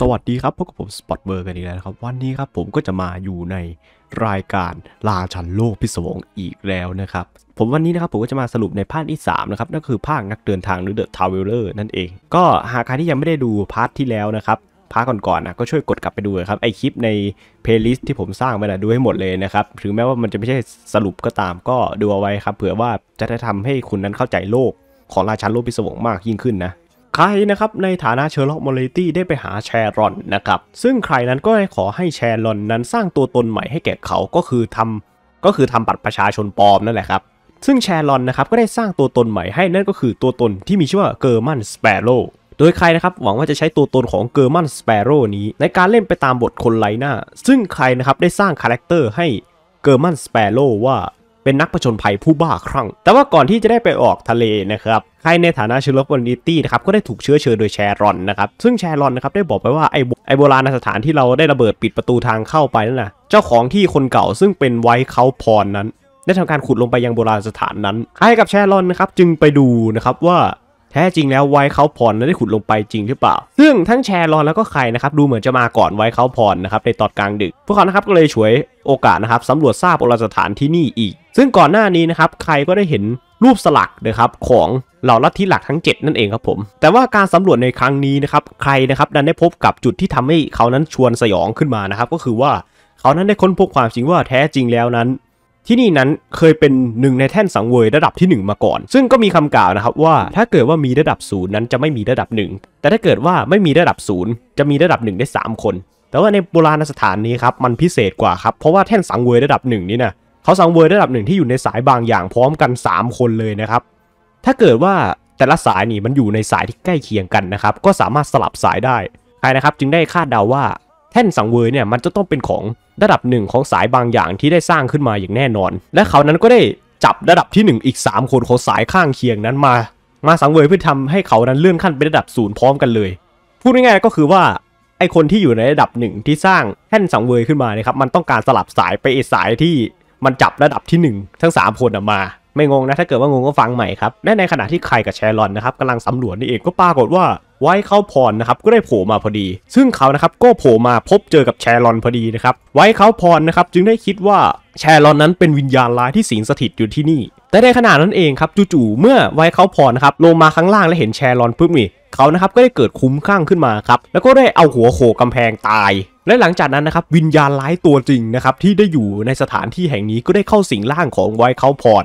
สวัสดีครับพบกับผมสปอตเบอร์กันอีกแล้วครับ วันนี้ครับผมก็จะมาอยู่ในรายการลาชันโลกพิศวงอีกแล้วนะครับ ผมวันนี้นะครับผมก็จะมาสรุปในภาคที่ 3 นะครับ นั่นคือภาคนักเดินทางหรือเดอะทาวเวลเลอร์นั่นเอง ก็หากใครที่ยังไม่ได้ดูพาร์ทที่แล้วนะครับพาร์ทก่อนๆนะก็ช่วยกดกลับไปดูครับไอคลิปในเพลย์ลิสต์ที่ผมสร้างไปนะดูให้หมดเลยนะครับถึงแม้ว่ามันจะไม่ใช่สรุปก็ตามก็ดูเอาไว้ครับเผื่อว่าจะได้ทำให้คุณนั้นเข้าใจโลกของราชันโลกพิศวงมากยิ่งขึ้นนะใครนะครับในฐานะเชอร์ล็อกมอลิตี้ได้ไปหาแชรอนนะครับซึ่งใครนั้นก็ได้ขอให้แชรอน นั้นสร้างตัวตนใหม่ให้แก่เขาก็คือทำก็คือทำบัตรประชาชนปลอมนั่นแหละครับซึ่งแชรอนนะครับก็ได้สร้างตัวตนใหม่ให้นั่นก็คือตัวตนที่มีชื่อว่าเกอร์มันสเปโรโดยใครนะครับหวังว่าจะใช้ตัวตนของเกอร์มันสเปโรนี้ ในการเล่นไปตามบทคนไร้หน้า ซึ่งใครนะครับได้สร้างคาแรคเตอร์ให้เกอร์มันสเปโรว่าเป็นนักผจญภัยผู้บ้าคลั่งแต่ว่าก่อนที่จะได้ไปออกทะเลนะครับ ใครในฐานะเชลล์บอลนิตี้นะครับก็ได้ถูกเชื้อเชิญโดยแชรอนนะครับ ซึ่งแชรอนนะครับได้บอกไปว่าไอไอโบราณสถานที่เราได้ระเบิดปิดประตูทางเข้าไปนั่นนะเจ้าของที่คนเก่าซึ่งเป็นไวท์เขาพรนั้นได้ทำการขุดลงไปยังโบราณสถานนั้นใครกับแชรอนนะครับจึงไปดูนะครับว่าแท้จริงแล้วไวเขาพรนั้นได้ขุดลงไปจริงหรือเปล่า ซึ่งทั้งแชร์รอนแล้วก็ใครนะครับดูเหมือนจะมาก่อนไวเขาพรนะครับในตอนกลางดึก พวกเขานะครับก็เลยฉวยโอกาสนะครับสำรวจทราบโบราณสถานที่นี่อีก ซึ่งก่อนหน้านี้นะครับใครก็ได้เห็นรูปสลักนะครับของเหล่าลัทธิหลักทั้ง 7 นั่นเองครับผม แต่ว่าการสำรวจในครั้งนี้นะครับใครนะครับ ดันได้พบกับจุดที่ทำให้เขานั้นชวนสยองขึ้นมานะครับก็คือว่าเขานั้นได้ค้นพบความจริงว่าแท้จริงแล้วนั้นที่นี่นั้นเคยเป็นหนึ่งในแท่นสังเวยระดับที่ 1 มาก่อน ซึ่งก็มีคำกล่าวนะครับว่าถ้าเกิดว่ามีระดับศูนย์นั้นจะไม่มีระดับ 1 แต่ถ้าเกิดว่าไม่มีระดับศูนย์จะมีระดับ1ได้3 คน แต่ว่าในโบราณสถานนี้ครับมันพิเศษกว่าครับ เพราะว่าแท่นสังเวยระดับหนึ่งนี่นะเขาสังเวยระดับหนึ่งที่อยู่ในสายบางอย่างพร้อมกัน 3 คนเลยนะครับ ถ้าเกิดว่าแต่ละสายนี่มันอยู่ในสายที่ใกล้เคียงกันนะครับก็สามารถสลับสายได้ ใครนะครับจึงได้คาดเดาว่าแท่นสังเวยเนี่ยมันจะต้องเป็นของระดับหนึ่งของสายบางอย่างที่ได้สร้างขึ้นมาอย่างแน่นอน และเขานั้นก็ได้จับระดับที่1อีก3 คนของสายข้างเคียงนั้นมา มาสังเวยเพื่อทำให้เขานั้นเลื่อนขั้นเป็นระดับศูนย์พร้อมกันเลยพูดง่ายๆก็คือว่าไอคนที่อยู่ในระดับหนึ่งที่สร้างแท่นสังเวยขึ้นมานะครับมันต้องการสลับสายไปไอสายที่ มันจับระดับที่ 1 ทั้ง3คนมาไม่งงนะ ถ้าเกิดว่างงก็ฟังใหม่ครับและในขณะที่ไคกับแชรอนนะครับกำลังสำรวจนี่เองก็ปรากฏว่าไว้เข้าพรนะครับก็ได้โผล่มาพอดี ซึ่งเขานะครับก็โผล่มาพบเจอกับแชรอนพอดีนะครับไว้เข้าพรนะครับจึงได้คิดว่าแชรอนนั้นเป็นวิญญาณร้ายที่สิงสถิตอยู่ที่นี่ แต่ในขณะนั้นเองครับจู่ๆเมื่อไว้เข้าพรนะครับลงมาข้างล่างและเห็นแชรอนปุ๊บนี่เขานะครับก็ได้เกิดคุ้มข้างขึ้นมาครับแล้วก็ได้เอาหัวโขกกำแพงตาย และหลังจากนั้นนะครับวิญญาณร้ายตัวจริงนะครับที่ได้อยู่ในสถานที่แห่งนี้ก็ได้เข้าสิงร่างของไว้เขาพร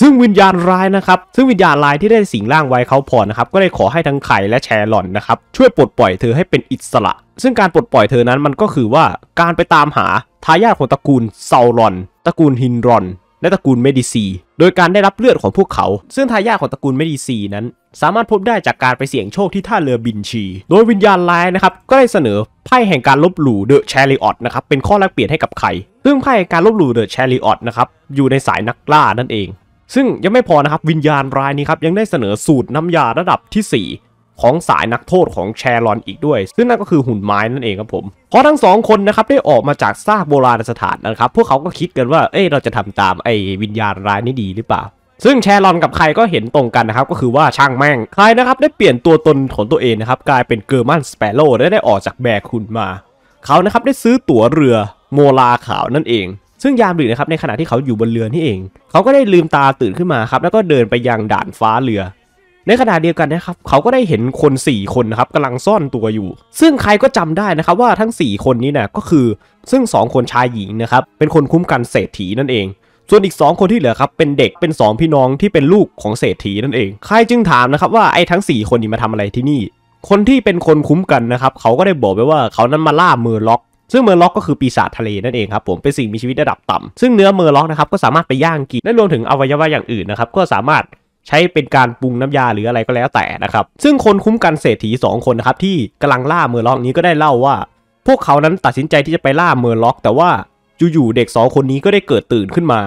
ซึ่งวิญญาณร้ายนะครับ ซึ่งวิญญาณร้ายที่ได้สิงร่างไว้เขาพอนะครับ ก็ได้ขอให้ทั้งไข่และแชร์หลอนนะครับช่วยปลดปล่อยเธอให้เป็นอิสระ ซึ่งการปลดปล่อยเธอนั้นมันก็คือว่าการไปตามหา ทายาทของตระกูลเซาลอน ตระกูลฮินรอน และตระกูลเมดิซี โดยการได้รับเลือดของพวกเขา ซึ่งทายาทของตระกูลเมดิซีนั้น สามารถพบได้จากการไปเสี่ยงโชคที่ท่าเรือบินชี โดยวิญญาณร้ายนะครับก็ได้เสนอไพ่แห่งการลบหลู่เดอะแชริออตนะครับเป็นข้อแลกเปลี่ยนให้กับไข่ซึ่งไพ่การลบหลู่เดอะแชริออตนะครับอยู่ในสายนักล่านั่นเองซึ่งยังไม่พอนะครับวิญญาณรายนี้ครับยังได้เสนอสูตรน้ำยาระดับที่ 4 ของสายนักโทษของแชรอนอีกด้วย ซึ่งนั่นก็คือหุ่นไม้นั่นเองครับผมเพราะทั้งสองคนนะครับได้ออกมาจากซากโบราณสถานนะครับ พวกเขาก็คิดกันว่าเอ้ยเราจะทำตามไอ้วิญญาณร้ายนี้ดีหรือเปล่าซึ่งแชรอนกับใครก็เห็นตรงกันนะครับก็คือว่าช่างแม่งใครนะครับได้เปลี่ยนตัวตนของตัวเองนะครับกลายเป็นเกอร์มันสเปโร่ได้ออกจากแบกคุณมาเขานะครับได้ซื้อตั๋วเรือโมลาขาวนั่นเองซึ่งยามดึกนะครับในขณะที่เขาอยู่บนเรือนี่เอง เขาก็ได้ลืมตาตื่นขึ้นมาครับแล้วก็เดินไปยังด่านฟ้าเรือ ในขณะเดียวกันนะครับเขาก็ได้เห็นคน 4 คนนะครับกำลังซ่อนตัวอยู่ ซึ่งใครก็จำได้นะครับว่าทั้ง 4 คนนี้นะก็คือซึ่ง 2 คนชายหญิงนะครับเป็นคนคุ้มกันเศรษฐีนั่นเอง ส่วนอีก 2 คนที่เหลือครับเป็นเด็กเป็น 2 พี่น้องที่เป็นลูกของเศรษฐีนั่นเองใครจึงถามนะครับ ว่าไอ้ทั้ง 4 คนนี้มาทำอะไรที่นี่ คนที่เป็นคนคุ้มกันนะครับเขาก็ได้บอกไปว่าเขานั้นมาล่ามือล็อกซึ่งเมอร์ล็อกก็คือปีศาจทะเลนั่นเองครับผมเป็นสิ่งมีชีวิตระดับต่ำซึ่งเนื้อเมอร์ล็อกนะครับก็สามารถไปย่างกิน และรวมถึงอวัยวะอย่างอื่นนะครับก็สามารถใช้เป็นการปรุงน้ำยาหรืออะไรก็แล้วแต่นะครับ ซึ่งคนคุ้มกันเศรษฐี2 คนนะครับที่กำลังล่าเมอร์ล็อกนี้ก็ได้เล่าว่า พวกเขานั้นตัดสินใจที่จะไปล่าเมอร์ล็อกแต่ว่า อยู่ๆเด็ก 2 คนนี้ก็ได้เกิดตื่นขึ้นมา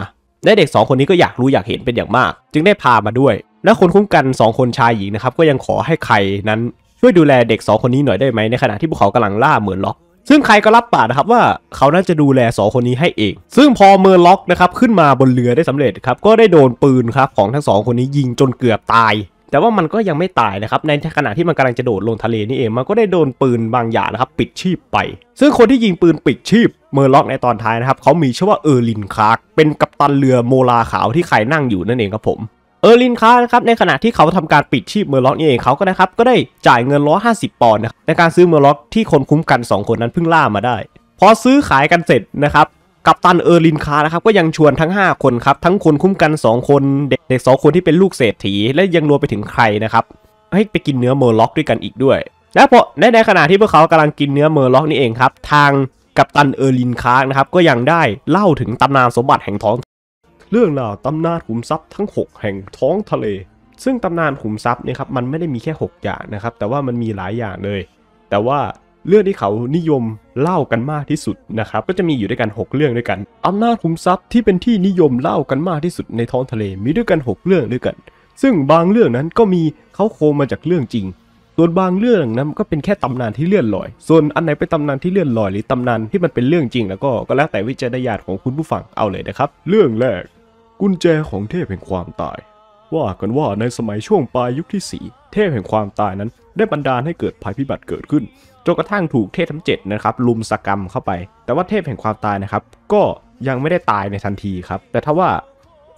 และเด็ก 2 คนนี้ก็อยากรู้อยากเห็นเป็นอย่างมาก จึงได้พามาด้วย และคนคุ้มกัน 2 คนชายหญิงนะครับก็ยังขอให้ใครนั้นช่วยดูแลเด็ก 2 คนนี้หน่อยได้ไหมในขณะที่พวกเขากำลังล่าเหมือนล็อกซึ่งใครก็รับปากนะครับว่าเขาน่าจะดูแลสองคนนี้ให้เอง ซึ่งพอเมอร์ล็อกนะครับขึ้นมาบนเรือได้สำเร็จครับก็ได้โดนปืนครับของทั้งสองคนนี้ยิงจนเกือบตาย แต่ว่ามันก็ยังไม่ตายนะครับในขณะที่มันกำลังจะโดดลงทะเลนี่เองมันก็ได้โดนปืนบางอย่างนะครับปิดชีพไป ซึ่งคนที่ยิงปืนปิดชีพ เมอร์ล็อกในตอนท้ายนะครับเขามีชื่อว่าเออร์ลินคาร์กเป็นกัปตันเรือโมลาขาวที่ใครนั่งอยู่นั่นเองครับผมเออร์ลินคาร์นะครับในขณะที่เขาทำการปิดชีพเมอร์ล็อกนี่เองเขาก็นะครับก็ได้จ่ายเงินร้อยห้าสิบปอนด์นะในการซื้อเมอร์ล็อกที่คนคุ้มกัน 2 คนนั้นเพิ่งล่ามาได้ พอซื้อขายกันเสร็จนะครับกับตันเออร์ลินคาร์นะครับก็ยังชวนทั้ง 5 คนครับทั้งคนคุ้มกัน 2 คนเด็กสองคนที่เป็นลูกเศรษฐีและยังรวมไปถึงใครนะครับให้ไปกินเนื้อเมอร์ล็อกด้วยกันอีกด้วย และพอในในขณะที่พวกเขากำลังกินเนื้อเมอร์ล็อกนี่เองครับทางกับตันเออร์ลินคาร์นะครับก็ยังได้เล่าถึงตำนานสมบัติแห่งท้องเรื่องราวตำนานขุมทรัพย์ทั้ง 6 แห่งท้องทะเล ซึ่งตำนานขุมทรัพย์เนี่ยครับมันไม่ได้มีแค่6อย่างนะครับ แต่ว่ามันมีหลายอย่างเลย แต่ว่าเรื่องที่เขานิยมเล่ากันมากที่สุดนะครับ ก็จะมีอยู่ด้วยกัน 6 เรื่องด้วยกันอำนาจขุมทรัพย์ที่เป็นที่นิยมเล่ากันมากที่สุดในท้องทะเลมีด้วยกัน 6 เรื่องด้วยกัน ซึ่งบางเรื่องนั้นก็มีเขาโคมาจากเรื่องจริงส่วนบางเรื่องนะก็เป็นแค่ตำนานที่เลื่อนลอย ส่วนอันไหนเป็นตำนานที่เลื่อนลอย หรือตำนานที่มันเป็นเรื่องจริง แล้วก็ก็แล้วแต่วิจารณญาณของคุณผู้ฟังเอาเลยนะครับเรื่องแรกกุญแจของเทพแห่งความตาย ว่ากันว่าในสมัยช่วงปลายยุคที่ส่เทพแห่งความตายนั้นได้บันดาลให้เกิดภัยพิบัติเกิดขึ้นจนกระทั่งถูกเทพทั้งเจ็ดนะครับลุมสกรรมเข้าไป แต่ว่าเทพแห่งความตายนะครับ ก็ยังไม่ได้ตายในทันทีครับแต่ถ้าว่า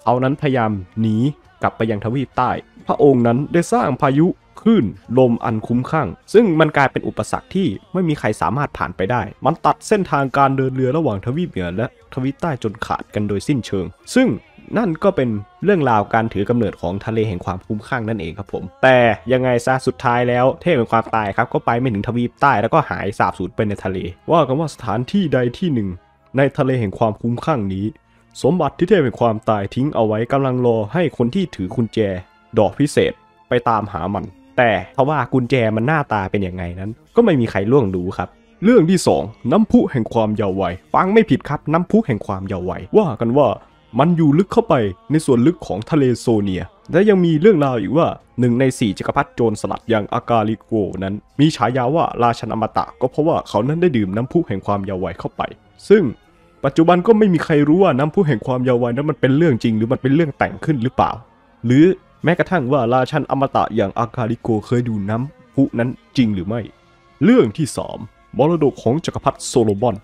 เอานั้นพยายามหนีกลับไปยังทวีปใต้พระองค์นั้นได้สร้างพายุคลื่นลมอันคุ้มข้างซึ่งมันกลายเป็นอุปสรรคที่ไม่มีใครสามารถผ่านไปได้ มันตัดเส้นทางการเดินเรือระหว่างทวีปเหนือและ ทวีปใต้จนขาดกันโดยสิ้นเชิง ซึ่งนั่นก็เป็นเรื่องราวการถือกำเนิดของทะเลแห่งความคุ้มข้างนั่นเองครับผม แต่ยังไงซะสุดท้ายแล้วเทพแห่งความตายครับก็ไปไม่ถึงทวีปใต้แล้วก็หายสาบสูญไปในทะเล ว่ากันว่าสถานที่ใดที่หนึ่ง ในทะเลแห่งความคุ้มข้างนี้ สมบัติที่เทพแห่งความตายทิ้งเอาไว้กำลังรอให้คนที่ถือคุณแจดอกพิเศษไปตามหามัน แต่ทว่ากุญแจมันหน้าตาเป็นยังไงนั้น ก็ไม่มีใครล่วงรู้ครับ เรื่องที่ 2 น้ำพุแห่งความเยาว์วัย ฟังไม่ผิดครับน้ำพุแห่งความเยาว์วัยว่ากันว่ามันอยู่ลึกเข้าไปในส่วนลึกของทะเลโซเนีย และยังมีเรื่องราวอีกว่าหนึ่งในสี่จักรพรรดิโจรสลัดอย่างอากาลิโกนั้นมีฉายาว่าราชนอมตะ ก็เพราะว่าเขานั้นได้ดื่มน้ำพุแห่งความเยาว์วัยเข้าไป ซึ่งปัจจุบันก็ไม่มีใครรู้ว่าน้ำพุแห่งความเยาว์วัยนั้นมันเป็นเรื่องจริงหรือมันเป็นเรื่องแต่งขึ้นหรือเปล่า หรืแม้กระทั่งว่าราชันอมตะอย่างอาคาริโกเคยดูน้ำพุนั้นจริงหรือไม่ เรื่องที่สมมรดกของจักรพรรดิโซโลมอน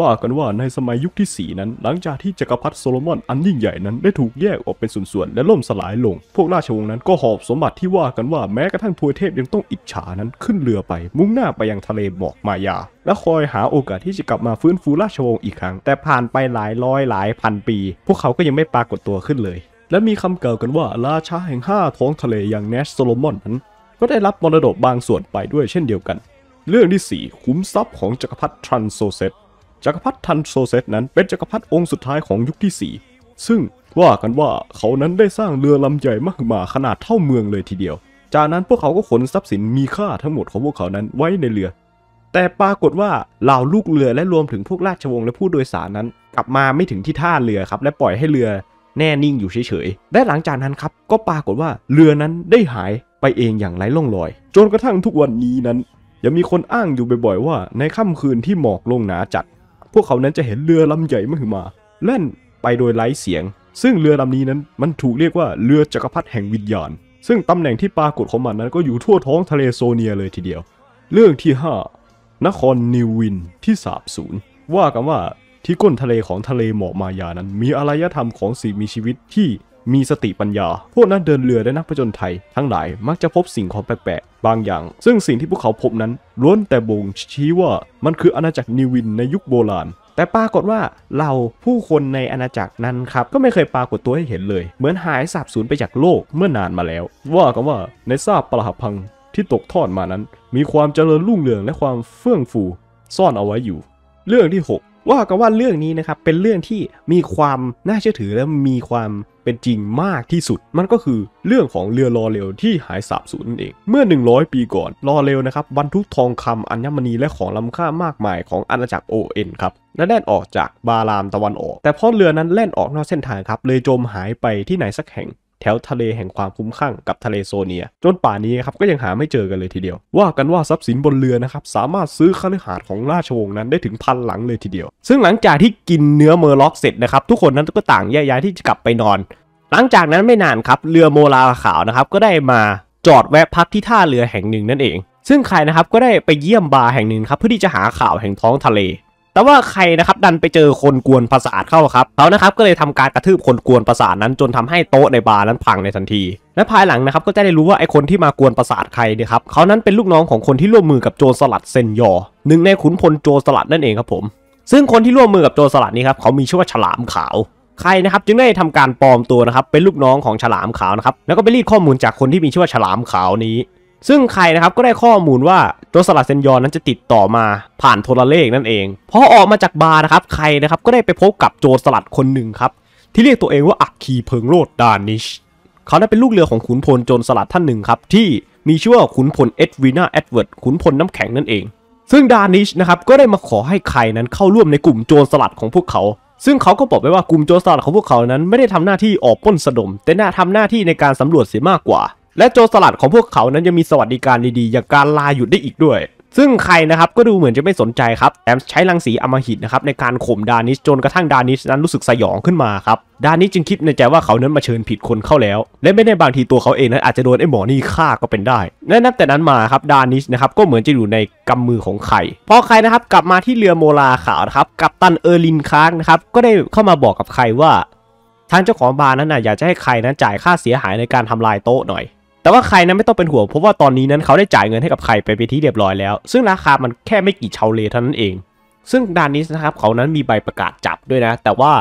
ว่ากันว่าในสมัยยุคที่ 4 นั้น หลังจากที่จักรพรรดิโซโลมอนอันยิ่งใหญ่นั้นได้ถูกแยกออกเป็นส่วนๆและล่มสลายลง พวกราชวงศ์นั้นก็หอบสมบัติที่ว่ากันว่าแม้กระทั่งพวยเทพยังต้องอิจฉานั้นขึ้นเรือไปมุ่งหน้าไปยังทะเลหมอกมายาและคอยหาโอกาสที่จะกลับมาฟื้นฟูราชวงศ์อีกครั้ง แต่ผ่านไปหลายร้อยหลายพันปี พวกเขาก็ยังไม่ปรากฏตัวขึ้นเลยและมีคำเก่ากันว่าราชาแห่งห้าท้องทะเลอย่างเนสโซโลมอนนั้น ก็ได้รับมรดกบางส่วนไปด้วยเช่นเดียวกัน เรื่องที่4ขุมทรัพย์ของจักรพรรดิทรันโซเซตจักรพรรดิทันโซเซตนั้นเป็นจักรพรรดิองค์สุดท้ายของยุคที่ 4 ซึ่งว่ากันว่าเขานั้นได้สร้างเรือลำใหญ่มากมาขนาดเท่าเมืองเลยทีเดียว จากนั้นพวกเขาก็ขนทรัพย์สินมีค่าทั้งหมดของพวกเขานั้นไว้ในเรือ แต่ปรากฏว่าเหล่าลูกเรือและรวมถึงพวกราชวงศ์และผู้โดยสารนั้น กลับมาไม่ถึงที่ท่าเรือครับและปล่อยให้เรือแน่นิ่งอยู่เฉย ๆ และหลังจากนั้นครับ ก็ปรากฏว่าเรือนั้นได้หายไปเองอย่างไร้ร่องรอย จนกระทั่งทุกวันนี้นั้นยังมีคนอ้างอยู่บ่อยๆว่าในค่ำคืนที่หมอกลงหนาจัดพวกเขานั้นจะเห็นเรือลำใหญ่มาหึมาแล่นไปโดยไร้เสียง ซึ่งเรือลำนี้นั้นมันถูกเรียกว่าเรือจักรพรรดิแห่งวิญญาณซึ่งตำแหน่งที่ปรากฏของมันนั้นก็อยู่ทั่วท้องทะเลโซเนียเลยทีเดียว เรื่องที่ 5 นครนิววินที่สาบสูญว่ากันว่าที่ก้นทะเลของทะเลหมอกมายานั้น มีอารยธรรมของสิ่งมีชีวิตที่มีสติปัญญา พวกนักเดินเรือและนักผจญไทย ทั้งหลายมักจะพบสิ่งของแปลก ๆ บางอย่าง ซึ่งสิ่งที่พวกเขาพบนั้นล้วนแต่บ่งชี้ว่ามันคืออาณาจักรนิวินในยุคโบราณ แต่ปรากฏว่าเราผู้คนในอาณาจักรนั้นครับก็ไม่เคยปรากฏตัวให้เห็นเลย เหมือนหายสาบสูญไปจากโลกเมื่อนานมาแล้ว ว่ากันว่าในซาบปรหัพังที่ตกทอดมานั้น มีความเจริญรุ่งเรืองและความเฟื่องฟู ซ่อนเอาไว้อยู่ เรื่องที่ 6ว่ากันว่าเรื่องนี้นะครับเป็นเรื่องที่มีความน่าเชื่อถือและมีความเป็นจริงมากที่สุด มันก็คือเรื่องของเรือลอเรลที่หายสาบสูญนั่นเอง เมื่อ 100 ปีก่อนลอเรลนะครับบรรทุกทองคำอัญมณีและของล้าค่ามากมายของอาณาจักรโอเอ็นครับและแล่นออกจากบารามตะวันออกแต่พอเรือนั้นแล่นออกนอกเส้นทางครับเลยจมหายไปที่ไหนสักแห่งแถวทะเลแห่งความคุ้มข้างกับทะเลโซเนียจนป่านี้ครับก็ยังหาไม่เจอกันเลยทีเดียว ว่ากันว่าทรัพย์สินบนเรือนะครับสามารถซื้อคฤหาสน์ของราชวงศ์นั้นได้ถึงพันหลังเลยทีเดียว ซึ่งหลังจากที่กินเนื้อเมอร์ล็อกเสร็จนะครับทุกคนนั้นก็ต่างแยกย้ายที่จะกลับไปนอน หลังจากนั้นไม่นานครับเรือโมลาขาวนะครับก็ได้มาจอดแวะพักที่ท่าเรือแห่งหนึ่งนั่นเอง ซึ่งใครนะครับก็ได้ไปเยี่ยมบาร์แห่งหนึ่งครับเพื่อที่จะหาข่าวแห่งท้องทะเลแต่ว่าใครนะครับดันไปเจอคนกวนประสาทเข้าครับเขานะครับก็เลยทำการกระทืบคนกวนประสาทนั้น จนทำให้โต๊ะในบาร์นั้นพังในทันที และภายหลังนะครับก็จะได้รู้ว่าไอ้คนที่มากวนประสาทใครเนี่ยครับเขานั้นเป็นลูกน้องของคนที่ร่วมมือกับโจรสลัดเซนยอหนึ่งในขุนพลโจรสลัดนั่นเองครับผมซึ่งคนที่ร่วมมือกับโจรสลัดนี้ครับเขามีชื่อว่าฉลามขาว ใครนะครับจึงได้ทำการปลอมตัวนะครับเป็นลูกน้องของฉลามขาวนะครับแล้วก็ไปรีดข้อมูลจากคนที่มีชื่อว่าฉลามขาวนี้ซึ่งใครนะครับก็ได้ข้อมูลว่าโจสลัดเซนยอนนั้นจะติดต่อมาผ่านโทรเลขนั่นเองพอออกมาจากบาร์นะครับใครนะครับก็ได้ไปพบกับโจรสลัดคนหนึ่งครับ ที่เรียกตัวเองว่าอักคีเพิงโรดดานิช เขาได้เป็นลูกเรือของขุนพลโจรสลัดท่านหนึ่งครับ ที่มีชื่อว่าขุนพลเอ็ดวินาเอ็ดเวิร์ดขุนพลน้ำแข็งนั่นเอง ซึ่งดานิชนะครับก็ได้มาขอให้ใครนั้นเข้าร่วมในกลุ่มโจรสลัดของพวกเขา ซึ่งเขาก็บอกไปว่ากลุ่มโจรสลัดของพวกเขานั้นไม่ได้ทำหน้าที่ออกป้นสะดม แต่น่าทำหน้าที่ในการสำรวจเสียมากกว่าและโจรสลัดของพวกเขานั้นยังมีสวัสดิการดีๆอย่างการลาหยุดได้อีกด้วย ซึ่งใครนะครับก็ดูเหมือนจะไม่สนใจครับแอมใช้ลังสีอมหิตนะครับในการข่มดานิชจนกระทั่งดานิชนั้นรู้สึกสยองขึ้นมาครับดานิชจึงคิดในใจว่าเขานั้นมาเชิญผิดคนเข้าแล้ว และไม่ได้บางทีตัวเขาเองนั้นอาจจะโดนไอ้หมอนี่ฆ่าก็เป็นได้ และนับแต่นั้นมาครับดานิชนะครับก็เหมือนจะอยู่ในกำมือของใครพอใครนะครับกลับมาที่เรือโมลาขาวนะครับกับตันเออร์ลินค้างนะครับก็ได้เข้ามาบอกกับใครว่าทางเจ้าของบาร์นั้นนะอยากจะให้ใครนั้นจ่ายค่าเสียหายในการทำลายโต๊ะหน่อยแต่ว่าใครนั้นไม่ต้องเป็นห่วงเพราะว่าตอนนี้นั้นเขาได้จ่ายเงินให้กับใครไปเป็นที่เรียบร้อยแล้ว ซึ่งราคามันแค่ไม่กี่เชาเลเท่านั้นเอง ซึ่งดานิสนะครับเขานั้นมีใบประกาศจับด้วยนะ แต่ว่า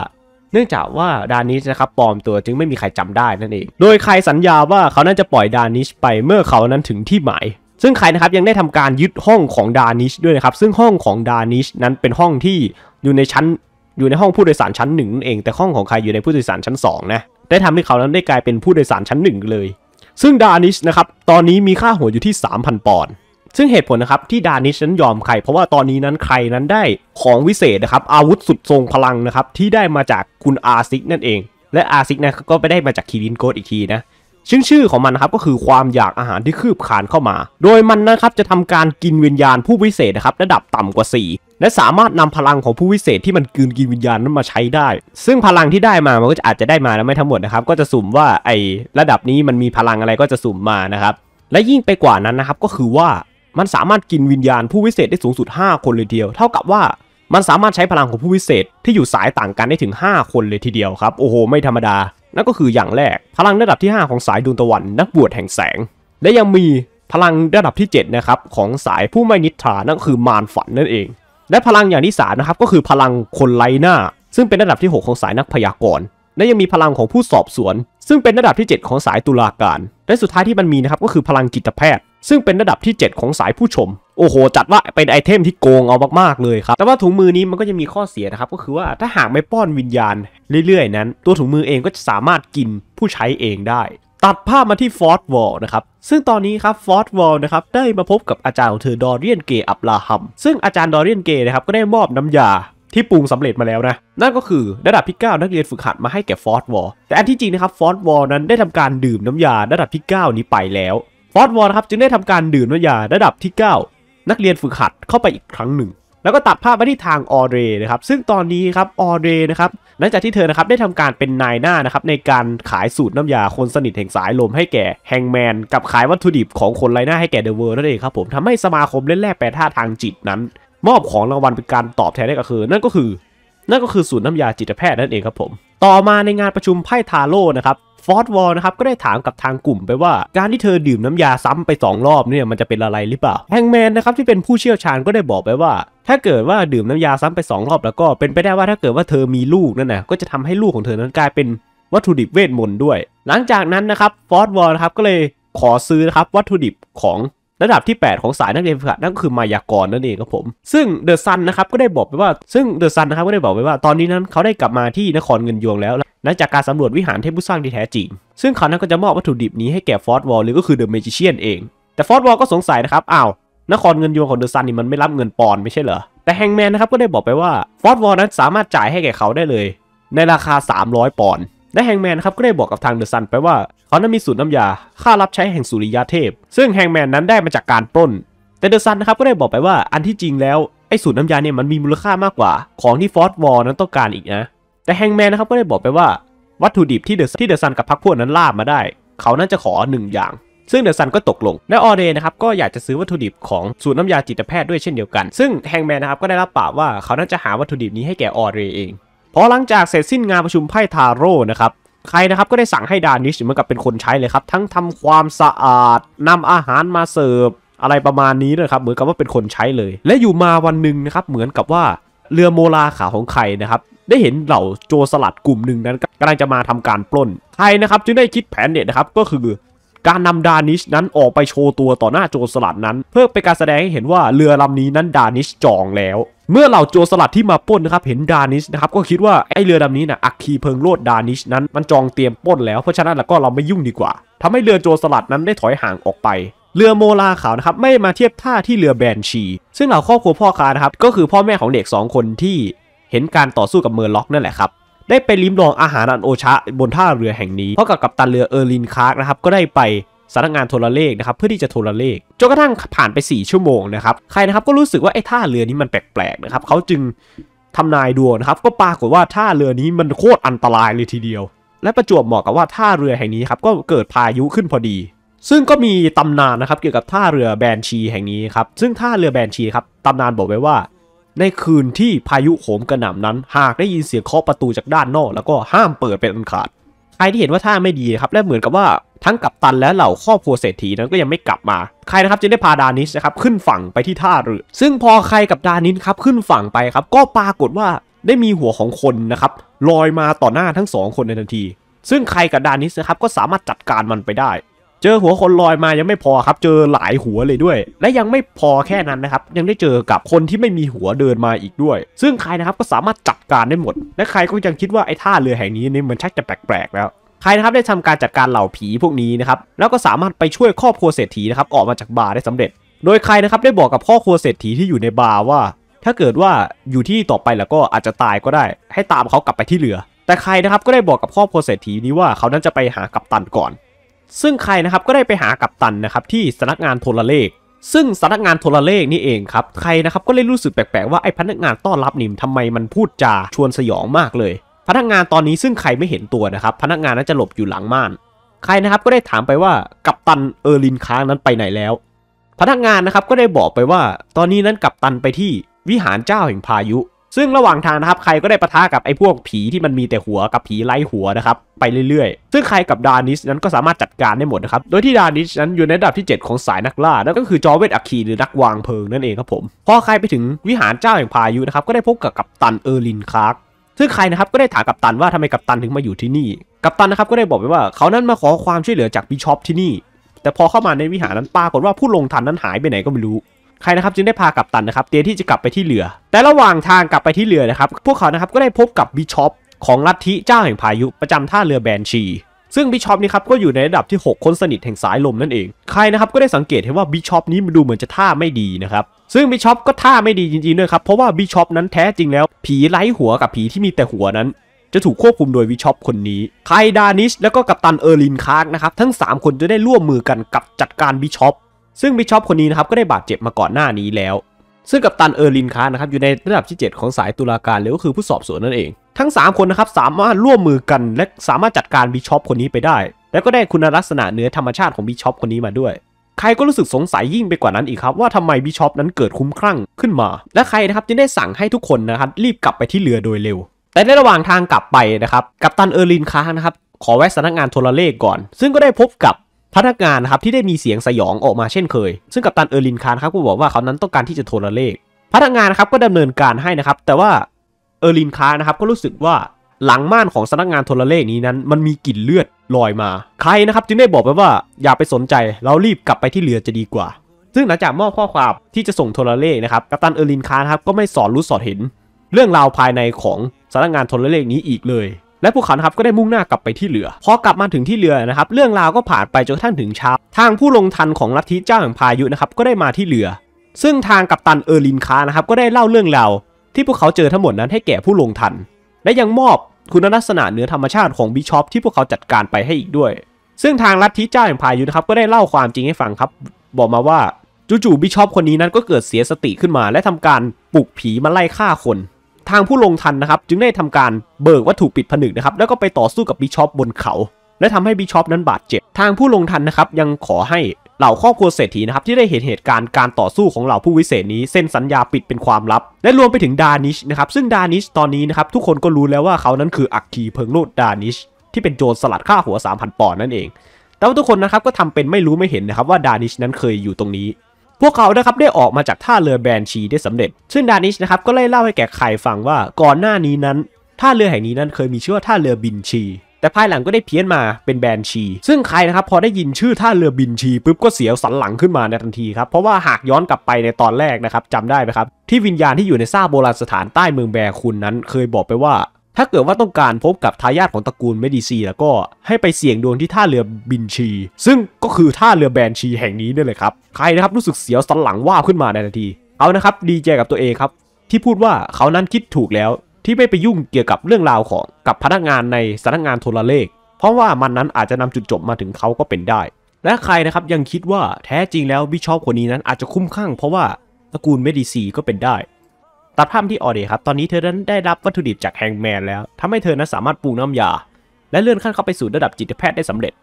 เนื่องจากว่าดานิสนะครับปลอมตัวจึงไม่มีใครจำได้นั่นเอง โดยใครสัญญาว่าเขานั้นจะปล่อยดานิชไปเมื่อเขานั้นถึงที่หมายซึ่งใครนะครับยังได้ทำการยึดห้องของดานิชด้วยนะครับซึ่งห้องของดานิชนั้นเป็นห้องที่อยู่ในชั้นอยู่ในห้องผู้โดยสารชั้นหนึ่งนั่นเองแต่ห้องของใครอยู่ในผู้โดยสารชั้น2นะได้ทำให้เขานั้นได้กลายเป็นผู้โดยสารชั้น1เลยซึ่งดานิชนะครับ ตอนนี้มีค่าหัวอยู่ที่ 3,000 ปอนด์ซึ่งเหตุผลนะครับ ที่ดานิชนั้นยอมใครเพราะว่าตอนนี้นั้นใครนั้นได้ของวิเศษนะครับ อาวุธสุดทรงพลังนะครับ ที่ได้มาจากคุณอาซิกนั่นเอง และอาซิกนะก็ไปได้มาจากคีรินโกดอีกทีนะชื่อชื่อของมันนะครับก็คือความอยากอาหารที่คืบคานเข้ามา โดยมันนะครับจะทำการกินวิญญาณผู้วิเศษนะครับระดับต่ำกว่า 4 และสามารถนำพลังของผู้วิเศษที่มันกินกินวิญญาณนั้นมาใช้ได้ ซึ่งพลังที่ได้มา มันก็จะอาจจะได้มาแล้วไม่ทั้งหมดนะครับ ก็จะสุ่มว่าไอ้ระดับนี้มันมีพลังอะไรก็จะสุ่มมานะครับ และยิ่งไปกว่านั้นนะครับก็คือว่ามันสามารถกินวิญญาณผู้วิเศษได้สูงสุด5คนเลยเดียวเท่ากับว่ามันสามารถใช้พลังของผู้วิเศษที่อยู่สายต่างกันได้ถึง 5 คนเลยทีเดียวครับโอ้โหไม่ธรรมดานั่นก็คืออย่างแรกพลังระดับที่ 5 ของสายดวงตะวัน นักบวชแห่งแสง และยังมีพลังระดับที่7นะครับของสายผู้ไม่นิทรานั่นก็คือมารฝันนั่นเอง และพลังอย่างที่3นะครับก็คือพลังคนไร้หน้า ซึ่งเป็นระดับที่ 6 ของสายนักพยากรณ์และยังมีพลังของผู้สอบสวน ซึ่งเป็นระดับที่ 7 ของสายตุลาการ และสุดท้ายที่มันมีนะครับก็คือพลังจิตแพทย์ ซึ่งเป็นระดับที่ 7 ของสายผู้ชมโอ้โห จัดว่าเป็นไอเทมที่โกงเอามากๆเลยครับ แต่ว่าถุงมือนี้มันก็จะมีข้อเสียนะครับ ก็คือว่าถ้าหากไม่ป้อนวิญญาณเรื่อย ๆ นั้น ตัวถุงมือเองก็จะสามารถกินผู้ใช้เองได้ ตัดภาพมาที่ฟอร์ดวอลนะครับ ซึ่งตอนนี้ครับฟอร์ดวอลนะครับได้มาพบกับอาจารย์ของเธอดอเรียนเกออับราฮัมซึ่งอาจารย์ดอเรียนเก์นะครับก็ได้มอบน้ำยาที่ปรุงสำเร็จมาแล้วนะนั่นก็คือระดับที่9นักเรียนฝึกหัดมาให้แก่ฟอร์ดวอลแต่อันที่จริงนะครับฟอร์ดวอลนั้นได้ทำการดื่มน้ำยาระดับที่ 9 นี้ไปแล้วฟอร์ดวอลนะครับจึงได้ทำการดื่มน้ำยาระดับที่9นักเรียนฝึกหัดเข้าไปอีกครั้งหนึ่ง แล้วก็ตัดภาพไปที่ทางออเดรนะครับ ซึ่งตอนนี้ครับออเดรนะครับ หลังจากที่เธอนะครับได้ทำการเป็นนายหน้านะครับในการขายสูตรน้ำยาคนสนิทแห่งสายลมให้แก่แฮงแมน กับขายวัตถุดิบของคนไร้หน้าให้แก่เดอะเวิร์นั่นเองครับผม ทำให้สมาคมเล่นแร่แปรธาตุทางจิตนั้น มอบของรางวัลเป็นการตอบแทนได้ก็คือ นั่นก็คือ นั่นก็คือสูตรน้ำยาจิตแพทย์นั่นเองครับผม ต่อมาในงานประชุมไพ่ทาโร่นะครับฟอร์ดวอลนะครับก็ได้ถามกับทางกลุ่มไปว่า การที่เธอดื่มน้ำยาซ้ำไป 2 รอบเนี่ยมันจะเป็นอะไรหรือเปล่าแฮงแมนนะครับที่เป็นผู้เชี่ยวชาญก็ได้บอกไปว่าถ้าเกิดว่าดื่มน้ำยาซ้ำไป 2 รอบแล้วก็เป็นไปได้ว่าถ้าเกิดว่าเธอมีลูกนั่นนะก็จะทำให้ลูกของเธอนั้นกลายเป็นวัตถุดิบเวทมนต์ด้วย หลังจากนั้นนะครับฟอร์ดวอลนะครับก็เลยขอซื้อนะครับวัตถุดิบของระดับที่ 8 ของสายนักเรียนฝึกหัดนั่นก็คือมายากรนั่นเองครับผม ซึ่งเดอะซันนะครับก็ได้บอกไปว่าซึ่งเดอะซันนะครับก็ได้บอกไปว่าตอนนี้นั้นเขาได้กลับมาที่นครเงินยวงแล้วนัจากการสำรวจวิหารเทพผู้สร้างที่แท้จริงซึ่งเขานั้นก็จะมอบวัตถุดิบนี้ให้แก่ฟอร์ดวอลหรือก็คือเดอะเมจิเชียนเอง แต่ฟอร์ดวอลก็สงสัยนะครับ อ้าวนครเงินยวงของเดอะซันนี่มันไม่รับเงินปอนไม่ใช่เหรอแต่แฮงแมนนะครับก็ได้บอกไปว่าฟอร์ดวอลนั้นสามารถจ่ายให้แก่เขาได้เลย ในราคา 300 ปอนด์และแฮงแมนครับก็ได้บอกกับทางเดอะซันไปว่าเขานั้นมีสูตรน้ำยาค่ารับใช้แห่งสุริยะเทพ ซึ่งแฮงแมนนั้นได้มาจากการปล้นแต่เดอะซันนะครับก็ได้บอกไปว่าอันที่จริงแล้วไอ้สูตรน้ำยาเนี่ยมันมีมูลค่ามากกว่าของที่ฟอร์ดวอลนั้นต้องการอีกนะ แต่แฮงแมนนะครับก็ได้บอกไปว่าวัตถุดิบที่เดอะที่เดอะซันกับพรรคพวกนั้นล่ามาได้ เขานั้นจะขอหนึ่งอย่าง ซึ่งเดอะซันก็ตกลงและออเดนะครับก็อยากจะซื้อวัตถุดิบของสูตรน้ำยาจิตแพทย์ด้วยเช่นเดียวกันซึ่งแฮงแมนนะครับก็ได้รับปากว่าเขาน้นจะหาวัตถุดิบนี้ให้แก่ออเดเองพอหลังจากเสร็จสิ้นงานประชุมไพ่ทาโร่นะครับใครนะครับก็ได้สั่งให้ดานิชเหมือนกับเป็นคนใช้เลยครับทั้งทำความสะอาด นำอาหารมาเสิร์ฟอะไรประมาณนี้นะครับเหมือนกับว่าเป็นคนใช้เลย และอยู่มาวันหนึ่งนะครับเหมือนกับว่าเรือโมลาขาของใครนะครับได้เห็นเหล่าโจรสลัดกลุ่มหนึ่งนั้นกำลังจะมาทำการปล้น ใครนะครับจึงได้คิดแผนเด็ดนะครับก็คือการนำดานิชนั้นออกไปโชว์ตัวต่อหน้าโจรสลัดนั้น เพื่อเป็นการแสดงให้เห็นว่าเรือลำนี้นั้นดานิชจองแล้ว เมื่อเหล่าโจรสลัดที่มาป้นนะครับเห็นดานิชนะครับก็คิดว่าไอเรือลำนี้นะ่ะอักคีเพิงโลดดานิช นั้นมันจองเตรียมป้นแล้วเพราะฉะนั้นเราก็เราไม่ยุ่งดีกว่า ทำให้เรือโจรสลัดนั้นได้ถอยห่างออกไป เรือโมลาขาวนะครับไม่มาเทียบท่าที่เรือแบนชี ซึ่งเหล่าครอบครัวพ่อค้านะครับก็คือพ่อแม่ของเด็ก 2 คนที่เห็นการต่อสู้กับเมอร์ล็อกนั่นแหละครับได้ไปลิ้มลองอาหารอันโอชะบนท่าเรือแห่งนี้ เพราะกับกัปตันเรือเออร์ลินคาร์กนะครับก็ได้ไปสำนักงานโทรเลขนะครับเพื่อที่จะโทรเลขจนกระทั่งผ่านไป 4 ชั่วโมงนะครับใครนะครับก็รู้สึกว่าไอ้ท่าเรือนี้มันแปลกๆนะครับเขาจึงทำนายดวงนะครับก็ปรากฏว่าท่าเรือนี้มันโคตรอันตรายเลยทีเดียว และประจวบเหมาะกับว่าท่าเรือแห่งนี้ครับก็เกิดพายุขึ้นพอดี ซึ่งก็มีตำนานนะครับเกี่ยวกับท่าเรือแบนชีแห่งนี้ครับซึ่งท่าเรือแบนชีครับตำนานบอกไว้ว่าในคืนที่พายุโหมกระหน่ำนั้น หากได้ยินเสียงเคาะประตูจากด้านนอกแล้วก็ห้ามเปิดเป็นอันขาด ใครที่เห็นว่าท่าไม่ดีครับและเหมือนกับว่าทั้งกัปตันและเหล่าครอบครัวเศรษฐีนั้นก็ยังไม่กลับมา ใครนะครับจึงได้พาดานิสนะครับขึ้นฝั่งไปที่ท่าเรือ ซึ่งพอใครกับดานิสครับขึ้นฝั่งไปครับก็ปรากฏว่าได้มีหัวของคนนะครับลอยมาต่อหน้าทั้งสองคนในทันที ซึ่งใครกับดานิสนะครับก็สามารถจัดการมันไปได้เจอหัวคนลอยมายังไม่พอครับเจอหลายหัวเลยด้วย และยังไม่พอแค่นั้นนะครับยังได้เจอกับคนที่ไม่มีหัวเดินมาอีกด้วย ซึ่งใครนะครับก็สามารถจัดการได้หมด และใครก็ยังคิดว่า ไอ้ท่าเรือแห่งนี้นี่มันชักจะแปลกๆแล้ว ใครนะครับได้ทำการจัดการเหล่าผีพวกนี้นะครับแล้วก็สามารถไปช่วยครอบครัวเศรษฐีนะครับออกมาจากบาร์ได้สำเร็จ โดยใครนะครับได้บอกกับพ่อครัวเศรษฐีที่อยู่ในบาร์ว่า ถ้าเกิดว่าอยู่ที่ต่อไปแล้วก็อาจจะตายก็ได้ ให้ตามเขากลับไปที่เรือ แต่ใครนะครับก็ได้บอกกับครอบครัวเศรษฐีนี้ว่าเขานั้นจะไปหากัปตันก่อนซึ่งใครนะครับก็ได้ไปหากัปตันนะครับที่สำนักงานโทรเลข ซึ่งสำนักงานโทรเลขนี่เองครับใครนะครับก็เลยรู้สึกแปลกๆว่าไอ้พนักงานต้อนรับนี่ทำไมมันพูดจาชวนสยองมากเลยพนักงานตอนนี้ซึ่งใครไม่เห็นตัวนะครับ พนักงานน่าจะหลบอยู่หลังม่านใครนะครับก็ได้ถามไปว่ากัปตันเออร์ลินค้างนั้นไปไหนแล้ว พนักงานนะครับก็ได้บอกไปว่าตอนนี้นั้นกัปตันไปที่วิหารเจ้าแห่งพายุซึ่งระหว่างทางนะครับใครก็ได้ปะทะกับไอ้พวกผีที่มันมีแต่หัวกับผีไร้หัวนะครับไปเรื่อย ๆ ซึ่งใครกับดานิชนั้นก็สามารถจัดการได้หมดนะครับ โดยที่ดานิชนั้นอยู่ในระดับที่ 7 ของสายนักล่า นั่นก็คือจอเวตอัคีหรือนักวางเพลิงนั่นเองครับผม พอใครไปถึงวิหารเจ้าแห่งพายุนะครับก็ได้พบกับกัปตันเออร์ลินคาร์กซึ่งใครนะครับก็ได้ถามกัปตันว่าทำไมกัปตันถึงมาอยู่ที่นี่ กัปตันนะครับก็ได้บอกไปว่าเขานั้นมาขอความช่วยเหลือจากบิชอปที่นี่ แต่พอเข้ามาในวิหารนั้นปรากฏว่าผู้ลงทันนั้นหายไปไหนก็ไม่รู้ใครนะครับจึงได้พากับตันนะครับเตรียมที่จะกลับไปที่เรือ แต่ระหว่างทางกลับไปที่เรือนะครับพวกเขานะครับก็ได้พบกับบิชอปของลัทธิเจ้าแห่งพายุ ประจำท่าเรือแบนชี ซึ่งบิชอปนี่ครับก็อยู่ในระดับที่ 6 คนสนิทแห่งสายลมนั่นเองใครนะครับก็ได้สังเกตเห็นว่าบิชอปนี้มันดูเหมือนจะท่าไม่ดีนะครับซึ่งบิชอปก็ท่าไม่ดีจริงๆด้วยครับเพราะว่าบิชอปนั้นแท้จริงแล้ว ผีไร้หัวกับผีที่มีแต่หัวนั้น จะถูกควบคุมโดยวิชอปคนนี้ไคดานิชแล้วก็กัปตันเออร์ลินคาร์กนะครับทั้ง 3 คนจะได้ร่วมมือกันกับจัดการบิชอปซึ่งบิชอปคนนี้นะครับก็ได้บาดเจ็บมาก่อนหน้านี้แล้ว ซึ่งกับตันเออร์ลินคานะครับอยู่ในระดับที่ 7 ของสายตุลาการหรือก็คือผู้สอบสวนนั่นเอง ทั้ง 3 คนนะครับสามารถร่วมมือกันและสามารถจัดการบิชอปคนนี้ไปได้ และก็ได้คุณลักษณะเนื้อธรรมชาติของบิชอปคนนี้มาด้วย ใครก็รู้สึกสงสัยยิ่งไปกว่านั้นอีกครับ ว่าทำไมบิชอปนั้นเกิดคุ้มครั่งขึ้นมาและใครนะครับจึงได้สั่งให้ทุกคนนะครับรีบกลับไปที่เรือโดยเร็ว แต่ในระหว่างทางกลับไปนะครับ กับตันเออร์ลินคานะครับขอแวะสำนักงานโทรเลขก่อน ซึ่งก็ได้พบกับพนักงานนะครับที่ได้มีเสียงสยองออกมาเช่นเคย ซึ่งกัปตันเออร์ลินคานครับก็บอกว่าเขานั้นต้องการที่จะโทรเลขพนักงานครับก็ดำเนินการให้นะครับ แต่ว่าเออร์ลินคา์นะครับก็รู้สึกว่าหลังม่านของสนักงานโทรเลขนี้นั้น มันมีกลิ่นเลือดลอยมาใครนะครับจึงได้บอกไปว่า อย่าไปสนใจ เรารีบกลับไปที่เรือจะดีกว่า ซึ่งหลังจากมอบข้อความที่จะส่งโทรเลขนะครับกัปตันเออร์ลินคานครับก็ไม่สอนรู้สอดเห็น เรื่องราวภายในของสนักงานโทรเลขนี้อีกเลยและพวกเขาครับก็ได้มุ่งหน้ากลับไปที่เรือ พอกลับมาถึงที่เรือนะครับเรื่องราวก็ผ่านไปจนท่านถึงเช้าทางผู้ลงทันของลัทธิเจ้าแห่งพายุนะครับก็ได้มาที่เรือ ซึ่งทางกัปตันเออร์ลินคานะครับก็ได้เล่าเรื่องราวที่พวกเขาเจอทั้งหมดนั้นให้แก่ผู้ลงทัน และยังมอบคุณลักษณะเหนือธรรมชาติของบิชอปที่พวกเขาจัดการไปให้อีกด้วย ซึ่งทางลัทธิเจ้าแห่งพายุนะครับก็ได้เล่าความจริงให้ฟังครับ บอกมาว่าจู่ๆบิชอปคนนี้นั้นก็เกิดเสียสติขึ้นมาและทำการปลุกผีมาไล่ฆ่าคนทางผู้ลงทันนะครับจึงได้ทำการเบิกวัตถุปิดผนึกนะครับแล้วก็ไปต่อสู้กับบิชอปบนเขา และทำให้บิชอปนั้นบาดเจ็บ ทางผู้ลงทันนะครับยังขอให้เหล่าครอบครัวเศรษฐีนะครับที่ได้เห็นเหตุการณ์การต่อสู้ของเหล่าผู้วิเศษนี้เซ็นสัญญาปิดเป็นความลับ และรวมไปถึงดานิชนะครับซึ่งดานิชตอนนี้นะครับ ทุกคนก็รู้แล้วว่าเขานั้นคืออักคีเพิงโลดดานิช ที่เป็นโจรสลัดฆ่าหัว3,000ปอนด์นั่นเอง แต่ว่าทุกคนนะครับก็ทำเป็นไม่รู้ไม่เห็นนะครับว่าดานิชนั้นเคยอยู่ตรงนี้พวกเขานะครับได้ออกมาจากท่าเรือแบนชีได้สำเร็จ ซึ่งดานิชนะครับก็เล่าให้แก่ใครฟังว่าก่อนหน้านี้นั้นท่าเรือแห่งนี้นั้นเคยมีชื่อว่าท่าเรือบินชี แต่ภายหลังก็ได้เพี้ยนมาเป็นแบนชี ซึ่งใครนะครับพอได้ยินชื่อท่าเรือบินชีปุ๊บก็เสียวสันหลังขึ้นมาในทันทีครับเพราะว่าหากย้อนกลับไปในตอนแรกนะครับจำได้ไหมครับ ที่วิญญาณที่อยู่ในซากโบราณสถานใต้เมืองแบคุณนั้น เคยบอกไปว่าถ้าเกิดว่าต้องการพบกับทายาทของตระกูลเมดิซีแล้วก็ให้ไปเสี่ยงดวงที่ท่าเรือบินชี ซึ่งก็คือท่าเรือแบนชีแห่งนี้นี่เลยครับ ใครนะครับรู้สึกเสียวสันหลังว่าขึ้นมาในนาที เอานะครับดีใจกับตัวเองครับ ที่พูดว่าเขานั้นคิดถูกแล้วที่ไม่ไปยุ่งเกี่ยวกับเรื่องราวของกับพนักงานในสำนักงานโทรเลข เพราะว่ามันนั้นอาจจะนำจุดจบมาถึงเขาก็เป็นได้ และใครนะครับยังคิดว่าแท้จริงแล้วบิชอปคนนี้นั้นอาจจะคุ้มข้างเพราะว่าตระกูลเมดิซีก็เป็นได้ตัดภาพที่ออเดครับ ตอนนี้เธอนั้นได้รับวัตถุดิบจากแฮงแมนแล้ว ทำให้เธอนั้นสามารถปรุงน้ำยา และเลื่อนขั้นเข้าไปสู่ระดับจิตแพทย์ได้สำเร็จ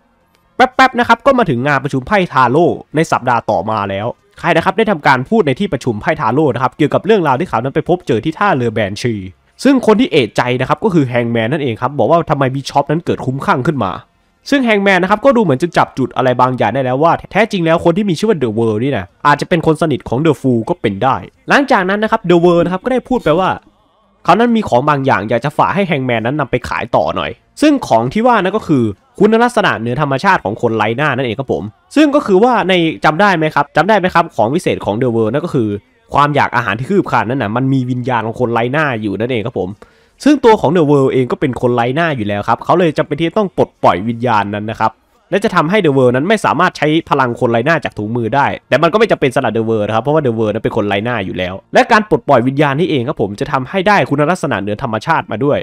แป๊บๆนะครับก็มาถึงงานประชุมไพ่ทาโร่ในสัปดาห์ต่อมาแล้ว ใครนะครับได้ทำการพูดในที่ประชุมไพ่ทาโร่นะครับเกี่ยวกับเรื่องราวที่เขานั้นไปพบเจอที่ท่าเรือแบนชี ซึ่งคนที่เอะใจนะครับก็คือแฮงแมนนั่นเองครับบอกว่าทำไมบิชอปนั้นเกิดคุ้มข้างขึ้นมาซึ่งแฮงแมนนะครับก็ดูเหมือนจะจับจุดอะไรบางอย่างได้แล้วว่า แท้จริงแล้วคนที่มีชื่อว่าเดอะเวิร์นี่นะอาจจะเป็นคนสนิทของเดอะฟูก็เป็นได้ หลังจากนั้นนะครับเดอะเวิร์นะครับก็ได้พูดไปว่าเขานั้นมีของบางอย่างอยากจะฝากให้แฮงแมนนั้นนำไปขายต่อหน่อย ซึ่งของที่ว่านั่นก็คือคุณลักษณะเหนือธรรมชาติของคนไร้หน้านั่นเองครับผม ซึ่งก็คือว่าในจำได้ไหมครับจำได้ไหมครับ ของวิเศษของเดอะเวิร์นั่นก็คือความอยากอาหารที่คืบคานนั่นนะมันมีวิญญาณของคนไร้หน้าอยู่นั่นเองครับผมซึ่งตัวของเดอะเวิลด์เองก็เป็นคนไร้หน้าอยู่แล้วครับ เขาเลยจำเป็นที่ต้องปลดปล่อยวิญญาณนั้นนะครับ และจะทำให้เดอะเวิลด์นั้นไม่สามารถใช้พลังคนไร้หน้าจากถุงมือได้ แต่มันก็ไม่จำเป็นสำหรับเดอะเวิลด์นะครับ เพราะว่าเดอะเวิลด์นั้นเป็นคนไร้หน้าอยู่แล้ว และการปลดปล่อยวิญญาณนี่เองครับผมจะทำให้ได้คุณลักษณะเหนือธรรมชาติมาด้วย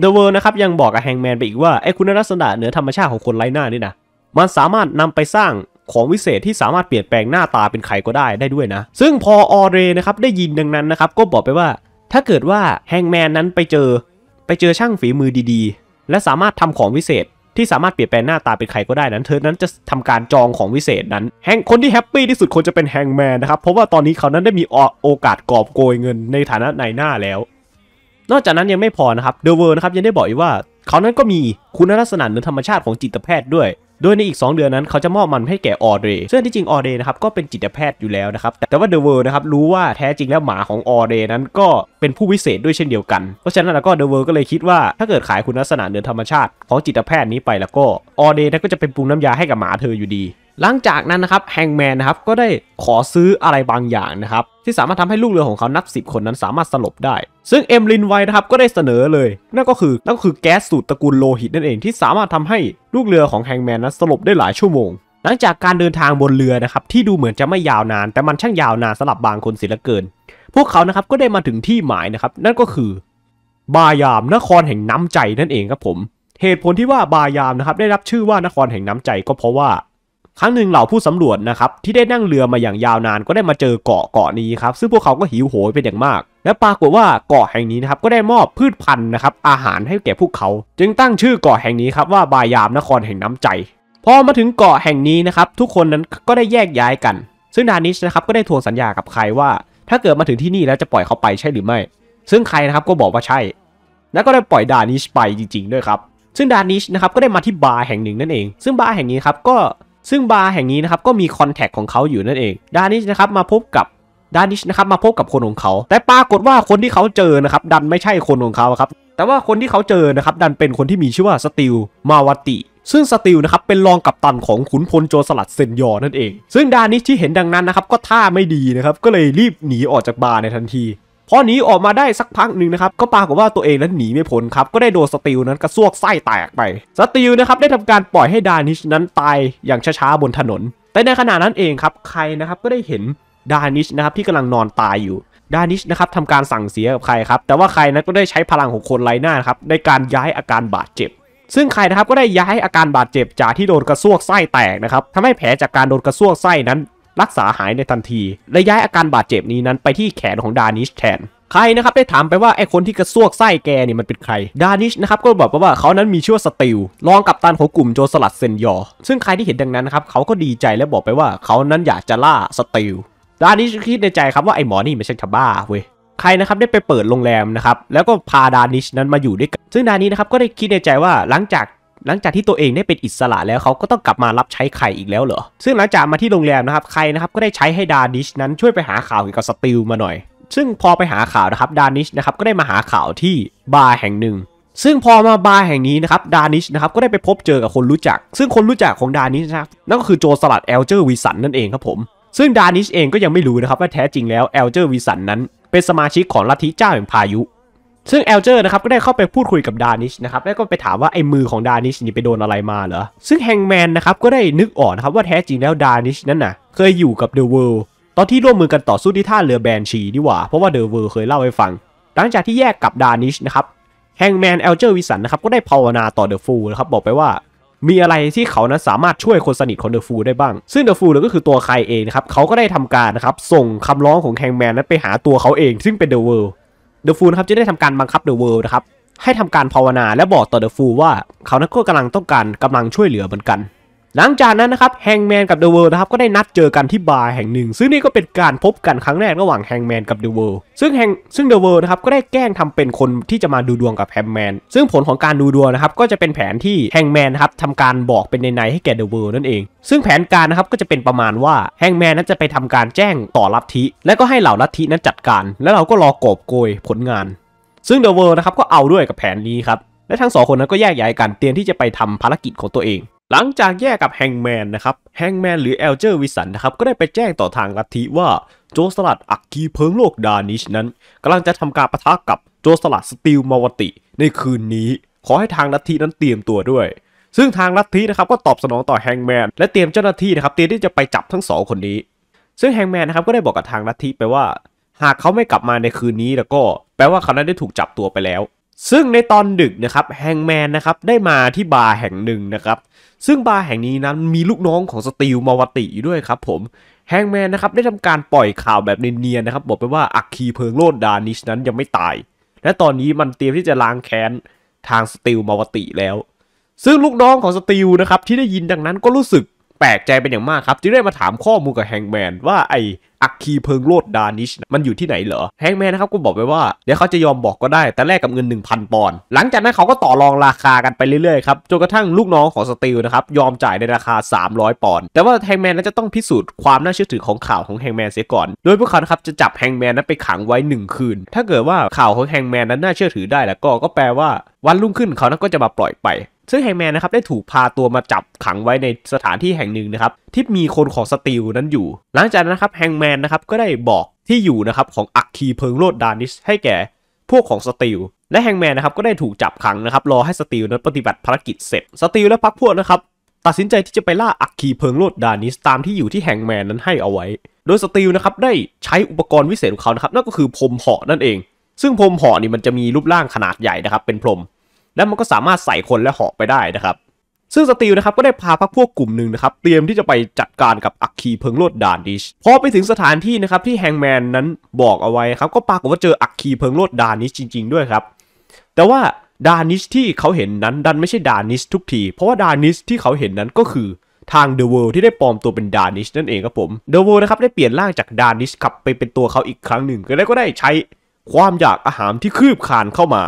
เดอะเวิลด์นะครับยังบอกกับแฮงแมนไปอีกว่าไอ้คุณลักษณะเหนือธรรมชาติของคนไร้หน้านี่นะ มันสามารถนำไปสร้างของวิเศษที่สามารถเปลี่ยนแปลงหน้าตาเป็นใครก็ได้ได้ด้วยนะ ซึ่งพอออเรนะครับได้ยินดังนั้นนะครับก็บอกไปว่าถ้าเกิดว่าแฮงแมนนั้นไปเจอไปเจอช่างฝีมือดี ๆ และสามารถทำของวิเศษ ที่สามารถเปลี่ยนแปลงหน้าตาเป็นใครก็ได้นั้นเธอนั้นจะทำการจองของวิเศษนั้นแฮงคนที่แฮปปี้ที่สุดควรจะเป็นแฮงแมนนะครับ เพราะว่าตอนนี้เขานั้นได้มีโอกาสกอบโกยเงินในฐานะนายหน้าแล้ว นอกจากนั้นยังไม่พอนะครับเดอะเวิร์นะครับ ยังได้บอกอีกว่า เขานั้นก็มีคุณลักษณะเหนือธรรมชาติของจิตแพทย์ด้วยโดยในอีก 2 เดือนนั้นเขาจะมอบมันให้แก่ออเดย์ซึ่งที่จริงออเดย์นะครับก็เป็นจิตแพทย์อยู่แล้วนะครับ แต่ว่าเดอะเวิร์นะครับ รู้ว่าแท้จริงแล้วหมาของออเดย์นั้นก็เป็นผู้วิเศษด้วยเช่นเดียวกัน เพราะฉะนั้นแล้วก็เดอะเวิร์ก็เลยคิดว่าถ้าเกิดขายคุณลักษณะเนือธรรมชาติของจิตแพทย์นี้ไปแล้วก็ออเดย์ก็จะเป็นปรุงน้ำยาให้กับหมาเธออยู่ดีหลังจากนั้นนะครับแฮงแมนนะครับก็ได้ขอซื้ออะไรบางอย่างนะครับ ที่สามารถทำให้ลูกเรือของเขานับ10คนนั้นสามารถสลบได้ซึ่งเอมลินไวนะครับก็ได้เสนอเลย นั่นก็คือนั่นก็คือแก๊สสูตรตระกูลโลหิตนั่นเอง ที่สามารถทำให้ลูกเรือของแฮงแมนนั้นสลบได้หลายชั่วโมง หลังจากการเดินทางบนเรือนะครับที่ดูเหมือนจะไม่ยาวนาน แต่มันช่างยาวนานสำหรับบางคนเสียเหลือเกิน พวกเขานะครับก็ได้มาถึงที่หมายนะครับนั่นก็คือ บายาม นครแห่งน้ำใจนั่นเองครับผมเหตุผลที่ว่าบายามนะครับได้รับชื่อว่านครแห่งน้ำใจ ก็เพราะว่าครั้งหนึ่งเหล่าผู้สำรวจนะครับที่ได้นั่งเรือมาอย่างยาวนาน ก็ได้มาเจอเกาะเกาะนี้ครับซึ่งพวกเขาก็หิวโหยเป็นอย่างมาก และปรากฏว่าเกาะแห่งนี้นะครับก็ได้มอบพืชพันธุ์นะครับอาหารให้แก่พวกเขา จึงตั้งชื่อเกาะแห่งนี้ครับว่าบายามนครแห่งน้ำใจพอมาถึงเกาะแห่งนี้นะครับ ทุกคนนั้นก็ได้แยกย้ายกัน ซึ่งดานิชนะครับก็ได้ทวงสัญญากับใครว่า ถ้าเกิดมาถึงที่นี่แล้วจะปล่อยเขาไปใช่หรือไม่ ซึ่งใครนะครับก็บอกว่าใช่ แล้วก็ได้ปล่อยดานิชไปจริง ๆ ด้วยครับซึ่งดานิชนะครับก็ได้มาที่บาร์แห่งหนึ่งนั่นเอง ซึ่งบาร์แห่งนี้ครับก็ซึ่งบาร์แห่งนี้นะครับก็มีคอนแทคของเขาอยู่นั่นเอง ดานิชนะครับมาพบกับดานิชนะครับมาพบกับคนของเขา แต่ปรากฏว่าคนที่เขาเจอนะครับดันไม่ใช่คนของเขาครับแต่ว่าคนที่เขาเจอนะครับดันเป็นคนที่มีชื่อว่าสติล มาวติ ซึ่งสติลนะครับเป็นรองกัปตันของขุนพลโจสลัดเซนยอนั่นเอง ซึ่งดานิชที่เห็นดังนั้นนะครับก็ท่าไม่ดีนะครับก็เลยรีบหนีออกจากบาร์ในทันทีพอหนีออกมาได้สักพักหนึ่งนะครับก็ปรากฏว่าตัวเองนั้นหนีไม่พ้นครับก็ได้โดนสติลนั้นกระซวกไส้แตกไปสติลนะครับได้ทำการปล่อยให้ดานิชนั้นตายอย่างช้าๆบนถนน แต่ในขณะนั้นเองครับใครนะครับก็ได้เห็นดานิชนะครับที่กำลังนอนตายอยู่ดานิชนะครับทำการสั่งเสียกับใครครับ แต่ว่าใครนั้นก็ได้ใช้พลังของคนไร้หน้าครับในการย้ายอาการบาดเจ็บ ซึ่งใครนะครับก็ได้ย้ายอาการบาดเจ็บ จากที่โดนกระซวกไส้แตกนะครับทำให้แผลจากการโดนกระซวกไส้นั้นรักษาหายในทันทีและย้ายอาการบาดเจ็บนี้นั้นไปที่แขนของดานิชแทน ใครนะครับได้ถามไปว่า ไอคนที่กระซวกไส้แกเนี่ยมันเป็นใคร ดานิชนะครับก็บอกว่าเขานั้นมีชื่อว่าสติล รองกับตันของกลุ่มโจสลัดเซนยอ ซึ่งใครที่เห็นดังนั้นนะครับเขาก็ดีใจและบอกไปว่าเขานั้นอยากจะล่าสติล ดานิชคิดในใจครับว่าไอหมอนี่ไม่ใช่ชาวบ้าเว้ย ใครนะครับได้ไปเปิดโรงแรมนะครับแล้วก็พาดานิชนั้นมาอยู่ด้วยกันซึ่งดานิชนะครับก็ได้คิดในใจว่าหลังจากหลังจากที่ตัวเองได้เป็นอิสระแล้วเขาก็ต้องกลับมารับใช้ไข่อีกแล้วเหรอ ซึ่งหลังจากมาที่โรงแรมนะครับไข่นะครับก็ได้ใช้ให้ดานิชนั้นช่วยไปหาข่าวเกี่ยวกับสติลมาหน่อย ซึ่งพอไปหาข่าวนะครับดานิชนะครับก็ได้มาหาข่าวที่บาร์แห่งหนึ่ง ซึ่งพอมาบาร์แห่งนี้นะครับดานิชนะครับก็ได้ไปพบเจอกับคนรู้จัก ซึ่งคนรู้จักของดานิชนะครับนั่นก็คือโจสลัดเอลเจอร์วิสันนั่นเองครับผม ซึ่งดานิชเองก็ยังไม่รู้นะครับว่าแท้จริงแล้วเอลเจอร์วิสันนั้นเป็นสมาชิกของลัทธิเจ้าแห่งพายุซึ่งเอลเจอร์นะครับก็ได้เข้าไปพูดคุยกับดานิชนะครับแล้วก็ไปถามว่าไอ้มือของดานิชนี่ไปโดนอะไรมาเหรอซึ่งแฮงแมนนะครับก็ได้นึกออกนะครับว่าแท้จริงแล้วดานิชนั้นน่ะเคยอยู่กับเดอะเวิลด์ตอนที่ร่วมมือกันต่อสู้ที่ท่าเรือแบนชีดีกว่า เพราะว่าเดอะเวิลด์เคยเล่าให้ฟังหลังจากที่แยกกับดานิชนะครับแฮงแมนเอลเจอร์วิสันนะครับก็ได้ภาวนาต่อเดอะฟูลนะครับบอกไปว่า มีอะไรที่เขานะสามารถช่วยคนสนิทของเดอะฟูลได้บ้าง ซึ่งเดอะฟูลก็คือตัวใครเองนะครับเขาก็ได้ทำการนะครับส่งคำร้องของแฮงแมนนั้นไปหาตัวเขาเองซึ่งเป็นเดอะเวิลด์เดอะฟูนะครับจะได้ทำการบังคับเดอะเวิลด์นะครับให้ทำการภาวนาและบอกต่อเดอะฟูลว่าเขานั้นก็กำลังต้องการกำลังช่วยเหลือเหมือนกันหลังจากนั้นนะครับแฮงแมนกับเดอะเวิลด์นะครับก็ได้นัดเจอกันที่บาร์แห่งหนึ่ง ซึ่งนี่ก็เป็นการพบกันครั้งแรกระหว่างแฮงแมนกับเดอะเวิลด์ซึ่งแฮงซึ่งเดอะเวิลด์นะครับก็ได้แกล้งทำเป็นคนที่จะมาดูดวงกับแฮงแมนซึ่งผลของการดูดวงนะครับก็จะเป็นแผนที่แฮงแมนครับทำการบอกเป็นในในให้แก่เดอะเวิลด์นั่นเอง ซึ่งแผนการนะครับก็จะเป็นประมาณว่าแฮงแมนนั้นจะไปทำการแจ้งต่อลัทธิและก็ให้เหล่าลัทธินั้นจัดการ แล้วเราก็รอกอบโกยผลงาน ซึ่งเดอะเวิลด์นะครับก็เอาด้วยกับแผนนี้ครับและทั้งสองคนนั้นก็แยกย้ายกันเตรียมที่จะไปทำภารกิจของตัวเองหลังจากแยกกับแฮงแมนนะครับ แฮงแมนหรือเอลเจอร์วิสันนะครับก็ได้ไปแจ้งต่อทางลัทธิว่าโจสลัดอักคีเพิงโลกดานิชนั้นกำลังจะทำการประทะกับโจสลัดสตีลมาวติ ในคืนนี้ ขอให้ทางลัทธินั้นเตรียมตัวด้วย ซึ่งทางลัทธินะครับก็ตอบสนองต่อแฮงแมนและเตรียมเจ้าหน้าที่นะครับเตรียมที่จะไปจับทั้งสองคนนี้ ซึ่งแฮงแมนนะครับก็ได้บอกกับทางลัทธิไปว่าหากเขาไม่กลับมาในคืนนี้แล้วก็แปลว่าเขานั้นได้ถูกจับตัวไปแล้วซึ่งในตอนดึกนะครับแฮงแมนนะครับได้มาที่บาร์แห่งหนึ่งนะครับซึ่งบาร์แห่งนี้นั้นมีลูกน้องของสตีลมาวติอยู่ด้วยครับผมแฮงแมนนะครับได้ทำการปล่อยข่าวแบบเนียนๆนะครับบอกไปว่าอักคีเพิงโลดดานิชนั้นยังไม่ตาย และตอนนี้มันเตรียมที่จะล้างแค้นทางสตีลมาวติแล้ว ซึ่งลูกน้องของสตีลนะครับที่ได้ยินดังนั้นก็รู้สึกแปลกใจเป็นอย่างมากครับจึงได้มาถามข้อมูลกับแฮงแมนว่าไออักคีเพิงโลดดานิชมันอยู่ที่ไหนเหรอแฮงแมนนะครับก็บอกไปว่าเดี๋ยวเขาจะยอมบอกก็ได้แต่แลกกับเงิน 1,000 ปอนด์หลังจากนั้นเขาก็ต่อรองราคากันไปเรื่อยๆครับจนกระทั่งลูกน้องของสตีลนะครับยอมจ่ายในราคา 300 ปอนด์แต่ว่าแฮงแมนนั้นจะต้องพิสูจน์ความน่าเชื่อถือของข่าวของแฮงแมนเสียก่อนโดยพวกเขาครับจะจับแฮงแมนนั้นไปขังไว้1คืนถ้าเกิดว่าข่าวของแฮงแมนนั้นน่าเชื่อถือได้แล้วก็ก็แปลว่าวันรุ่งขึ้นเขานั้นก็จะมาปล่อยไปซึ่งแฮงแมนนะครับได้ถูกพาตัวมาจับขังไว้ในสถานที่แห่งหนึ่งนะครับที่มีคนของสตีลนั้นอยู่ หลังจากนั้นนะครับแฮงแมนนะครับก็ได้บอกที่อยู่นะครับของอักคีเพิงโลดดานิชให้แก่ พวกของสตีลและแฮงแมนนะครับก็ได้ถูกจับขังนะครับรอให้สตีลนั้นปฏิบัติภารกิจเสร็จสตีลและพักพวกนะครับตัดสินใจที่จะไปล่าอักคีเพิงโลดดานิสตามที่อยู่ที่แฮงแมนนั้นให้เอาไว้ โดยสตีลนะครับได้ใช้อุปกรณ์วิเศษของเขานะครับนั่นก็คือพรมเหาะนั่นเอง ซึ่งพรมเหาะนี่มันจะมีรูปร่างขนาดใหญ่นะครับ เป็นพรมและมันก็สามารถใส่คนและเหาะไปได้นะครับซึ่งสตีลนะครับก็ได้พาพรคพวกกลุ่มหนึ่งนะครับเตรียมที่จะไปจัดการกับอัคคีเพิงโลดดานดิชพอไปถึงสถานที่นะครับที่แฮงแมนนั้นบอกเอาไว้ครับก็ปรากฏว่าเจออัคคีเพิงโลดดานดิชจริง ๆ ด้วยครับแต่ว่าดานิชที่เขาเห็นนั้นดันไม่ใช่ดานิชทุกทีเพราะว่าดานิชที่เขาเห็นนั้นก็คือทางเดอะเวิลด์ที่ได้ปลอมตัวเป็นดานิชนั่นเองครับผมเดอะเวิลด์นะครับได้เปลี่ยนร่างจากดานิชกลับไปเป็นตัวเขาอีกครั้งหนึ่งแล้วก็ได้ใช้ความอยากอาหารที่คืบคานเข้ามา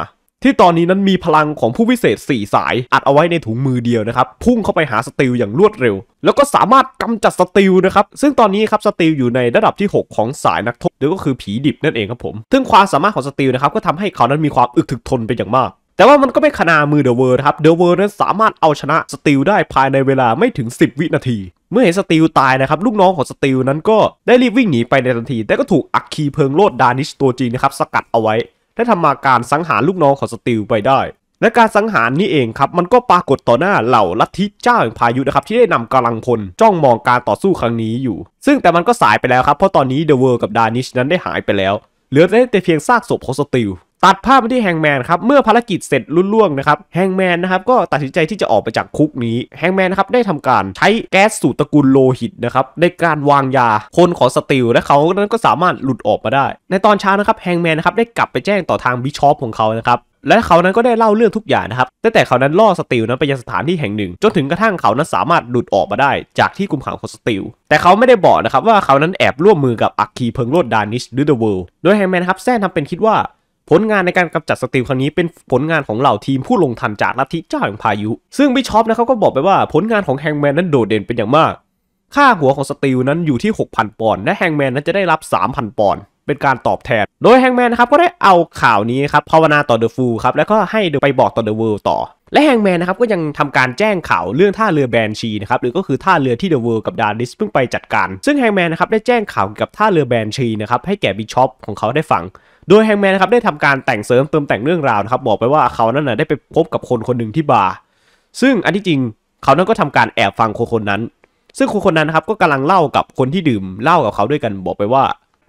ที่ตอนนี้นั้นมีพลังของผู้วิเศษ 4 สายอัดเอาไว้ในถุงมือเดียวนะครับ พุ่งเข้าไปหาสติลอย่างรวดเร็ว แล้วก็สามารถกำจัดสติลนะครับ ซึ่งตอนนี้ครับสติลอยู่ในระดับที่ 6 ของสายนักทบหรือก็คือผีดิบนั่นเองครับผมซึ่งความสามารถของสติลนะครับ ก็ทำให้เขานั้นมีความอึกถึกทนเป็นอย่างมาก แต่ว่ามันก็ไม่ขนามือเดอะเวิร์ดครับเดอะเวิร์ดนั้นสามารถเอาชนะสติลได้ภายในเวลาไม่ถึง 10 วินาที เมื่อเห็นสติลตายนะครับลูกน้องของสติลนั้นก็ได้รีบวิ่งหนีไปในทันที แต่ก็ถูกอักคีเพิงโลดดานิชตัวจริงนะครับสกัดเอาไว้และทำมาการสังหารลูกน้องของสตีลไปได้ และการสังหารนี่เองครับ มันก็ปรากฏต่อหน้าเหล่าลัทธิเจ้าแห่งพายุนะครับ ที่ได้นำกำลังพล จ้องมองการต่อสู้ครั้งนี้อยู่ ซึ่งแต่มันก็สายไปแล้วครับ เพราะตอนนี้เดอะเวิร์กับดานิชนั้นได้หายไปแล้ว เหลือแต่เพียงซากศพของสตีลตัดภาพไปที่แฮงแมนครับเมื่อภารกิจเสร็จลุล่วงนะครับแฮงแมนนะครับก็ตัดสินใจที่จะออกไปจากคุกนี้แฮงแมนนะครับได้ทำการใช้แก๊สสูตรตระกูลโลหิตนะครับในการวางยาคนของสติลและเขานั้นก็สามารถหลุดออกมาได้ ในตอนเช้านะครับแฮงแมนนะครับได้กลับไปแจ้งต่อทางบิชอปของเขานะครับและเขานั้นก็ได้เล่าเรื่องทุกอย่างนะครับตั้งแต่เขานั้นล่อสติลนั้นไปยังสถานที่แห่งหนึ่ง จนถึงกระทั่งเขานั้นสามารถหลุดออกมาได้ จากที่กุมขังของสติลแต่เขาไม่ได้บอกนะครับว่าเขานั้นแอบร่วมมือกับอัคคีเพิงโรดดานิชหรือเดอะเวิลด์โดยแฮงแมนครับแซนทำเป็นคิดว่าผลงานในการกำจัดสตีลครั้งนี้เป็นผลงานของเหล่าทีมผู้ลงทันจากลัทธิเจ้าแห่งพายุ ซึ่งบิชอปนะเขาก็บอกไปว่าผลงานของแฮงแมนนั้นโดดเด่นเป็นอย่างมาก ค่าหัวของสตีลนั้นอยู่ที่ 6,000 ปอนด์และแฮงแมนนั้นจะได้รับ 3,000 ปอนด์เป็นการตอบแทน โดยแฮงแมนนะครับก็ได้เอาข่าวนี้ครับภาวนาต่อเดอะฟูลครับแล้วก็ให้ไปบอกต่อเดอะเวิลด์ต่อ และแฮงแมนนะครับก็ยังทำการแจ้งข่าวเรื่องท่าเรือแบนชีนะครับหรือก็คือท่าเรือที่เดอะเวิลด์กับดาริสเพิ่งไปจัดการ ซึ่งแฮงแมนนะครับได้แจ้งข่าวกวกับท่าเรือแบนชีนะครับให้แก่บิชอปของเขาได้ฟังโดยแฮงแมนนะครับได้ทำการแต่งเสริมเติมแต่งเรื่องราว นะครับ บอกไปว่าเขานั้นน่ะได้ไปพบกับคนคนหนึ่งที่บาร์ซึ่งอันที่จริง เขานั้นก็ทำการแอบฟังคนคนนั้น ซึ่งคนคนนั้นนะครับก็กำลังเล่ากับคนที่ดื่มเล่ากับเขาด้วยกันบอกไปว่า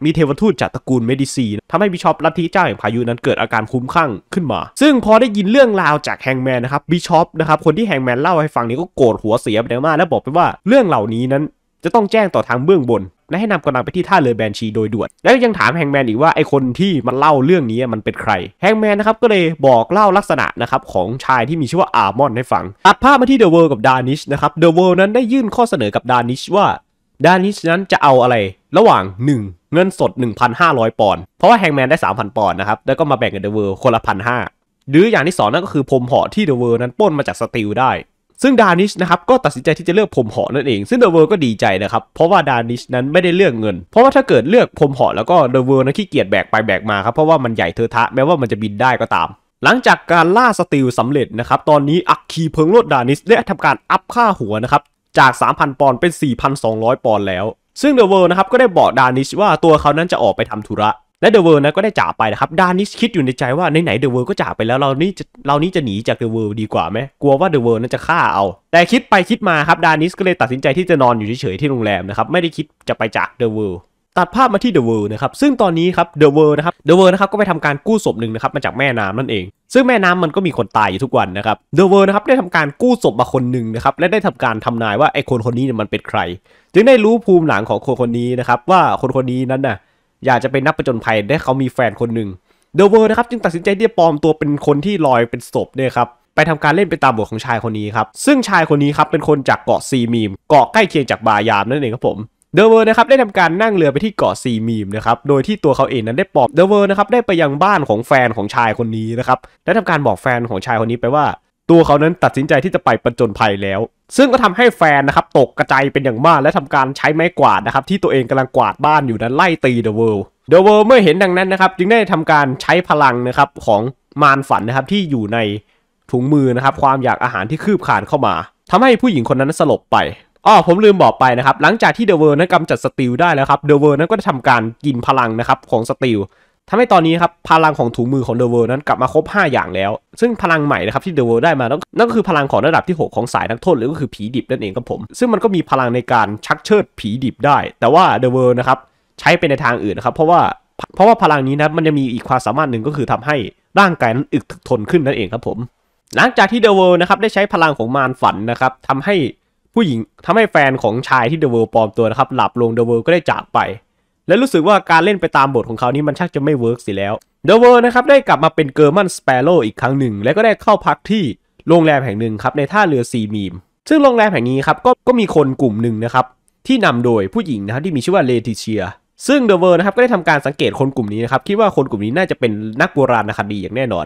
มีเทวทูตจากตระกูลเมดิซีทำให้บิชอปลัทธิเจ้าแห่งพายุนั้นเกิดอาการคุ้มข้างขึ้นมา ซึ่งพอได้ยินเรื่องราวจากแฮงแมนนะครับบิชอปนะครับคนที่แฮงแมนเล่าให้ฟังนี้ก็โกรธหัวเสียไปมากและบอกไปว่าเรื่องเหล่านี้นั้นจะต้องแจ้งต่อทางเบื้องบน และให้นำกำลังไปที่ท่าเรือแบนชีโดยด่วนแล้วยังถามแฮงแมนอีกว่าไอคนที่มันเล่าเรื่องนี้มันเป็นใครแฮงแมนนะครับก็เลยบอกเล่าลักษณะนะครับของชายที่มีชื่อว่าอาร์มอนให้ฟังตัดภาพมาที่เดอะเวิร์กับดานิชนะครับเดอะเวิร์นั้นได้ยื่นข้อเสนอกับดานิชว่าดานิชนั้นจะเอาอะไร ระหว่าง 1. เงินสด 1,500ปอนด์เพราะว่าแฮงแมนได้3,000 ปอนด์นะครับแล้วก็มาแบ่งกับเดอะเวิร์คนละพันห้าหรืออย่างที่2นั่นก็คือพรมห่อที่เดอะเวิร์นั้นป้นมาจากสตีลได้ซึ่งดานิชนะครับก็ตัดสินใจที่จะเลือกผมเหาะนั่นเอง ซึ่งเดอะเวิร์ก็ดีใจนะครับ เพราะว่าดานิชนั้นไม่ได้เลือกเงิน เพราะว่าถ้าเกิดเลือกผมเหาะแล้วก็เดอะเวิร์นั้นขี้เกียจแบกไปแบกมาครับเพราะว่ามันใหญ่เทอะทะแม้ว่ามันจะบินได้ก็ตาม หลังจากการล่าสติลสำเร็จนะครับ ตอนนี้อักคีเพิงโลดดานิชได้ทำการอัพค่าหัวนะครับ จาก 3,000 ปอนด์เป็น 4,200 ปอนด์แล้วซึ่งเดอะเวิร์นะครับก็ได้บอกดานิชว่าตัวเขานั้นจะออกไปทำธุระและเดอะเวิร์นะก็ได้จ่าไปนะครับดานิสคิดอยู่ในใจว่าไหนๆเดอะเวิร์ก็จ่าไปแล้วเรานี่จะเรานี่จะหนีจากเดอะเวิร์ดีกว่าไหมกลัวว่าเดอะเวิร์นั้นจะฆ่าเอาแต่คิดไปคิดมาครับดานิสก็เลยตัดสินใจที่จะนอนอยู่เฉยๆที่โรงแรมนะครับไม่ได้คิดจะไปจากเดอะเวิร์ตัดภาพมาที่เดอะเวิร์นะครับซึ่งตอนนี้ครับเดอะเวิร์นะครับเดอะเวิร์นะครับก็ไปทำการกู้ศพหนึ่งนะครับมาจากแม่น้ำนั่นเอง ซึ่งแม่น้ำมันก็มีคนตายอยู่ทุกวันนะครับเดอะเวิร์นะครับได้ทำการกู้ศพมาคนหนึ่งนะครับและได้ทำการทำนายว่าไอ้คนคนนี้เนี่ยมันเป็นใครจึงได้รู้ภูมิหลังของคนคนนี้นะครับว่าคนคนนี้นั้นน่ะอยากจะเป็นนักประจนภัยได้เขามีแฟนคนหนึ่งเดอะเวิร์นะครับจึงตัดสินใจที่จะปลอมตัวเป็นคนที่ลอยเป็นศพเนี่ยครับไปทำการเล่นไปตามบทของชายคนนี้ครับซึ่งชายคนนี้ครับเป็นคนจากเกาะซีมีมเกาะใกล้เคียงจากบายามนั่นเองครับผมเดอะเวิร์นะครับได้ทำการนั่งเรือไปที่เกาะซีมีมนะครับโดยที่ตัวเขาเองนั้นได้ปลอมเดอะเวิร์นะครับได้ไปยังบ้านของแฟนของชายคนนี้นะครับและทำการบอกแฟนของชายคนนี้ไปว่าตัวเขานั้นตัดสินใจที่จะไปประจนภัยแล้ว ซึ่งก็ทำให้แฟนนะครับตกกระจายเป็นอย่างมาก และทำการใช้ไม้กวาดนะครับที่ตัวเองกำลังกวาดบ้านอยู่นั้นไล่ตีเดอะเวิลด์เดอะเวิลด์เมื่อเห็นดังนั้นนะครับจึงได้ทำการใช้พลังนะครับของมารฝันนะครับที่อยู่ในถุงมือนะครับความอยากอาหารที่คืบคานเข้ามา ทำให้ผู้หญิงคนนั้นสลบไปอ๋อผมลืมบอกไปนะครับหลังจากที่เดอะเวิร์นั้นกำจัดสติลได้แล้วครับเดอะเวิร์นั้นก็จะทำการกินพลังนะครับของสติลทำให้ตอนนี้ครับพลังของถุงมือของเดอะเวิร์นั้นกลับมาครบ 5 อย่างแล้ว ซึ่งพลังใหม่นะครับที่เดอะเวิร์ได้มานั่นก็คือพลังของระดับที่6ของสายนักโทษหรือก็คือผีดิบนั่นเองครับผมซึ่งมันก็มีพลังในการชักเชิดผีดิบได้ แต่ว่าเดอะเวิร์นะครับใช้ไปในทางอื่นนะครับเพราะว่าเพราะว่าพลังนี้นะมันจะมีอีกความสามารถหนึ่งก็คือทำให้ร่างกายนั้นอึกทนขึ้นนั่นเองครับผมหลังจากที่เดอะเวิร์นะครับได้ใช้พลังของมารฝันนะครับทำให้ผู้หญิงทำให้แฟนของชายที่เดอะเวิร์ปลอมตัวนะครับหลับลงเดอะเวิร์ก็ได้จากไปและรู้สึกว่าการเล่นไปตามบทของเขานี่มันชักจะไม่เวิร์กสิแล้ว เดอะเวิร์นะครับได้กลับมาเป็นเกอร์มันสเปโรอีกครั้งหนึ่ง และก็ได้เข้าพักที่โรงแรมแห่งหนึ่งครับในท่าเรือซีมีม ซึ่งโรงแรมแห่งนี้ครับก็ก็มีคนกลุ่มหนึ่งนะครับที่นำโดยผู้หญิงนะครับที่มีชื่อว่าเลติเชีย ซึ่งเดอะเวิร์นะครับก็ได้ทำการสังเกตคนกลุ่มนี้นะครับคิดว่าคนกลุ่มนี้น่าจะเป็นนักโบราณคดีอย่างแน่นอน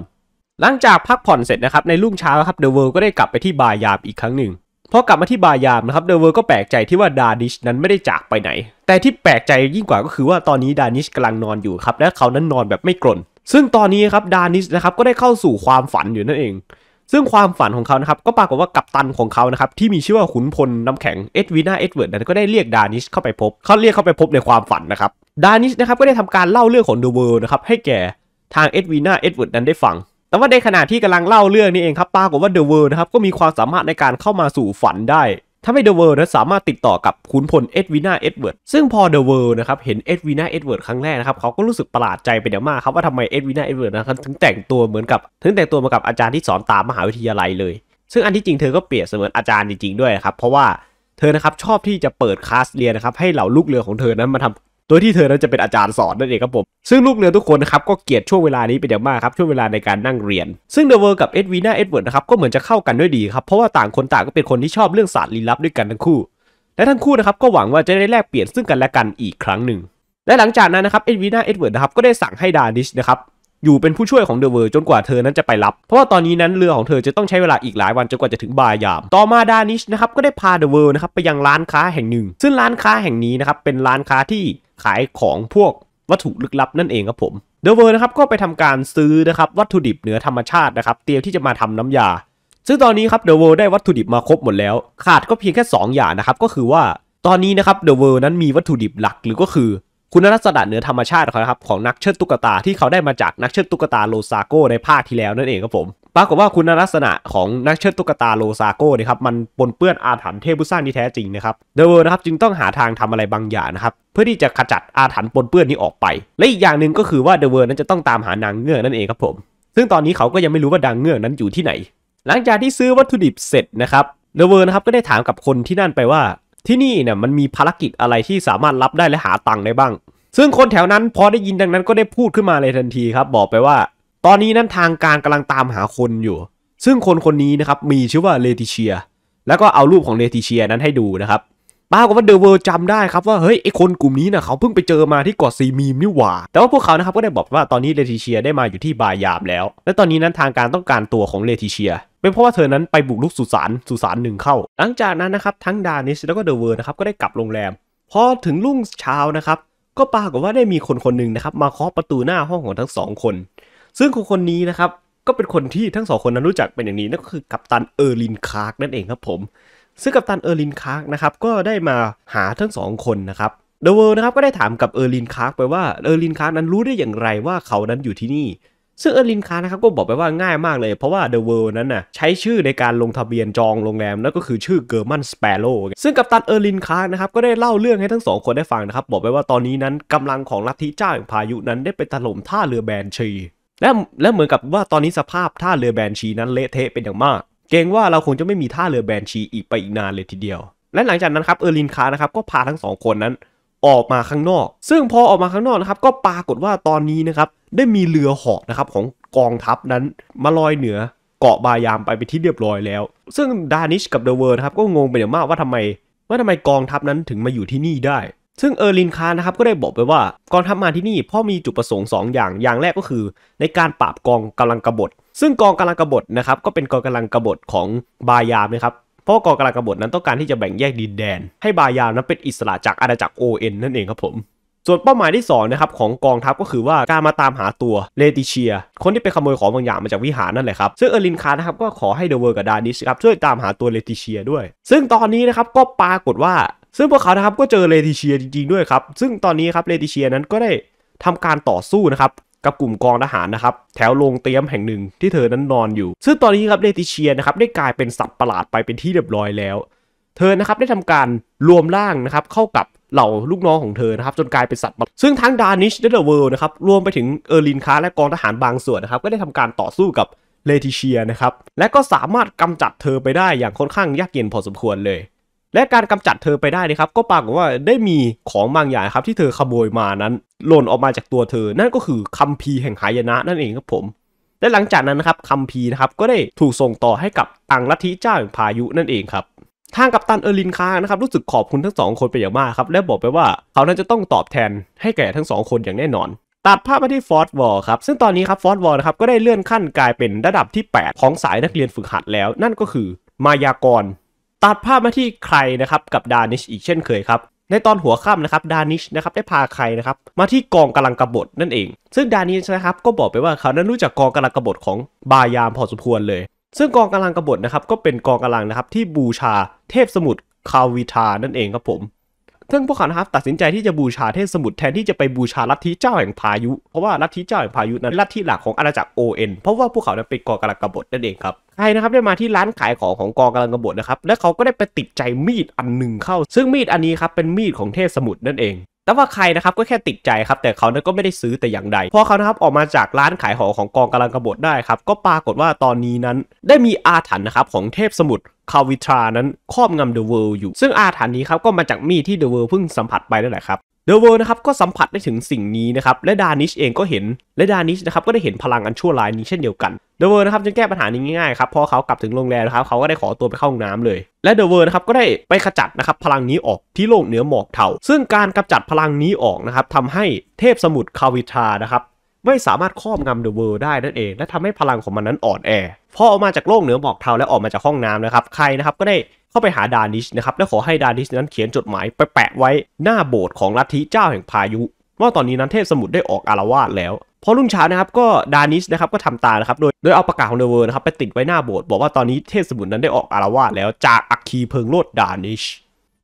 หลังจากพักผ่อนเสร็จนะครับในรุ่งเช้าครับเดอะเวิร์ก็ได้กลับไปที่บาร์ยาบอีกครั้งหนึ่งพอกลับมาที่บายามนะครับเดเวอร์ก็แปลกใจที่ว่าดานิชนั้นไม่ได้จากไปไหน แต่ที่แปลกใจยิ่งกว่าก็คือว่าตอนนี้ดานิชกำลังนอนอยู่ครับและเขานั้นนอนแบบไม่กลนซึ่งตอนนี้ครับดานิชนะครับก็ได้เข้าสู่ความฝันอยู่นั่นเอง ซึ่งความฝันของเขานะครับก็ปรากฏว่ากัปตันของเขานะครับที่มีชื่อว่าขุนพลน้ำแข็งเอ็ดวีนาเอ็ดเวิร์ดนั้นก็ได้เรียกดานิชเข้าไปพบเขาเรียกเข้าไปพบในความฝันนะครับดานิชนะครับก็ได้ทำการเล่าเรื่องของเดอะเวิร์นะครับให้แก่ทางเอ็ดวีนาเอ็ดเวิร์ดนั้นได้ฟังแต่ว่าในขณะที่กำลังเล่าเรื่องนี้เองครับ ปรากฏว่าเดอะเวิร์นะครับก็มีความสามารถในการเข้ามาสู่ฝันได้ทาให้เดอะเวิร์นะสามารถติดต่อกับขุนพลเอ็ดวินาเอ็ดเวิร์ดซึ่งพอเดอะเวิร์นะครับเห็นเอ็ดวินาเอ็ดเวิร์ดครั้งแรกนะครับ เขาก็รู้สึกประหลาดใจเป็นอย่างมากครับ ว่าทำไมเอ็ดวินาเอ็ดเวิร์ดนะครับถึงแต่งตัวเหมือนกับ ถึงแต่งตัวมากับอาจารย์ที่สอนตามมหาวิทยาลัยเลย ซึ่งอันที่จริงเธอก็เปรียบเสมือนอาจารย์จริงๆด้วยครับเพราะว่าเธอนะครับชอบที่จะเปิดคลาสเรียนนะครับให้เหล่าลูกเรือของเธอนั้นมาทำโดยที่เธอนั้นจะเป็นอาจารย์สอนนั่นเองครับผมซึ่งลูกเรือทุกคนนะครับก็เกลียดช่วงเวลานี้เป็นอย่างมากครับช่วงเวลาในการนั่งเรียนซึ่งเดอะเวิร์กับเอ็ดวีนาเอ็ดเวิร์ดนะครับก็เหมือนจะเข้ากันด้วยดีครับเพราะว่าต่างคนต่างก็เป็นคนที่ชอบเรื่องศาสตร์ลี้ลับด้วยกันทั้งคู่ และทั้งคู่นะครับก็หวังว่าจะได้แลกเปลี่ยนซึ่งกันและกันอีกครั้งหนึ่งและหลังจากนั้นนะครับเอ็ดวีนาเอ็ดเวิร์ดนะครับก็ได้สั่งให้ดานิชนะครับอยู่เป็นผู้ช่วยของเดอะเวอร์จนกว่าเธอนั้นจะไปรับ เพราะว่าตอนนี้นั้นเรือของเธอจะต้องใช้เวลาอีกหลายวันจนกว่าจะถึงบายามต่อมาดานิชนะครับก็ได้พาเดอะเวอร์นะครับไปยังร้านค้าแห่งหนึ่ง ซึ่งร้านค้าแห่งนี้นะครับเป็นร้านค้าที่ขายของพวกวัตถุลึกลับนั่นเองครับผมเดอะเวอร์นะครับก็ไปทำการซื้อนะครับวัตถุดิบเหนือธรรมชาตินะครับเตรียมที่จะมาทำน้ำยาซึ่งตอนนี้ครับเดอะเวอร์ได้วัตถุดิบมาครบหมดแล้ว ขาดก็เพียงแค่ 2 อย่างนะครับก็คือว่า ตอนนี้นะครับเดอะเวอร์นั้นมีวัตถุดิบหลักหรือก็คือคุณลักษณะเหนือธรรมชาติของเขาครับของนักเชิดตุ๊กตาที่เขาได้มาจากนักเชิดตุ๊กตาโลซาโกในภาคที่แล้วนั่นเองครับผมปรากฏว่าคุณลักษณะของนักเชิดตุ๊กตาโลซาโก้นะครับมันปนเปื้อนอาถรรพ์เทพุซร้างที่แท้จริงนะครับเดเวอร์นะครับจึงต้องหาทางทำอะไรบางอย่างนะครับเพื่อที่จะขจัดอาถรรพ์ปนเปื้อนนี้ออกไป และอีกอย่างหนึ่งก็คือว่าเดเวอร์นั้นจะต้องตามหานางเงือกนั่นเองครับผม ซึ่งตอนนี้เขาก็ยังไม่รู้ว่านางเงือกนั้นอยู่ที่ไหน หลังจากที่ซื้อวัตถุดิบเสร็จนะครับเดเวอร์นะครับก็ได้ถามกับคนที่นั่นไปว่าที่นี่เนี่ยมันมีภารกิจอะไรที่สามารถรับได้และหาตังค์ได้บ้าง ซึ่งคนแถวนั้นพอได้ยินดังนั้นก็ได้พูดขึ้นมาเลยทันทีครับบอกไปว่า ตอนนี้นั้นทางการกำลังตามหาคนอยู่ ซึ่งคนคนนี้นะครับมีชื่อว่าเลติเชีย แล้วก็เอารูปของเลติเชียนั้นให้ดูนะครับ ป้ากบว่าเดอะเวิร์จำได้ครับว่าเฮ้ยไอคนกลุ่มนี้นะเขาเพิ่งไปเจอมาที่เกาะซีมีมนี่หว่าแต่ว่าพวกเขานะครับก็ได้บอกว่าตอนนี้เลติเชียได้มาอยู่ที่บายามแล้ว และตอนนี้นั้นทางการต้องการตัวของเลติเชียเป็นเพราะว่าเธอนั้นไปบุกลุกสุสานสุสานหนึ่งเข้า หลังจากนั้นนะครับทั้งดานิสแล้วก็เดอะเวิร์นะครับก็ได้กลับโรงแรม พอถึงรุ่งเช้านะครับ ก็ปรากฏว่าได้มีคนคนหนึ่งนะครับมาเคาะประตูหน้าห้องของทั้งสองคน ซึ่งคนคนนี้นะครับก็เป็นคนที่ทั้งสองคนนั้นรู้จักเป็นอย่างนี้นั่นก็คือกัปตันเออร์ลินคาร์กนั่นเองครับผม ซึ่งกัปตันเออร์ลินคาร์กนะครับก็ได้มาหาทั้งสองคนนะครับเดอะเวิร์นะครับก็ได้ถามกับเออร์ลินคาร์กไปว่าเออร์ลินคาร์กนั้นรู้ได้อย่างไรว่าเขานั้นอยู่ที่นี่ซึ่งเออร์ลินคานะครับก็บอกไปว่าง่ายมากเลย เพราะว่าเดอะเวิลด์นั้นน่ะใช้ชื่อในการลงทะเบียนจองโรงแรมนั่นก็คือชื่อเกอร์มันสเปโร่ซึ่งกัปตันเออร์ลินคานะครับก็ได้เล่าเรื่องให้ทั้งสองคนได้ฟังนะครับบอกไปว่าตอนนี้นั้นกำลังของลัทธิเจ้าแห่งพายุนั้นได้ไปถล่มท่าเรือแบนชี และและเหมือนกับว่าตอนนี้สภาพท่าเรือแบนชีนั้นเละเทะเป็นอย่างมากเกรงว่าเราคงจะไม่มีท่าเรือแบนชีอีกไปอีกนานเลยทีเดียว และหลังจากนั้นครับเออร์ลินคานะครับก็พาทั้งสองคนนั้นออกมาข้างนอก ซึ่งพอออกมาข้างนอกนะครับก็ปรากฏว่าตอนนี้นะครับได้มีเรือหอกนะครับของกองทัพนั้นมาลอยเหนือเกาะบายามไปไปที่เรียบร้อยแล้ว ซึ่งดานิชกับเดอะเวิร์นะครับก็งงไปอย่างมากว่าทำไม ว่าทำไมกองทัพนั้นถึงมาอยู่ที่นี่ได้ ซึ่งเออร์ลินคานะครับก็ได้บอกไปว่ากองทัพมาที่นี่พ่อมีจุดประสงค์2อย่าง อย่างแรกก็คือในการปราบกองกำลังกบฏ ซึ่งกองกำลังกบฏนะครับก็เป็นกองกำลังกบฏของบายามนะครับเพราะกองกำลังกบฏนั้นต้องการที่จะแบ่งแยกดินแดนให้บายามนั้นเป็นอิสระจากอาณาจักรโอเอ็นนั่นเองครับผมส่วนเป้าหมายที่2นะครับของกองทัพก็คือว่าการมาตามหาตัวเลติเชียคนที่ไปขโมยของบางอย่างมาจากวิหารนั่นแหละครับ ซึ่งเอรินคานะครับก็ขอให้เดอะเวอร์กับดานิชครับช่วยตามหาตัวเลติเชียด้วย ซึ่งตอนนี้นะครับก็ปรากฏว่า ซึ่งพวกเขานะครับก็เจอเลติเชียจริง ๆด้วยครับ ซึ่งตอนนี้ครับเลติเชียนั้นก็ได้ทำการต่อสู้นะครับกับกลุ่มกองทหารนะครับแถวโรงเตียมแห่งหนึ่งที่เธอนั้นนอนอยู่ ซึ่งตอนนี้ครับเลติเชียนะครับได้กลายเป็นสัตว์ประหลาดไปเป็นที่เรียบร้อยแล้ว เธอนะครับได้ทำการรวมร่างนะครับเข้ากับเหล่าลูกน้องของเธอนะครับจนกลายเป็นสัตว์ซึ่งทั้งดานิชเดอะเวิลด์นะครับรวมไปถึงเออร์ลินคาและกองทหารบางส่วนนะครับก็ได้ทำการต่อสู้กับเลติเชียนะครับและก็สามารถกำจัดเธอไปได้อย่างค่อนข้างยากเย็นพอสมควรเลย และการกำจัดเธอไปได้นะครับก็ปรากฏว่าได้มีของบางอย่างครับที่เธอขโมยมานั้น หล่นออกมาจากตัวเธอนั่นก็คือคัมภีร์แห่งหายนะนั่นเองครับผมและหลังจากนั้นนะครับคัมภีร์นะครับก็ได้ถูกส่งต่อให้กับอังลัทธิเจ้าแห่งพายุนั่นเองครับทางกัปตันเออรินคานะครับรู้สึกขอบคุณทั้งสองคนไปอย่างมากครับและบอกไปว่า เขานั้นจะต้องตอบแทนให้แก่ทั้งสองคนอย่างแน่นอนตัดภาพมาที่ฟอร์ดวอลครับซึ่งตอนนี้ครับฟอร์ดวอลนะครับก็ได้เลื่อนขั้นกลายเป็นระดับที่ 8 ของสายนักเรียนฝึกหัดแล้วนั่นก็คือมายากรตัดภาพมาที่ใครนะครับกับดานิชอีกเช่นเคยครับ ในตอนหัวค่ำนะครับดานิชนะครับได้พาใครนะครับมาที่กองกำลังกบฏนั่นเองซึ่งดานิชนะครับก็บอกไปว่าเขานั้นรู้จักกองกำลังกบฏของบายามพอสมควรเลยซึ่งกองกำลังกบฏนะครับก็เป็นกองกำลังนะครับที่บูชาเทพสมุทรคาวิทานั่นเองครับผมซึ่งพวกเขานะครับตัดสินใจที่จะบูชาเทพสมุทรแทนที่จะไปบูชาลัทธิเจ้าแห่งพายุ เพราะว่าลัทธิเจ้าแห่งพายุนั้นลัทธิหลักของอาณาจักรโอเอ็นเพราะว่าพวกเขานั้นเป็นกองกำลังกบฏนั่นเองครับใครนะครับได้มาที่ร้านขายของของกองกำลังกบฏนะครับและเขาก็ได้ไปติดใจมีดอันหนึ่งเข้าซึ่งมีดอันนี้ครับเป็นมีดของเทพสมุทรนั่นเองแต่ว่าใครนะครับก็แค่ติดใจครับ แต่เขานั้นก็ไม่ได้ซื้อแต่อย่างใด พอเขานะครับออกมาจากร้านขายหอของกองกำลังกบฏได้ครับก็ปรากฏว่าตอนนี้นั้นได้มีอาถรรพ์นะครับของเทพสมุทรคาวิทรานั้นครอบงำเดอะเวิลด์อยู่ ซึ่งอาถรรพ์นี้ครับก็มาจากมีดที่เดอะเวิลด์เพิ่งสัมผัสไปนั่นแหละครับเดอเวอร์นะครับก็สัมผัสได้ถึงสิ่งนี้นะครับและดานิชเองก็เห็นและดานิชนะครับก็ได้เห็นพลังอันชั่วร้ายนี้เช่นเดียวกันเดอเวอร์นะครับจึงแก้ปัญหานี้ง่ายๆครับพอเขากลับถึงโรงแรมนะครับเขาก็ได้ขอตัวไปเข้าห้องน้ำเลย และเดอเวอร์นะครับก็ได้ไปขจัดนะครับพลังนี้ออกที่โลกเหนือหมอกเทาซึ่งการกำจัดพลังนี้ออกนะครับทำให้เทพสมุทรคาวิทานะครับไม่สามารถครอบงำเดอะเวิร์ได้นั่นเอง และทำให้พลังของมันนั้นอ่อนแอ พอออกมาจากโลกเหนือหมอกเทาและออกมาจากห้องน้ำนะครับใครนะครับก็ได้เข้าไปหาดานิชนะครับและขอให้ดานิชนั้นเขียนจดหมายไปแปะไว้หน้าโบสถ์ของลัทธิเจ้าแห่งพายุว่าตอนนี้นั้นเทพสมุทรได้ออกอารวาสแล้วพอรุ่งเช้านะครับก็ดานิชนะครับก็ทำตานะครับโดยโดยเอาประกาศของเดเวอร์นะครับไปติดไว้หน้าโบสถ์บอกว่าตอนนี้เทพสมุทรนั้นได้ออกอารวาสแล้วจากอัคคีเพิงโลดดานิช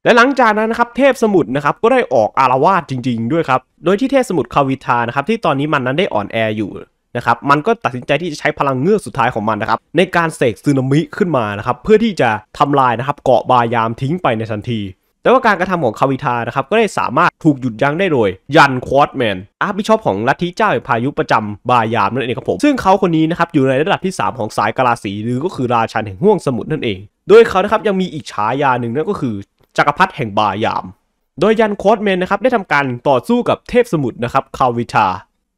และหลังจากนั้นนะครับเทพสมุทรนะครับก็ได้ออกอารวาสจริงๆ ด้วยครับโดยที่เทพสมุทรคาวิทานะครับที่ตอนนี้มันนั้นได้อ่อนแออยู่นะครับมันก็ตัดสินใจที่จะใช้พลังเงือกสุดท้ายของมันนะครับในการเสกซึนามิขึ้นมานะครับเพื่อที่จะทำลายนะครับเกาะบายามทิ้งไปในทันที แต่ว่าการกระทำของคาวิทานะครับก็ได้สามารถถูกหยุดยั้งได้โดยยันควอตแมนอาร์บิชอปของลัทธิเจ้าพายุประจำบายามนั่นเองครับผมซึ่งเขาคนนี้นะครับอยู่ในระดับที่ 3 ของสายกาลาสีหรือก็คือราชันแห่งห้วงสมุทรนั่นเองโดยเขานะครับยังมีอีกฉายาหนึ่งนั่นก็คือ จักรพรรดิแห่งบายามโดยยันควอตแมนนะครับได้ทำการต่อสู้กับเทพสมุทรนะครับคาวิทา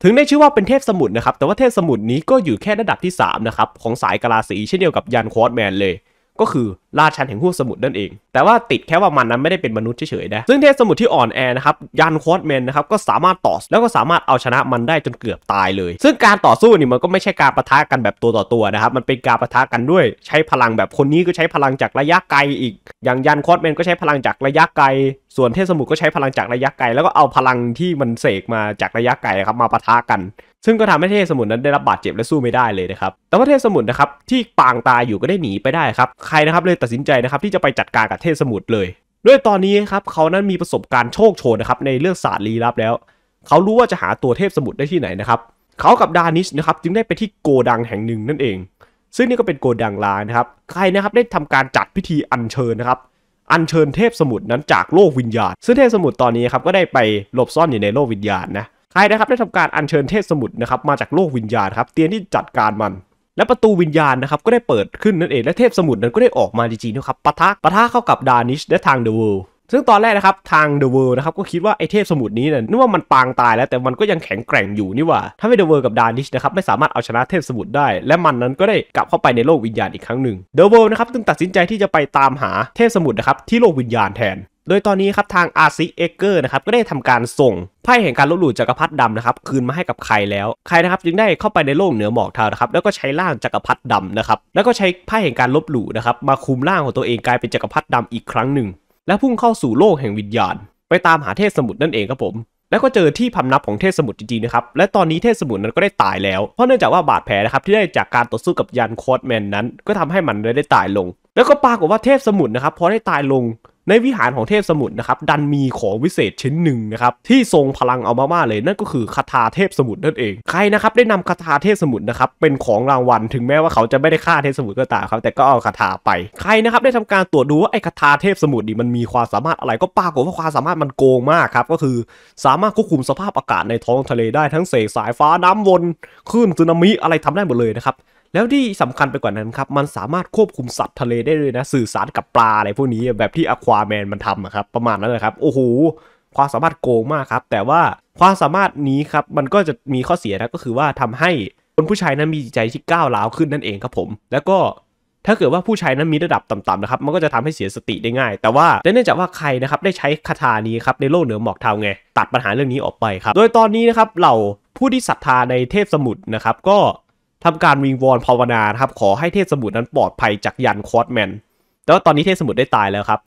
ถึงได้ชื่อว่าเป็นเทพสมุทรนะครับ แต่ว่าเทพสมุทรนี้ก็อยู่แค่ระดับที่3นะครับ ของสายกาลาสีเช่นเดียวกับยันควอตแมนเลย ก็คือราชันแห่งห้วสมุทรนั่นเอง แต่ว่าติดแค่ว่ามันนั้นไม่ได้เป็นมนุษย์เฉยๆนะซึ่งเทพสมุทรที่อ่อนแอนะครับยันครอดแมนนะครับก็สามารถต่อแล้วก็สามารถเอาชนะมันได้จนเกือบตายเลย ซึ่งการต่อสู้นี่มันก็ไม่ใช่การประทะกันแบบตัวต่อตัวนะครับ มันเป็นการประทะกันด้วยใช้พลังแบบคนนี้ก็ใช้พลังจากระยะไกลอีกอย่างยันครอดแมนก็ใช้พลังจากระยะไกล ส่วนเทพสมุทรก็ใช้พลังจากระยะไกลแล้วก็เอาพลังที่มันเสกมาจากระยะไกลครับมาปะทะกัน ซึ่งก็ทำให้เทพสมุทรนั้นได้รับบาดเจ็บและสู้ไม่ได้เลยนะครับแต่ว่าเทพสมุทรนะครับที่ปางตายอยู่ก็ได้หนีไปได้ครับใครนะครับเลยตัดตัดสินใจนะครับที่จะไปจัดการกับเทพสมุทรเลย ด้วยตอนนี้ครับเขานั้นมีประสบการณ์โชคโชนนะครับในเรื่องศาสตร์ลี้ลับแล้วเขารู้ว่าจะหาตัวเทพสมุทรได้ที่ไหนนะครับเขากับดานิชนะครับจึงได้ไปที่โกดังแห่งหนึ่งนั่นเอง ซึ่งนี่ก็เป็นโกดังลานะครับใครนะครับได้ทำการจัดพิธีอัญเชิญนะครับอัญเชิญเทพสมุทรนั้นจากโลกวิญญาณซึ่งเทพสมุทรตอนนี้ครับก็ได้ไปหลบซ่อนอยู่ในโลกวิญญาณนะใครนะครับได้ทำการอัญเชิญเทพสมุทรนะครับมาจากโลกวิญญาณครับเตียนที่จัดการมันและประตูวิญญาณนะครับก็ได้เปิดขึ้นนั่นเองและเทพสมุทรนั้นก็ได้ออกมาจริงๆนะครับปะทะปะทะเข้ากับดานิช และทางเดอะเวิลด์ซึ่งตอนแรกนะครับทางเดอะเวิลด์นะครับก็คิดว่าไอเทพสมุทรนี้นั่ยนึกว่ามันปางตายแล้วแต่มันก็ยังแข็งแกร่งอยู่นี่ว่าถ้าไม่เดอะเวิลด์กับดานิชนะครับไม่สามารถเอาชนะเทพสมุทรได้ และมันนั้นก็ได้กลับเข้าไปในโลกวิญญาณอีกครั้งหนึ่งเดอะเวิลด์นะครับจึงตัดสินใจที่จะไปตามหาเทพสมุทรนะครับ ที่โลกวิญญาณแทนโดยตอนนี้ครับทางอาซิเอเกอร์นะครับก็ได้ทำการส่งไพ่แห่งการลบหลู่จักรพรรดิดำนะครับคืนมาให้กับใครแล้วใครนะครับจึงได้เข้าไปในโลกเหนือหมอกเทานะครับแล้วก็ใช้ร่างจักรพรรดิดำนะครับแล้วก็ใช้ไพ่แห่งการลบหลู่นะครับมาคุมร่างของตัวเองกลายเป็นจักรพรรดิดำอีกครั้งหนึ่ง และพุ่งเข้าสู่โลกแห่งวิญญาณ ไปตามหาเทพสมุทรนั่นเองครับผม แล้วก็เจอที่พำนับของเทพสมุทรจริงๆนะครับและตอนนี้เทพสมุทรนั้นก็ได้ตายแล้วเพราะเนื่องจากว่าบาดแผลนะครับที่ได้จากการต่อสู้กับยันโคดแมนนั้น ก็ทำให้มันได้ตายลง แล้วก็ปรากฏว่าเทพสมุทรนะครับ พอได้ตายลงในวิหารของเทพสมุทรนะครับ ดันมีของวิเศษชิ้นหนึ่งนะครับที่ทรงพลังเอามากๆเลยนั่นก็คือคาถาเทพสมุทรนั่นเอง ใครนะครับ ได้นำคาถาเทพสมุทรนะครับ เป็นของรางวัลถึงแม้ว่าเขาจะไม่ได้ฆ่าเทพสมุทรก็ตามครับแต่ก็เอาคาถาไป ใครนะครับ ได้ทำการตรวจดูว่าไอ้คาถาเทพสมุทรนี่มันมีความสามารถอะไรก็ปรากฏว่าความสามารถมันโกงมากครับก็คือสามารถควบคุมสภาพอากาศในท้องทะเลได้ทั้งเสกสายฟ้าน้ำวนคลื่นสึนามิอะไรทำได้หมดเลยนะครับแล้วที่สำคัญไปกว่านั้นครับมันสามารถควบคุมสัตว์ทะเลได้เลยนะ สื่อสารกับปลาอะไรพวกนี้แบบที่อควาแมนมันทำครับประมาณนั้นเลยครับโอ้โหความสามารถโกงมากครับแต่ว่าความสามารถนี้ครับมันก็จะมีข้อเสียนะก็คือว่าทำให้คนผู้ชายนั้นมีใจที่ก้าวร้าวขึ้นนั่นเองครับผม แล้วก็ถ้าเกิดว่าผู้ชายนั้นมีระดับต่ำๆนะครับ มันก็จะทำให้เสียสติได้ง่าย แต่ว่าเนื่องจากว่าใครนะครับได้ใช้คาถานี้ครับในโลกเหนือหมอกเทาไง ตัดปัญหาเรื่องนี้ออกไปครับโดยตอนนี้นะครับเหล่าผู้ที่ศรัทธาในเทพสมุทรนะครับ ก็ทำการวิงวอนภาวนาครับขอให้เทพสมุทรนั้นปลอดภัยจากยันคอสแมนแต่ว่าตอนนี้เทพสมุทรได้ตายแล้วครับ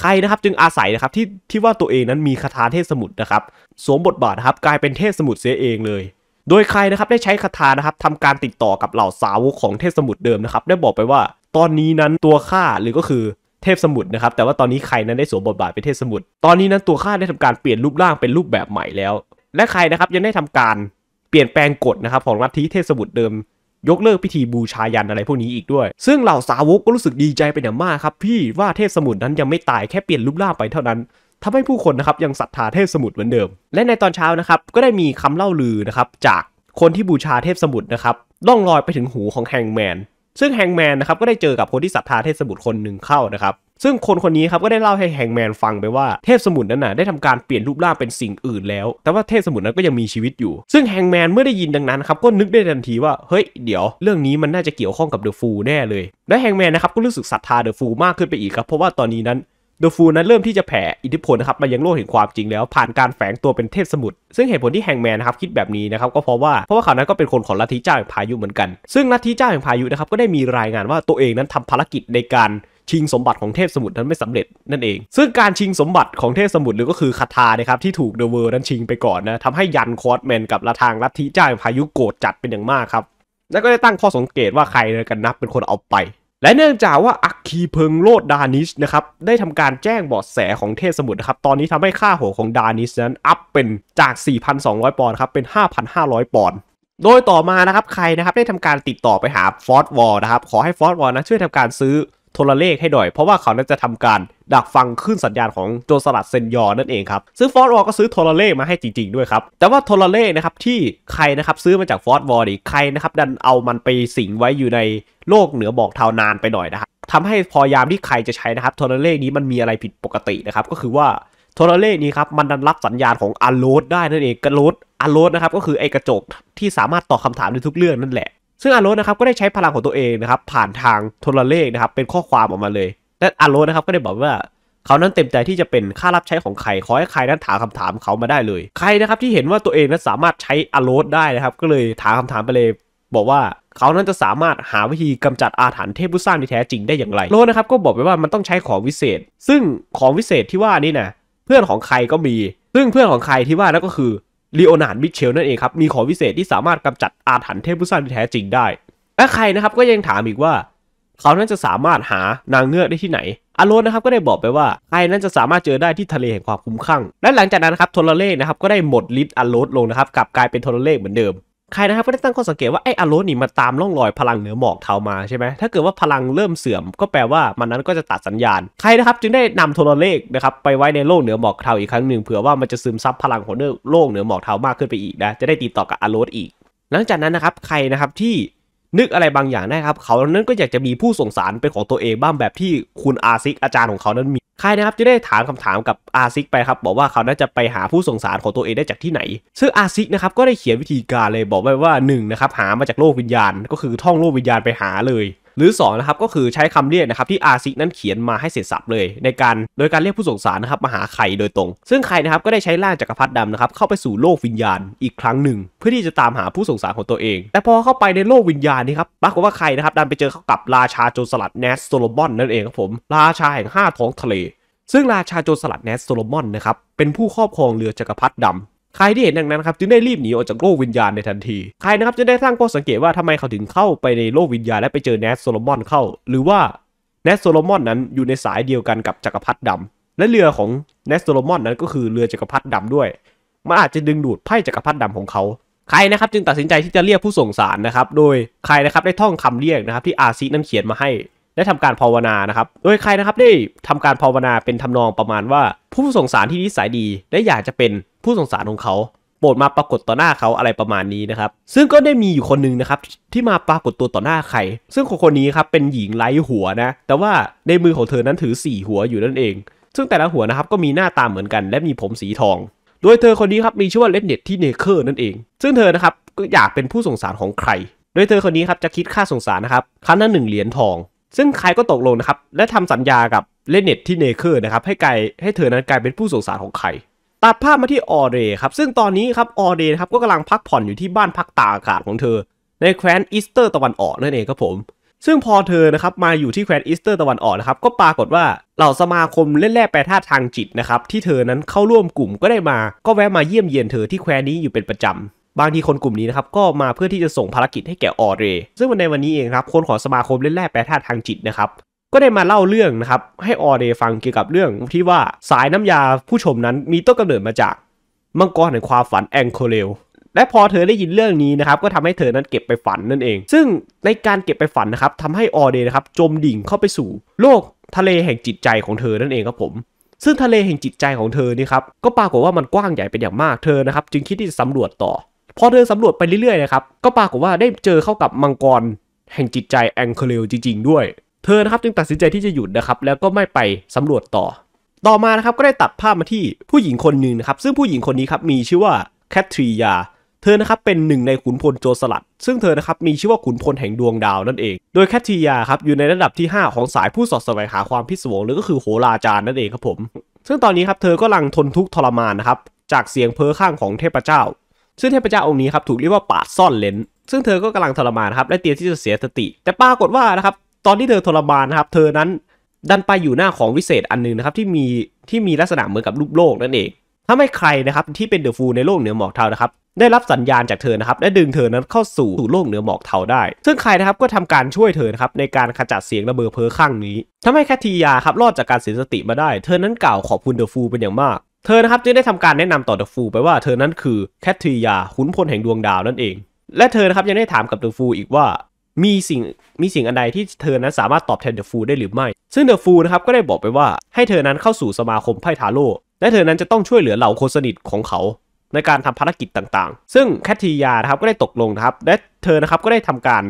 ใครนะครับจึงอาศัยนะครับที่ที่ว่าตัวเองนั้นมีคาถาเทพสมุทรนะครับสวมบทบาทครับกลายเป็นเทพสมุทรเสียเองเลย โดยใครนะครับได้ใช้คาถานะครับทำการติดต่อกับเหล่าสาวกของเทพสมุทรเดิมนะครับได้บอกไปว่าตอนนี้นั้นตัวข้าหรือก็คือเทพสมุทรนะครับ แต่ว่าตอนนี้ใครนั้นได้สวมบทบาทเป็นเทพสมุทรตอนนี้นั้นตัวข้าได้ทำการเปลี่ยนรูปร่างเป็นรูปแบบใหม่แล้ว และใครนะครับยังได้ทำการเปลี่ยนแปลงกฎนะครับของลัทธิเทพสมุทรเดิม ยกเลิกพิธีบูชายันอะไรพวกนี้อีกด้วย ซึ่งเหล่าสาวกก็รู้สึกดีใจไปนอย่างมากครับ พี่ว่าเทพสมุทรนั้นยังไม่ตายแค่เปลี่ยนรูปร่างไปเท่านั้น ทำให้ผู้คนนะครับยังศรัทธาเทพสมุทรเหมือนเดิม และในตอนเช้านะครับก็ได้มีคำเล่าลือนะครับจากคนที่บูชาเทพสมุทรนะครับล่องลอยไปถึงหูของแฮงแมนซึ่งแฮงแมนนะครับก็ได้เจอกับคนที่ศรัทธาเทพสมุทรคนหนึ่งเข้านะครับซึ่งคนคนนี้ครับก็ได้เล่าให้แฮงแมนฟังไปว่าเทพสมุนนั้นน่ะได้ทำการเปลี่ยนรูปร่างเป็นสิ่งอื่นแล้ว แต่ว่าเทพสมุนนั้นก็ยังมีชีวิตอยู่ ซึ่งแฮงแมนเมื่อได้ยินดังนั้นครับก็นึกได้ทันทีว่าเฮ้ยเดี๋ยว เรื่องนี้มันน่าจะเกี่ยวข้องกับเดอะฟูแน่เลย และแฮงแมนนะครับก็รู้สึกศรัทธาเดอะฟูมากขึ้นไปอีกครับ เพราะว่าตอนนี้นั้นเดอะฟูนั้นเริ่มที่จะแผ่อิทธิพลนะครับมายังโลกแห่งความจริงแล้ว ผ่านการแฝงตัวเป็นเทพสมุทรซึ่งเหตุผลที่แฮงแมนนะครับคิดแบบนี้นะครับก็เพราะว่าเพราะว่าเขานั้นก็เป็นคนของลัทธิเจ้าแห่งพายุเหมือนกัน ซึ่งลัทธิเจ้าแห่งพายุนะครับก็ได้มีรายงานว่าตัวเองนั้นทำภารกิจในการชิงสมบัติของเทพสมุทรนั้นไม่สำเร็จนั่นเองซึ่งการชิงสมบัติของเทพสมุทรหรือก็คือคาทานะครับที่ถูกเดอะเวิร์นั้นชิงไปก่อนนะทำให้ยันคอร์ดแมนกับละทางลัทธิเจ้าพายุโกรธจัดเป็นอย่างมากครับ แล้วก็ได้ตั้งข้อสังเกตว่าใครกันนับเป็นคนเอาไป และเนื่องจากว่าอัคคีเพิงโลดดานิชนะครับได้ทำการแจ้งเบาะแสของเทพสมุทรนะครับตอนนี้ทำให้ค่าหัวของดานิชนั้นอัพเป็นจาก 4,200 ปอนด์ครับเป็น 5,500 ปอนด์โดยต่อมานะครับใครนะครับได้ทำการติดต่อไปหาฟอร์ดวอลนะครับขอให้ฟอดวอลนะช่วยทำการซื้อโทรเลขให้หน่อย เพราะว่าเขานั้นจะทำการดักฟังขึ้นสัญญาณของโจสลัดเซนยอนั่นเองครับซึ่งฟอร์ดวอลก็ซื้อโทรเลขมาให้จริงๆ ด้วยครับแต่ว่าโทรเลขนะครับที่ใครนะครับซื้อมาจากฟอร์ดวอลดีใครนะครับดันเอามันไปสิงไว้อยู่ในโลกเหนือบอกเทานานไปหน่อยนะครับทำให้พอยามที่ใครจะใช้นะครับโทรเลขนี้มันมีอะไรผิดปกตินะครับก็คือว่าโทรเลขนี้ครับมันดันรับสัญญาณของอโลดได้นั่นเองกระโลดอโลดนะครับก็คือไอกระจก ที่สามารถตอบคาถามในทุกเรื่องนั่นแหละซึ่งอาโรนะครับก็ได้ใช้พลังของตัวเองนะครับผ่านทางโทรเลขนะครับเป็นข้อความออกมาเลย และอาโรนะครับก็ได้บอกว่า เขานั้นเต็มใจที่จะเป็นค่ารับใช้ของใคร ขอให้ใครนั้นถามคำถามเขามาได้เลย ใครนะครับที่เห็นว่าตัวเองนั้นสามารถใช้อาโรได้นะครับ ก็เลยถามคำถามไปเลย บอกว่าเขานั้นจะสามารถหาวิธีกำจัดอาถรรพ์เทพผู้สร้างที่แท้จริงได้อย่างไรโรนะครับก็บอกไปว่ามันต้องใช้ของวิเศษซึ่งของวิเศษที่ว่านี่นะเพื่อนของใครก็มี ซึ่งเพื่อนของใครที่ว่านั่นก็คือลีโอนาร์ดมิเชลนั่นเองครับมีของวิเศษที่สามารถกำจัดอาถรรพ์เทพผู้สร้างที่แท้จริงได้ และใครนะครับก็ยังถามอีกว่า เขานั้นจะสามารถหานางเงือกได้ที่ไหนอารอนนะครับก็ได้บอกไปว่า ใครนั้นจะสามารถเจอได้ที่ทะเล แห่งความคุ้มคั่งและหลังจากนั้นครับโทรเล่นะครับก็ได้หมดฤทธิ์อารอนลงนะครับกลับกลายเป็นโทรเล่เหมือนเดิมใครนะครับก็ได้ตั้งข้อสังเกตว่าไอ้อโลนี่มาตามร่องรอยพลังเหนือหมอกเทามาใช่ไหมถ้าเกิดว่าพลังเริ่มเสื่อมก็แปลว่ามันนั้นก็จะตัดสัญญาณใครนะครับจึงได้นำโทรเลขนะครับไปไว้ในโลกเหนือหมอกเทาอีกครั้งหนึ่งเผื่อว่ามันจะซึมซับพลังของโลกเหนือหมอกเทามากขึ้นไปอีกนะจะได้ติดต่อกับอโลอีกหลังจากนั้นนะครับใครนะครับที่นึกอะไรบางอย่างนะครับเขานั้นก็อยากจะมีผู้ส่งสารเป็นของตัวเองบ้างแบบที่คุณอาซิกอาจารย์ของเขานั้นมีค่ายนะครับจะได้ถามคำถามกับอาซิกไปครับ บอกว่าเขาน่าจะไปหาผู้ส่งสารของตัวเองได้จากที่ไหน ซึ่งอาซิกนะครับก็ได้เขียนวิธีการเลยบอกไว้ว่า1นะครับหามาจากโลกวิญญาณ ก็คือท่องโลกวิญญาณไปหาเลยหรือ2นะครับก็คือใช้คำเรียกนะครับที่อาซิกนั้นเขียนมาให้เสร็จสับเลยในการโดยการเรียกผู้สงสารนะครับมาหาไข่โดยตรง ซึ่งไข่นะครับก็ได้ใช้ร่างจักรพรรดิดำนะครับเข้าไปสู่โลกวิญญาณอีกครั้งหนึ่ง เพื่อที่จะตามหาผู้สงสารของตัวเอง แต่พอเข้าไปในโลกวิญญาณนี่ครับปรากฏว่าไข่นะครับดันไปเจอเข้ากับราชาโจรสลัดแนสโซโลมอนนั่นเองครับผม ราชาแห่ง5ท้องทะเล ซึ่งราชาโจรสลัดแนสโซโลมอนนะครับเป็นผู้ครอบครองเรือจักรพรรดิดำใครที่เห็นดังนั้นครับจึงได้รีบหนีออกจากโลกวิญญาณในทันทีใครนะครับจึงได้ตั้งข้อสังเกตว่าทำไมเขาถึงเข้าไปในโลกวิญญาณและไปเจอแนสโซโลมอนเข้า หรือว่าแนสโซโลมอนนั้นอยู่ในสายเดียวกันกับจักรพรรดิดำและเรือของแนสโซโลมอนนั้นก็คือเรือจักรพรรดิดำด้วยมันอาจจะดึงดูดไพ่จักรพรรดิดำของเขาใครนะครับจึงตัดสินใจที่จะเรียกผู้ส่งสารนะครับโดยใครนะครับได้ท่องคำเรียกนะครับที่อาซีนั้นเขียนมาให้ได้ทำการภาวนานะครับ โดยใครนะครับได้ทำการภาวนาเป็นทำนองประมาณว่าผู้ส่งสารที่นิสัยดีและอยากจะเป็นผู้สงสารของเขาโปรดมาปรากฏต่อหน้าเขาอะไรประมาณนี้นะครับ ซึ่งก็ได้มีอยู่คนหนึ่งนะครับ ที่มาปรากฏตัวต่อหน้าใคร ซึ่งคนคนนี้ครับเป็นหญิงไร้หัวนะ แต่ว่าในมือของเธอนั้นถือ 4หัวอยู่นั่นเองซึ่งแต่ละหัวนะครับ ก็มีหน้าตาเหมือนกัน และมีผมสีทอง โดยเธอคนนี้ครับมีชื่อว่าเลนเน็ตที่เนเคอร์นั่นเอง ซึ่งเธอนะครับก็อยากเป็นผู้สงสารของใคร โดยเธอคนนี้ครับจะคิดค่าสงสารนะครับครั้งละหนึ่งเหรียญทอง ซึ่งใครก็ตกลงนะครับและทำสัญญากับเลนเน็ตที่เนเคอร์นะครับให้กลายให้เธอนั้นกลายเป็นผู้สงสารของใครตัดภาพมาที่ออเรครับซึ่งตอนนี้ครับออเรครับก็กำลังพักผ่อนอยู่ที่บ้านพักตาอากาศของเธอในแคว้นอีสเตอร์ตะวันออกนั่นเองครับผม ซึ่งพอเธอนะครับมาอยู่ที่แคว้นอีสเตอร์ตะวันออกนะครับก็ปรากฏว่าเหล่าสมาคมเล่นแร่แปรธาตุทางจิตนะครับที่เธอนั้นเข้าร่วมกลุ่ม ก็ได้มาก็แวะมาเยี่ยมเยียนเธอที่แคว้นนี้อยู่เป็นประจำ บางทีคนกลุ่มนี้นะครับก็มาเพื่อที่จะส่งภารกิจให้แก่ออเรซึ่งในวันนี้เองครับคนของสมาคมเล่นแร่แปรธาตุทางจิตนะครับก็ได้มาเล่าเรื่องนะครับให้ออเดฟังเกี่ยวกับเรื่องที่ว่าสายน้ำยาผู้ชมนั้นมีต้นกำเนิดมาจากมังกรแห่งความฝันแองโคเลและพอเธอได้ยินเรื่องนี้นะครับ ก็ทำให้เธอนั้นเก็บไปฝันนั่นเอง ซึ่งในการเก็บไปฝันนะครับทำให้ออเดนะครับจมดิ่งเข้าไปสู่โลกทะเลแห่งจิตใจของเธอนั่นเองครับผม ซึ่งทะเลแห่งจิตใจของเธอนี่ครับก็ปรากฏว่ามันกว้างใหญ่เป็นอย่างมากเธอนะครับจึงคิดที่จะสำรวจต่อ พอเธอสำรวจไปเรื่อยๆนะครับก็ปรากฏว่าได้เจอเข้ากับมังกร แห่งจิตใจแองเคเลจริง ๆ ด้วยเธอนะครับจึงตัดสินใจที่จะหยุดนะครับ แล้วก็ไม่ไปสำรวจต่อ ต่อมานะครับก็ได้ตัดภาพมาที่ผู้หญิงคนหนึ่งนะครับซึ่งผู้หญิงคนนี้ครับมีชื่อว่าแคทรียา เธอนะครับเป็นหนึ่งในขุนพลโจรสลัด ซึ่งเธอนะครับมีชื่อว่าขุนพลแห่งดวงดาวนั่นเองโดยแคทรียาครับอยู่ในระดับที่ 5 ของสายผู้สอดสวงหาความพิศวงหรือก็คือโหราจารนั่นเองครับผม ซึ่งตอนนี้ครับเธอก็ลังทนทุกข์ทรมานนะครับจากเสียงเพ้อข้างของเทพเจ้า ซึ่งเทพเจ้าองค์นี้ครับถูกเรียกว่าปาดซ่อนเลนซึ่งเธอก็กำลังทรมานครับและเตรียมที่จะเสียสติ แต่ปรากฏว่านะครับตอนที่เธอทรมานนะครับเธอนั้นดันไปอยู่หน้าของวิเศษอันนึงนะครับที่มีที่มีลักษณะเหมือนกับรูปโลกนั่นเองถ้าไม่ใครนะครับที่เป็นเดอะฟูในโลกเหนือหมอกเทานะครับ ได้รับสัญญาณจากเธอนะครับและดึงเธอนั้นเข้าสู่สู่โลกเหนือหมอกเทาได้ ซึ่งใครนะครับก็ทำการช่วยเธอนะครับในการขจัดเสียงระเบิดเพ้อข้างนี้ ทำให้แคทียาครับรอดจากการเสียสติมาได้ เธอนั้นกล่าวขอบคุณเดอะฟูเป็นอย่างมาก เธอนะครับจึงได้ทำการแนะนำต่อเดอะฟูไปว่าเธอนั้นคือแคทียาขุนพลแห่งดวงดาวนั่นเอง และเธอนะครับยังได้ถามกับเดอะฟูอีกว่ามีสิ่ง มีสิ่งอันใดที่เธอนั้นสามารถตอบแทนเดอะฟูได้หรือไม่ ซึ่งเดอะฟูนะครับก็ได้บอกไปว่า ให้เธอนั้นเข้าสู่สมาคมไพ่ทาโร่และเธอนั้นจะต้องช่วยเหลือเหล่าคนสนิทของเขา ในการทำภารกิจต่างๆ ซึ่งแคททียานะครับก็ได้ตกลงนะครับและเธอนะครับก็ได้ทำการ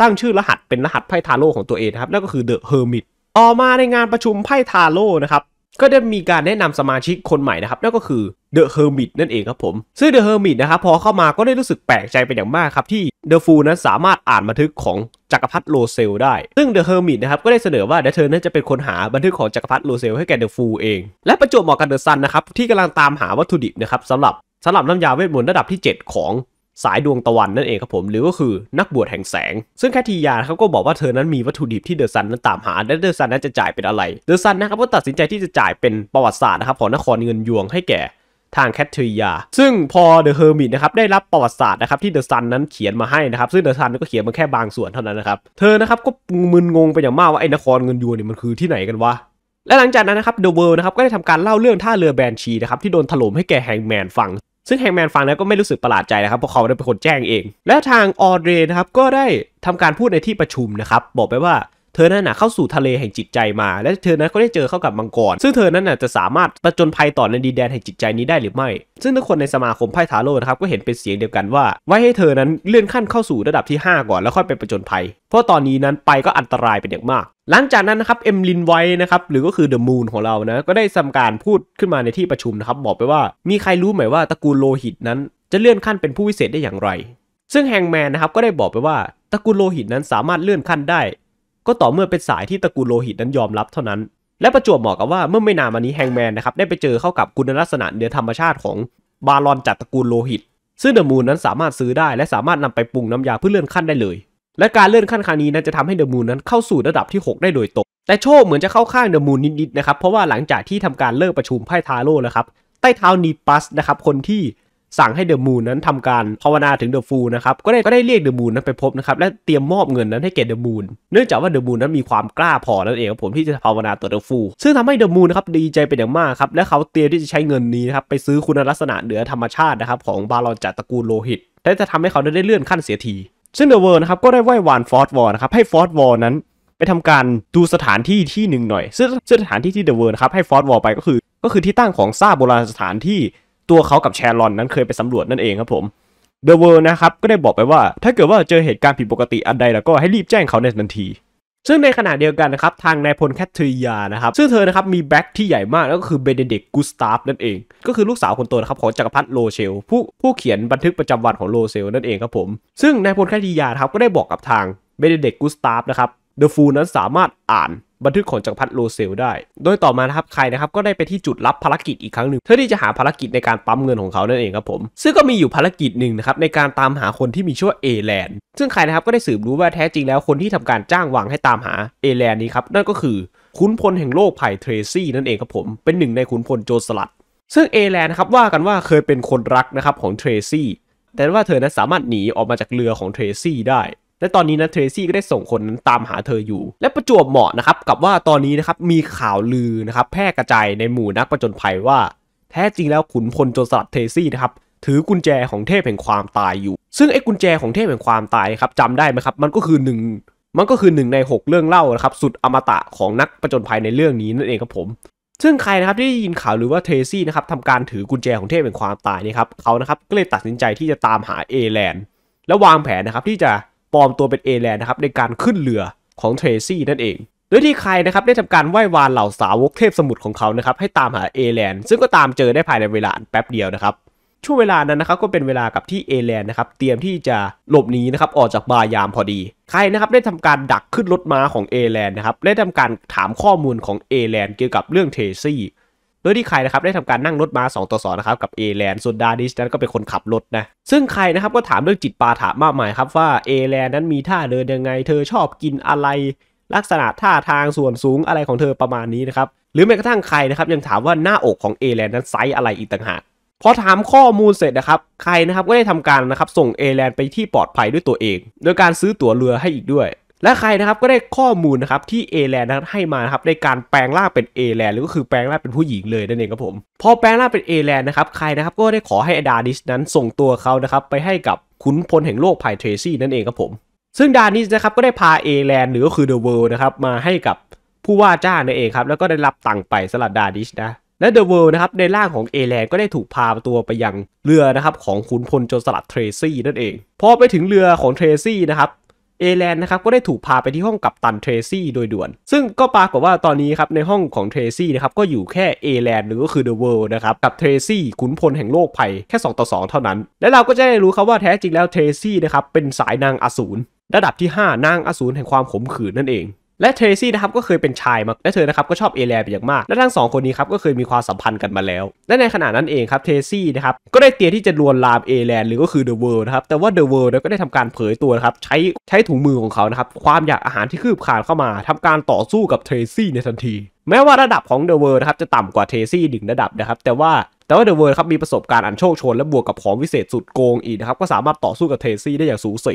ตั้งชื่อรหัสเป็นรหัสไพ่ทาโร่ของตัวเองนะครับนั่นก็คือเดอะเฮอร์มิตต่อมาในงานประชุมไพ่ทาโร่นะครับก็ได้มีการแนะนำสมาชิกคนใหม่นะครับนั่นก็คือเดอะเฮอร์มิตนั่นเองครับผม ซึ่งเดอะเฮอร์มิตนะครับพอเข้ามาก็ได้รู้สึกแปลกใจเป็นอย่างมากครับที่เดอะฟูนั้นสามารถอ่านบันทึกของจักรพรรดิโลเซลได้ ซึ่งเดอะเฮอร์มิตนะครับก็ได้เสนอว่าเดอะเธอนั้นจะเป็นคนหาบันทึกของจักรพรรดิโลเซล ให้แก่เดอะฟูเอง และประจวบเหมาะกับเดอะซันนะครับที่กำลังตามหาวัตถุดิบนะครับสำหรับสำหรับน้ำยาเวทมนต์ระดับที่ 7 ของสายดวงตะวันนั่นเองครับผม หรือก็คือนักบวชแห่งแสง ซึ่งแคทียาเขาก็บอกว่าเธอนั้นมีวัตถุดิบที่เดอะซันนั้นตามหา และเดอะซันนั้นจะจ่ายเป็นอะไรเดอะซันนะครับก็ตัดสินใจที่จะจ่ายเป็นประวัติศาสตร์นะครับ ของนครเงินยวงให้แก่ ทางแคทียซึ่งพอเดอะเฮอร์มิตนะครับได้รับประวัติศาสตร์นะครับที่เดอะซันนั้นเขียนมาให้นะครับซึ่งเดอะซันก็เขียนมาแค่บางส่วนเท่านั้นนะครับเธอนะครับก็มึนงงไปอย่างมากว่าไอ้นครเงินยวเนี่มันคือที่ไหนกันวะและหลังจากนั้นนะครับเดอะเวิร์์นะครับก็ได้ทำการเล่าเรื่องท่าเรือแบนชีนะครับที่โดนถล่มให้แก่แฮงแมนฟังซึ่งแฮงแมนฟังแล้วก็ไม่รู้สึกประหลาดใจนะครับเพราะเขาได้เป็นคนแจ้งเอง และทางออเดรนะครับก็ได้ทำการพูดในที่ประชุมนะครับ บอกไปว่าเธอนั้นน่ะเข้าสู่ทะเลแห่งจิตใจมา และเธอนั้นก็ได้เจอเข้ากับมังกร ซึ่งเธอนั้นน่ะจะสามารถประจนภัยต่อในดินแดนแห่งจิตใจนี้ได้หรือไม่ ซึ่งทุกคนในสมาคมไพ่ทาโร่นะครับก็เห็นเป็นเสียงเดียวกันว่า ไว้ให้เธอนั้นเลื่อนขั้นเข้าสู่ระดับที่ 5 ก่อนแล้วค่อยไปประจนภัย เพราะตอนนี้นั้นไปก็อันตรายเป็นอย่างมาก หลังจากนั้นนะครับเอ็มลินไว้นะครับหรือก็คือเดอะมูนของเรานะก็ได้ทำการพูดขึ้นมาในที่ประชุมนะครับบอกไปว่า มีใครรู้ไหมว่าตระกูลโลหิตนั้นจะเลื่อนขั้นเป็นผู้วิเศษได้อย่างไร ซึ่งแฮงแมนนะครับก็ได้บอกไปว่าตระกูลโลหิตนั้นสามารถเลื่อนขั้นได้ก็ต่อเมื่อเป็นสายที่ตระกูลโลหิตนั้นยอมรับเท่านั้น และประจวบเหมาะกับว่าเมื่อไม่นานมานี้แฮงแมนนะครับได้ไปเจอเข้ากับคุณลักษณะเนือธรรมชาติของบาลอนจากตระกูลโลหิต ซึ่งเดอะมูนนั้นสามารถซื้อได้และสามารถนำไปปรุงน้ำยาเพื่อเลื่อนขั้นได้เลย และการเลื่อนขั้นครั้งนี้นั้นจะทำให้เดอะมูนนั้นเข้าสู่ระดับที่ 6 ได้โดยตก แต่โชคเหมือนจะเข้าข้างเดอะมูนนิด ๆ นะครับ เพราะว่าหลังจากที่ทำการเลิกประชุมไพ่ทาโร่แล้วครับใต้เท้านีปัสนะครับคนที่สั่งให้เดอะมูนนั้นทำการภาวนาถึงเดอะฟูลนะครับก็ได้ก็ได้เรียกเดอะมูนนั้นไปพบนะครับ และเตรียมมอบเงินนั้นให้แก่เดอะมูนเนื่องจากว่าเดอะมูนนั้นมีความกล้าพอนั่นเองครับผมที่จะภาวนาต่อเดอะฟูลซึ่งทำให้เดอะมูนนะครับดีใจเป็นอย่างมากครับ และเขาเตรียมที่จะใช้เงินนี้นะครับไปซื้อคุณลักษณะเหนือธรรมชาตินะครับของบาลอนจากตระกูลโลหิตและจะทำให้เขาได้เลื่อนขั้นเสียทีซึ่งเดอะเวิร์นะครับก็ได้ไหว้วานฟอร์ดวอร์นะครับให้ฟอร์ดวอร์นั้น ไปทำการดูสถานที่ที่หนึ่งหน่อยซึ่งสถานที่ที่เดอะเวิร์นะครับให้ฟอร์ดวอร์ไปก็คือ ก็คือที่ตั้งของซาโบราณสถานที่ตัวเขากับแชรอนนั้นเคยไปสำรวจนั่นเองครับผม เดอะเวิร์นะครับ ก็ได้บอกไปว่า ถ้าเกิดว่าเจอเหตุการณ์ผิดปกติอันใดแล้วก็ให้รีบแจ้งเขาในทันที ซึ่งในขณะเดียวกันนะครับ ทางนายพลแคทเทียนะครับ ซึ่งเธอนะครับมีแบ็กที่ใหญ่มาก แล้วก็คือเบเนเดกกูสตาฟนั่นเอง ก็คือลูกสาวคนโตนะครับของจักรพรรดิโลเชลผู้ผู้เขียนบันทึกประจำวันของโลเชลนั่นเองครับผมซึ่งนายพลแคทเทียครับก็ได้บอกกับทางเบเนเดกกูสตาฟนะครับเดอะฟูลนั้นสามารถอ่านบันทึกของจักรพรรดิโลเซลได้ โดยต่อมานะครับใครนะครับก็ได้ไปที่จุดรับภารกิจอีกครั้งหนึ่งเพื่อที่จะหาภารกิจในการปั๊มเงินของเขานั่นเองครับผม ซึ่งก็มีอยู่ภารกิจหนึ่งนะครับในการตามหาคนที่มีชื่อเอแลนซึ่งใครนะครับก็ได้สืบรู้ว่าแท้จริงแล้วคนที่ทำการจ้างวางให้ตามหาเอแลนนี้ครับนั่นก็คือขุนพลแห่งโลกไผ่เทรซี่นั่นเองครับผม เป็นหนึ่งในขุนพลโจรสลัด ซึ่งเอแลนนะครับว่ากันว่าเคยเป็นคนรักนะครับของเทรซี่ แต่ว่าเธอนั้นสามารถหนีออกมาจากเรือของเทรซี่ได้และตอนนี้นะเทรซี่ก็ได้ส่งคนนั้นตามหาเธออยู่ และประจวบเหมาะนะครับ กับว่าตอนนี้นะครับมีข่าวลือนะครับแพร่กระจายในหมู่นักประจนภัยว่า แท้จริงแล้วขุนพลโจรสลัดเทซี่นะครับถือกุญแจของเทพแห่งความตายอยู่ ซึ่งไอ้กุญแจของเทพแห่งความตายครับจำได้ไหมครับ มันก็คือหนึ่งมันก็คือหนึ่งใน 6 เรื่องเล่านะครับ สุดอมตะของนักประจนภัยในเรื่องนี้นั่นเองครับผม ซึ่งใครนะครับที่ได้ยินข่าวหรือว่าเทซี่นะครับทำการถือกุญแจของเทพแห่งความตายนี่ครับเขานะครับก็เลยตัดสินใจที่จะตามหาเอแลนและวางแผนนะครับที่จะปลอมตัวเป็นเอแลนนะครับในการขึ้นเรือของเทรซี่นั่นเอง โดยที่ใครนะครับได้ทำการไหว้วานเหล่าสาวกเทพสมุทรของเขานะครับให้ตามหาเอแลนซึ่งก็ตามเจอได้ภายในเวลาแป๊บเดียวนะครับ ช่วงเวลานั้นนะครับก็เป็นเวลากับที่เอแลนนะครับเตรียมที่จะหลบหนีนะครับออกจากบายามพอดี ใครนะครับได้ทำการดักขึ้นรถม้าของเอแลนนะครับได้ทำการถามข้อมูลของเอแลนเกี่ยวกับเรื่องเทซี่โดยที่ใครนะครับได้ทำการนั่งรถมา 2 ต่อ2นะครับกับเอแลนส่วนดาดิชนั้นก็เป็นคนขับรถนะ ซึ่งใครนะครับก็ถามเรื่องจิตปาถามากมายครับว่าเอแลนนั้นมีท่าเดินยังไง เธอชอบกินอะไร ลักษณะท่าทางส่วนสูงอะไรของเธอประมาณนี้นะครับ หรือแม้กระทั่งใครนะครับยังถามว่าหน้าอกของเอแลนนั้นไซส์อะไรอีกต่างหากพอถามข้อมูลเสร็จนะครับใครนะครับก็ได้ทำการนะครับส่งเอแลนไปที่ปลอดภัยด้วยตัวเอง โดยการซื้อตั๋วเรือให้อีกด้วยและใครนะครับก็ได้ข้อมูลนะครับที่เอแลนนะครับให้มานะครับในการแปลงร่างเป็นเอแลนหรือก็คือแปลงร่างเป็นผู้หญิงเลยนั่นเองครับผม พอแปลงร่างเป็นเอแลนนะครับใครนะครับก็ได้ขอให้อดาดิสนั้นส่งตัวเขานะครับไปให้กับขุนพลแห่งโลกไพเทรซี่นั่นเองครับผม ซึ่งดานิสนะครับก็ได้พาเอแลนหรือก็คือเดอะเวิลด์นะครับมาให้กับผู้ว่าจ้างนั่นเองครับแล้วก็ได้รับตังค์ไปสลัดดานิสนะ และเดอะเวิลด์นะครับในร่างของเอแลนก็ได้ถูกพาตัวไปยังเรือนะครับ ของขุนพลโจรสลัดเทรซี่นั่นเองพอไปถึงเรือของเทรซี่นะครับเอแลนนะครับก็ได้ถูกพาไปที่ห้องกับตันเทรซี่โดย ด่วน ซึ่งก็ปรากฏว่าตอนนี้ครับ ในห้องของเทรซี่นะครับก็อยู่แค่เอแลนหรือก็คือเดอะเวิลด์นะครับกับเทรซี่ขุนพลแห่งโลกภัยแค่ 2 ต่อ 2 เท่านั้น และเราก็จะได้รู้ครับว่าแท้จริงแล้วเทรซี่นะครับเป็นสายนางอสูรระดับที่ 5 นางอสูรแห่งความขมขื่นนั่นเองและเทรซี่นะครับก็เคยเป็นชายมาและเธอนะครับก็ชอบเอแลเป็นอย่างมาก และทั้งสองคนนี้ครับก็เคยมีความสัมพันธ์กันมาแล้วและในขณะนั้นเองครับเทรซี่นะครับก็ได้เตรียมที่จะลวนลามเอแลนหรือก็คือเดอะเวิร์นะครับแต่ว่าเดอะเวิร์ก็ได้ทำการเผยตัวนะครับใช้ใช้ถุงมือของเขานะครับ ความอยากอาหารที่คืบคลานเข้ามา ทำการต่อสู้กับเทรซี่ในทันที แม้ว่าระดับของเดอะเวิร์นะครับจะต่ำกว่าเทรซี่หนึ่งระดับนะครับ แต่ว่าแต่ว่าเดอะเวิร์ครับมีประสบการณ์อันโชคชน และบวกกับของวิเศษสุดโกงอีกนะครับก็สามารถต่อสู้กับเทซี่ได้อย่างสูสี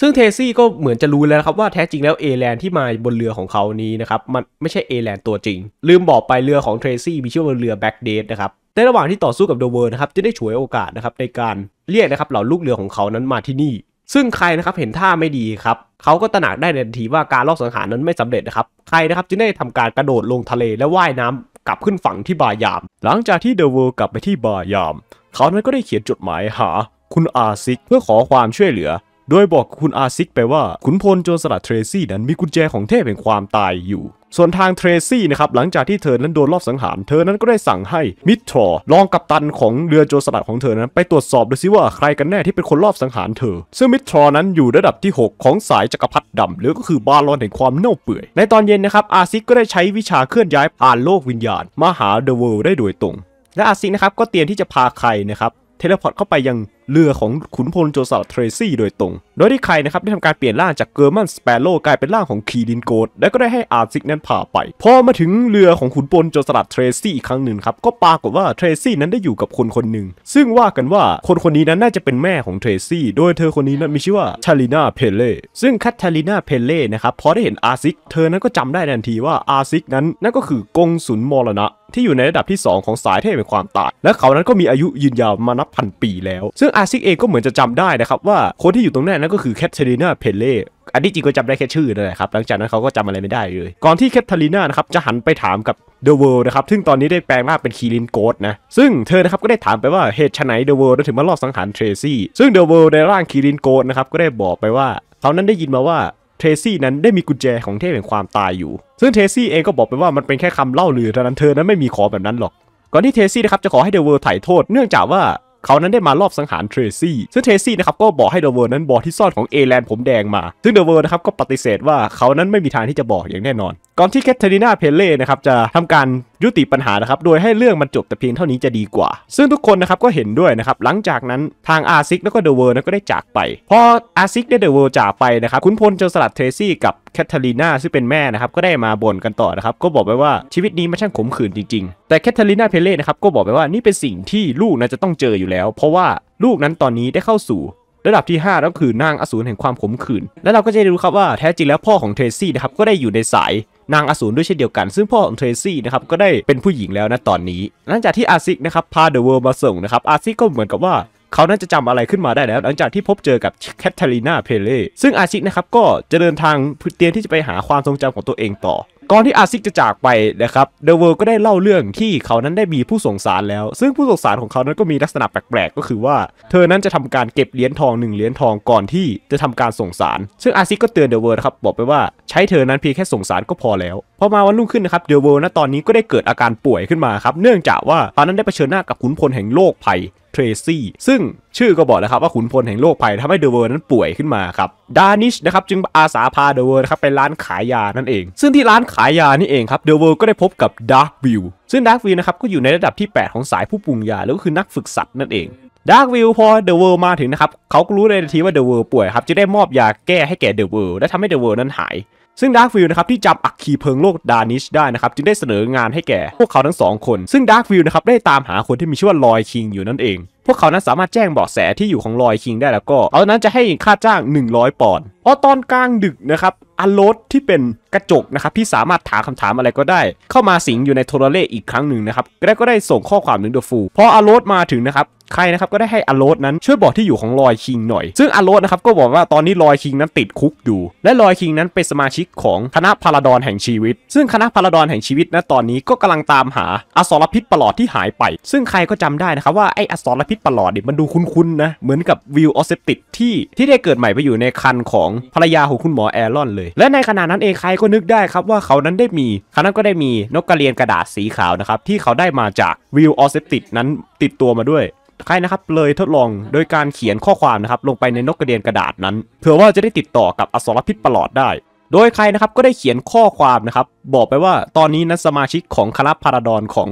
ซึ่งเทซี่ก็เหมือนจะรู้แล้วครับว่าแท้จริงแล้วเอแลนที่มาบนเรือของเขานี้นะครับมันไม่ใช่เอแลนตัวจริง ลืมบอกไปเรือของเทซี่มีชื่อว่าเรือแบ็กเดทนะครับในระหว่างที่ต่อสู้กับโดเวอร์นะครับจะได้ฉวยโอกาสนะครับในการเรียกนะครับเหล่าลูกเรือของเขานั้นมาที่นี่ ซึ่งใครนะครับเห็นท่าไม่ดีครับ เขาก็ตระหนักได้ในทันทีว่าการลอบสังหารนั้นไม่สำเร็จนะครับใครนะครับจึงได้ทำการกระโดดลงทะเลและว่ายน้ำกลับขึ้นฝั่งที่บายาม หลังจากที่เดเวิร์กลับไปที่บายามเขานั้นก็ได้เขียนจดหมายหา คุณอาซิกเพื่อขอความช่วยเหลือโดยบอกคุณอาซิกไปว่าขุนพลโจรสลัดเทรซี่นั้นมีกุญแจของเทพแห่งความตายอยู่ ส่วนทางเทรซี่นะครับหลังจากที่เธอนั้นโดนรอบสังหาร เธอนั้นก็ได้สั่งให้มิทรอลองกัปตันของเรือโจรสลัดของเธอนั้น ไปตรวจสอบดูซิว่าใครกันแน่ที่เป็นคนรอบสังหารเธอ ซึ่งมิทรอนั้นอยู่ระดับที่ 6 ของสายจักรพรรดิดำหรือก็คือบาลอนแห่งความเน่าเปื่อย ในตอนเย็นนะครับอาซิกก็ได้ใช้วิชาเคลื่อนย้ายผ่านโลกวิญญาณมาหาเดอะเวิลด์ได้โดยตรง และอาซิกนะครับก็เตรียมที่จะพาใครนะครับเทเลพอร์ตเข้าไปยังเรือของขุนพลโจซาลเทรซี่โดยตรง โดยที่ใครนะครับได้ทำการเปลี่ยนร่างจากเกอร์มันสเปโร่กลายเป็นร่างของคีรินโกดและก็ได้ให้อาร์ซิกนั้นพาไป พอมาถึงเรือของขุนพลโจซาลเทรซี่อีกครั้งหนึ่งครับก็ปรากฏว่าเทรซี่นั้นได้อยู่กับคนคนหนึ่งซึ่งว่ากันว่าคนคนนี้นั้นน่าจะเป็นแม่ของเทรซี่โดยเธอคนนี้นั้นมีชื่อว่าชาลินาเพเล่ซึ่งคคทเาลิีนาเพเล่นะครับพอได้เห็นอาร์ซิกเธอนั้นก็จำได้ทันทีว่าอาร์ซิกนั้น นั่นก็คือกงสุนมรณะที่อยู่ในระดับที่ 2 ของสายเทพแห่งความตาย และเขานั้นก็มีอายุยืนยาวมานับพันปีแล้ว ซึ่งอาซิกเองก็เหมือนจะจำได้นะครับว่าคนที่อยู่ตรงนั้นนั้นก็คือแคทเธอรีนาเพเล่อันนี้จริงก็จำได้แค่ชื่อนั่นแหละครับ หลังจากนั้นเขาก็จำอะไรไม่ได้เลย ก่อนที่แคทเธอรีนานะครับจะหันไปถามกับเดอะเวิลด์นะครับ ซึ่งตอนนี้ได้แปลงร่างเป็นคีรินโกดนะ ซึ่งเธอนะครับก็ได้ถามไปว่าเหตุไฉนเดอะเวิลด์ถึงมาลอบสังหารเทรซี่ ซึ่งเดอะเวิลด์ในร่างคีรินโกดนะครับก็ได้บอกไปว่าเขานั้นได้ยินมาว่าเทซี่นั้นได้มีกุญแจของเทพแห่งความตายอยู่ ซึ่งเทซี่เองก็บอกไปว่ามันเป็นแค่คำเล่าลือเท่านั้นเธอนั้นไม่มีขอแบบนั้นหรอก ก่อนที่เทซี่นะครับจะขอให้เดอะเวิร์ไถ่โทษ เนื่องจากว่าเขานั้นได้มารอบสังหารเทรซี่ซึ่งเทรซี่นะครับก็บอกให้เดอะเวิร์นั้นบอกที่ซ่อนของเอแลนผมแดงมาซึ่งเดอะเวิร์นะครับก็ปฏิเสธว่าเขานั้นไม่มีทางที่จะบอกอย่างแน่นอน ก่อนที่แคทเธอรีนาเพเล่นะครับจะทำการยุติปัญหานะครับโดยให้เรื่องมันจบแต่เพียงเท่านี้จะดีกว่า ซึ่งทุกคนนะครับก็เห็นด้วยนะครับหลังจากนั้นทางอาซิกแล้วก็เดอะเวิร์ก็ได้จากไป พออาซิกได้เดอะเวิร์จากไปนะครับคุณพลเจอสลัดเทรซี่กับแคทเธอรีนาซึ่งเป็นแม่นะครับ ก็ได้มาบ่นกันต่อนะครับ ก็บอกไปว่าชีวิตนี้มันช่างขมขื่นจริงๆ แต่แคทเธอรีนาเพเล่นะครับ ก็บอกไปว่านี่เป็นสิ่งที่ลูกนั้นจะต้องเจออยู่แล้ว เพราะว่าลูกนั้นตอนนี้ได้เข้าสู่ ระดับที่5ก็คือนางอสูรแห่งความขมขื่นและเราก็จะได้รู้ครับว่าแท้จริงแล้วพ่อของเทรซี่นะครับก็ได้อยู่ในสาย นางอสูรด้วยเช่นเดียวกันซึ่งพ่อของเทรซี่นะครับก็ได้เป็นผู้หญิงแล้วนะตอนนี้หลังจากที่อาซิกนะครับพาเดอะเวิร์มาส่งนะครับอาซิกก็เหมือนกับว่าเขาน่าจะจำอะไรขึ้นมาได้แล้ว หลังจากที่พบเจอกับแคทเธอรีนาเพเล่ซึ่งอาซิกนะครับก็จะเดินทางเตรียมที่จะไปหาความทรงจำของตัวเองต่อ ก่อนที่อาซิกจะจากไปนะครับเดอะเวิร์ก็ได้เล่าเรื่องที่เขานั้นได้มีผู้ส่งสารแล้ว ซึ่งผู้ส่งสารของเขานั้นก็มีลักษณะแปลกๆก็คือว่า เธอนั้นจะทำการเก็บเหรียญทองหนึ่งเหรียญทองก่อนที่จะทำการส่งสาร ซึ่งอาซิกก็เตือนเดอะเวิร์ครับบอกไปว่าใช้เธอนั้นเพียงแค่ส่งสารก็พอแล้วพอมาวันรุ่งขึ้นนะครับเดอะเวิร์นะตอนนี้ก็ได้เกิดอาการป่วยขึ้นมาครับเนื่องจากว่าตอนนั้นได้เผชิญหน้ากับขุนพลแห่งโลกภัยทรซี่ซึ่งชื่อก็บอกนะครับว่าขุนพลแห่งโลกภัยทำให้เดอะเวิร์นั้นป่วยขึ้นมาครับ ดานิชนะครับจึงอาสาพาเดอะเวิร์นครับไปร้านขายยานั่นเอง ซึ่งที่ร้านขายยานี่เองครับเดอะเวิร์ก็ได้พบกับดาร์ควิวซึ่งดาร์ควิวนะครับก็อยู่ในระดับที่ 8 ของสายผู้ปรุงยาแล้วก็คือนักฝึกสัตว์นั่นเอง ดาร์วิลพอเดอะเวิร์มาถึงนะครับ เขาก็รู้ทันทีว่าเดอะเวิร์ป่วยครับจะได้มอบยาแก้ให้แก่เดอะเวิร์และทำให้เดอะเวิร์นั้นหายซึ่งดาร์คฟิลนะครับ ที่จำอักคีเพิงโลกดานิชได้นะครับ จึงได้เสนองานให้แก่พวกเขาทั้งสองคน ซึ่งดาร์คฟิลนะครับ ได้ตามหาคนที่มีชื่อว่าลอยคิงอยู่นั่นเอง พวกเขานั้นสามารถแจ้งเบาะแสที่อยู่ของลอยคิงได้แล้วก็เอานั้นจะให้ค่าจ้าง 100ปอนด์พอตอนกลางดึกนะครับอารโลดที่เป็นกระจกนะครับ ที่สามารถถามคำถามอะไรก็ได้ เข้ามาสิงอยู่ในโทรเลขอีกครั้งหนึ่งนะครับและก็ได้ส่งข้อความถึงเดอะฟูพออารโลดมาถึงนะครับใครนะครับก็ได้ให้อโลดนั้นช่วยบอกที่อยู่ของลอยคิงหน่อย ซึ่งอโลดนะครับก็บอกว่าตอนนี้ลอยคิงนั้นติดคุกอยู่ และลอยคิงนั้นเป็นสมาชิกของคณะพาราดอนแห่งชีวิต ซึ่งคณะพาราดอนแห่งชีวิตนะตอนนี้ก็กำลังตามหาอสรพิษประหลอดที่หายไป ซึ่งใครก็จำได้นะครับว่าไอ้อสรพิษประหลอดเนี่ยมันดูคุ้นๆนะ เหมือนกับวิวออสเซปติดที่ที่ได้เกิดใหม่ไปอยู่ในคันของภรรยาของคุณหมอแอรอนเลย และในขณะนั้นเองใครก็นึกได้ครับว่าเขานั้นได้มีเขานั้นก็ได้มีนกกระเรียนกระดาษสีขาวนะครับที่เขาได้มาจากวิวออสเซปติดนั้นติดตัวมาด้วยใครนะครับเลยทดลองโดยการเขียนข้อความนะครับลงไปในนกกระเดียนกระดาษนั้นเผื่อว่าจะได้ติดต่อกับอสรพิษประหลอดได้ โดยใครนะครับก็ได้เขียนข้อความนะครับบอกไปว่าตอนนี้นั้นสมาชิกของคาราพาราดอนของ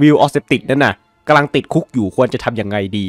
วิลออสเซปติกนั่นน่ะกำลังติดคุกอยู่ควรจะทํำยังไงดี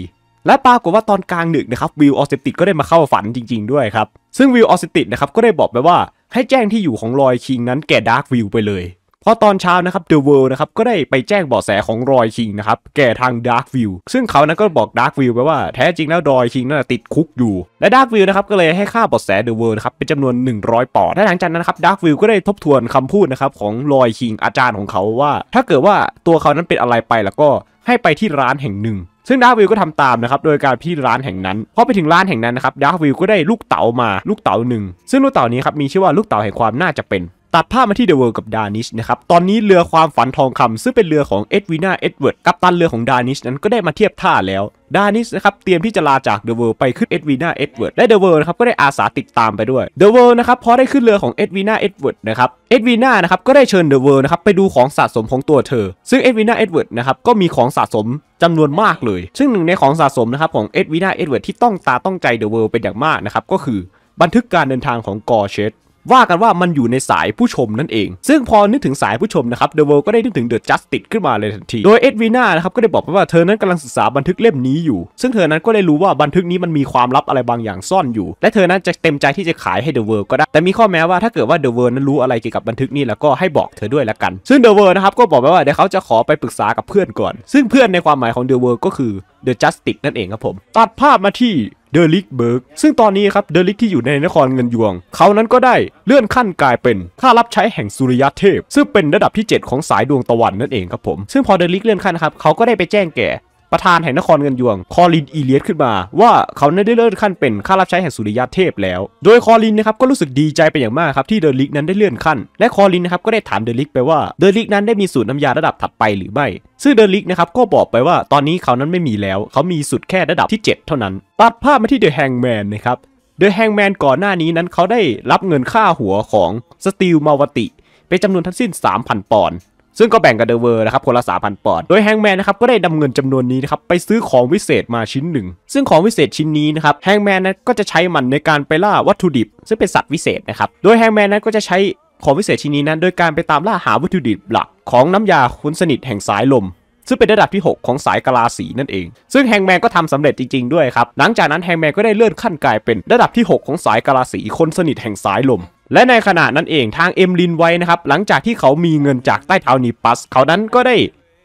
และปรากฏว่าตอนกลางดึกนะครับวิลออสเซปติกก็ได้มาเข้าฝันจริง ๆด้วยครับซึ่งวิลออสเซปติกนะครับก็ได้บอกไปว่า ให้แจ้งที่อยู่ของลอยคิงนั้นแก่ดาร์ควิลไปเลยพอตอนเช้านะครับเดอะเวิลด์นะครับก็ได้ไปแจ้งเบาะแสของรอยคิงนะครับแก่ทางดาร์ควิวซึ่งเขานั้นก็บอกดาร์ควิวไปว่าแท้จริงแล้วรอยคิงนั้นติดคุกอยู่ และดาร์ควิวนะครับก็เลยให้ค่าเบาะแสเดอะเวิลด์นะครับเป็นจำนวน 100 ปอนด์และหลังจากนั้นครับดาร์ควิวก็ได้ทบทวนคำพูดนะครับของรอยคิงอาจารย์ของเขาว่า ถ้าเกิดว่าตัวเขานั้นเป็นอะไรไปแล้วก็ให้ไปที่ร้านแห่งหนึ่ง ซึ่งดาร์วิลก็ทำตามนะครับโดยการที่ร้านแห่งนั้นพอไปถึงร้านแห่งนั้นนะครับดาร์วิลก็ได้ลูกเต๋ามาลูกเต๋าหนึ่งซึ่งลูกเต๋านี้ครับมีชื่อว่าลูกเต๋าแห่งความน่าจะเป็นตัดภาพมาที่เดอะเวิลด์กับดานิชนะครับตอนนี้เรือความฝันทองคำ ซึ่งเป็นเรือของเอ็ดวินาเอ็ดเวิร์ดกัปตันเรือของดานิชนั้นก็ได้มาเทียบท่าแล้วดานิชนะครับเตรียมที่จะลาจากเดอะเวิลด์ไปขึ้นเอ็ดวินาเอ็ดเวิร์ดและเดอะเวิลด์นะครับก็ได้อาสาติดตามไปด้วยเดอะเวิลด์นะครับพอได้ขึ้นเรือของเอ็ดวินาเอ็ดเวิร์ดนะครับเอ็ดวินานะครับก็ได้เชิญเดอะเวิลด์นะครับไปดูของสะสมของตัวเธอ ซึ่งเอ็ดวินาเอ็ดเวิร์ดนะครับก็มีของสะสมจำนวนมากเลยซึ่งหนึ่งในของสะสมนะครับของเอ็ดวินาเอ็ดเวิร์ดที่ต้องตาต้องใจเดอะเวิลด์เป็นอย่างมากนะครับก็คือบันทึกการเดินทางของกอเชตว่ากันว่ามันอยู่ในสายผู้ชมนั่นเอง ซึ่งพอนึกถึงสายผู้ชมนะครับเดอะเวิลด์ก็ได้นึกถึงเดอะจัสติสขึ้นมาเลยทันที โดยเอ็ดวีนานะครับก็ได้บอกว่าเธอนั้นกำลังศึกษาบันทึกเล่มนี้อยู่ซึ่งเธอนั้นก็ได้รู้ว่าบันทึกนี้มันมีความลับอะไรบางอย่างซ่อนอยู่ และเธอนั้นจะเต็มใจที่จะขายให้เดอะเวิลด์ก็ได้แต่มีข้อแม้ว่าถ้าเกิดว่าเดอะเวิลด์นั้นรู้อะไรเกี่ยวกับบันทึกนี้แล้วก็ให้บอกเธอด้วยละกัน ซึ่งเดอะเวิลด์นะครับก็บอกไปว่าเดี๋ยวเขาจะขอไปปรึกษากับเพื่อนก่อนซึ่งเพื่อนในความหมายของเดอะเวิลด์ก็คือเดอะจัสติสนั่นเองครับผมตัดภาพมาที่เดลิกเบิร์กซึ่งตอนนี้ครับเดลิกที่อยู่ในนครเงินยวง เขานั้นก็ได้เลื่อนขั้นกลายเป็น ข้ารับใช้แห่งสุริยะเทพ ซึ่งเป็นระดับที่ 7 ของสายดวงตะวันนั่นเองครับผม ซึ่งพอเดลิกเลื่อนขั้นครับเขาก็ได้ไปแจ้งแก่ประธานแห่งนครเงินยวงคอลินอีเลียสขึ้นมา ว่าเขาได้เลื่อนขั้นเป็นข้ารับใช้แห่งสุริยะเทพแล้ว โดยคอลินนะครับก็รู้สึกดีใจเป็นอย่างมากครับที่เดลิกนั้นได้เลื่อนขั้น และคอลินนะครับก็ได้ถามเดลิกไปว่าเดลิกนั้นได้มีสูตรน้ำยาระดับถัดไปหรือไม่ซึ่งเดลิกนะครับก็บอกไปว่าตอนนี้เขานั้นไม่มีแล้ว เขามีสุดแค่ระดับที่ 7 เท่านั้นตัดภาพมาที่เดอะแฮงแมนนะครับเดอะแฮงแมนก่อนหน้านี้นั้นเขาได้รับเงินค่าหัวของสตีลมาวติเป็นจำนวนทั้งสิ้น 3,000ปอนด์ซึ่งก็แบ่งกับเดอะเวอร์นะครับคนละ3,000ปอนด์ โดยแฮงแมนนะครับ ก็ได้นำเงินจำนวนนี้ นะครับ ไปซื้อของวิเศษมาชิ้นหนึ่ง ซึ่งของวิเศษชิ้นนี้นะครับแฮงแมนนั้นก็จะใช้มันในการไปล่าวัตถุดิบ ซึ่งเป็นสัตว์วิเศษนะครับ โดยแฮงแมนนั้นก็จะใช้ของวิเศษชิ้นนี้นั้นโดยการไปตามล่าหาวัตถุดิบหลักของน้ำยาคุ้นสนิทแห่งสายลม ซึ่งเป็นระดับที่ 6 ของสายกลาสีนั่นเอง ซึ่งแฮงแมนก็ทำสำเร็จจริงๆด้วยครับ หลังจากนั้นแฮงแมนก็ได้เลื่อนขั้นกลายเป็นระดับที่ 6 ของสายกลาสีคนสนิทแห่งสายลมและในขณะนั้นเองทางเอ็มลินไว้นะครับหลังจากที่เขามีเงินจากใต้เท้านีปัสเขานั้นก็ได้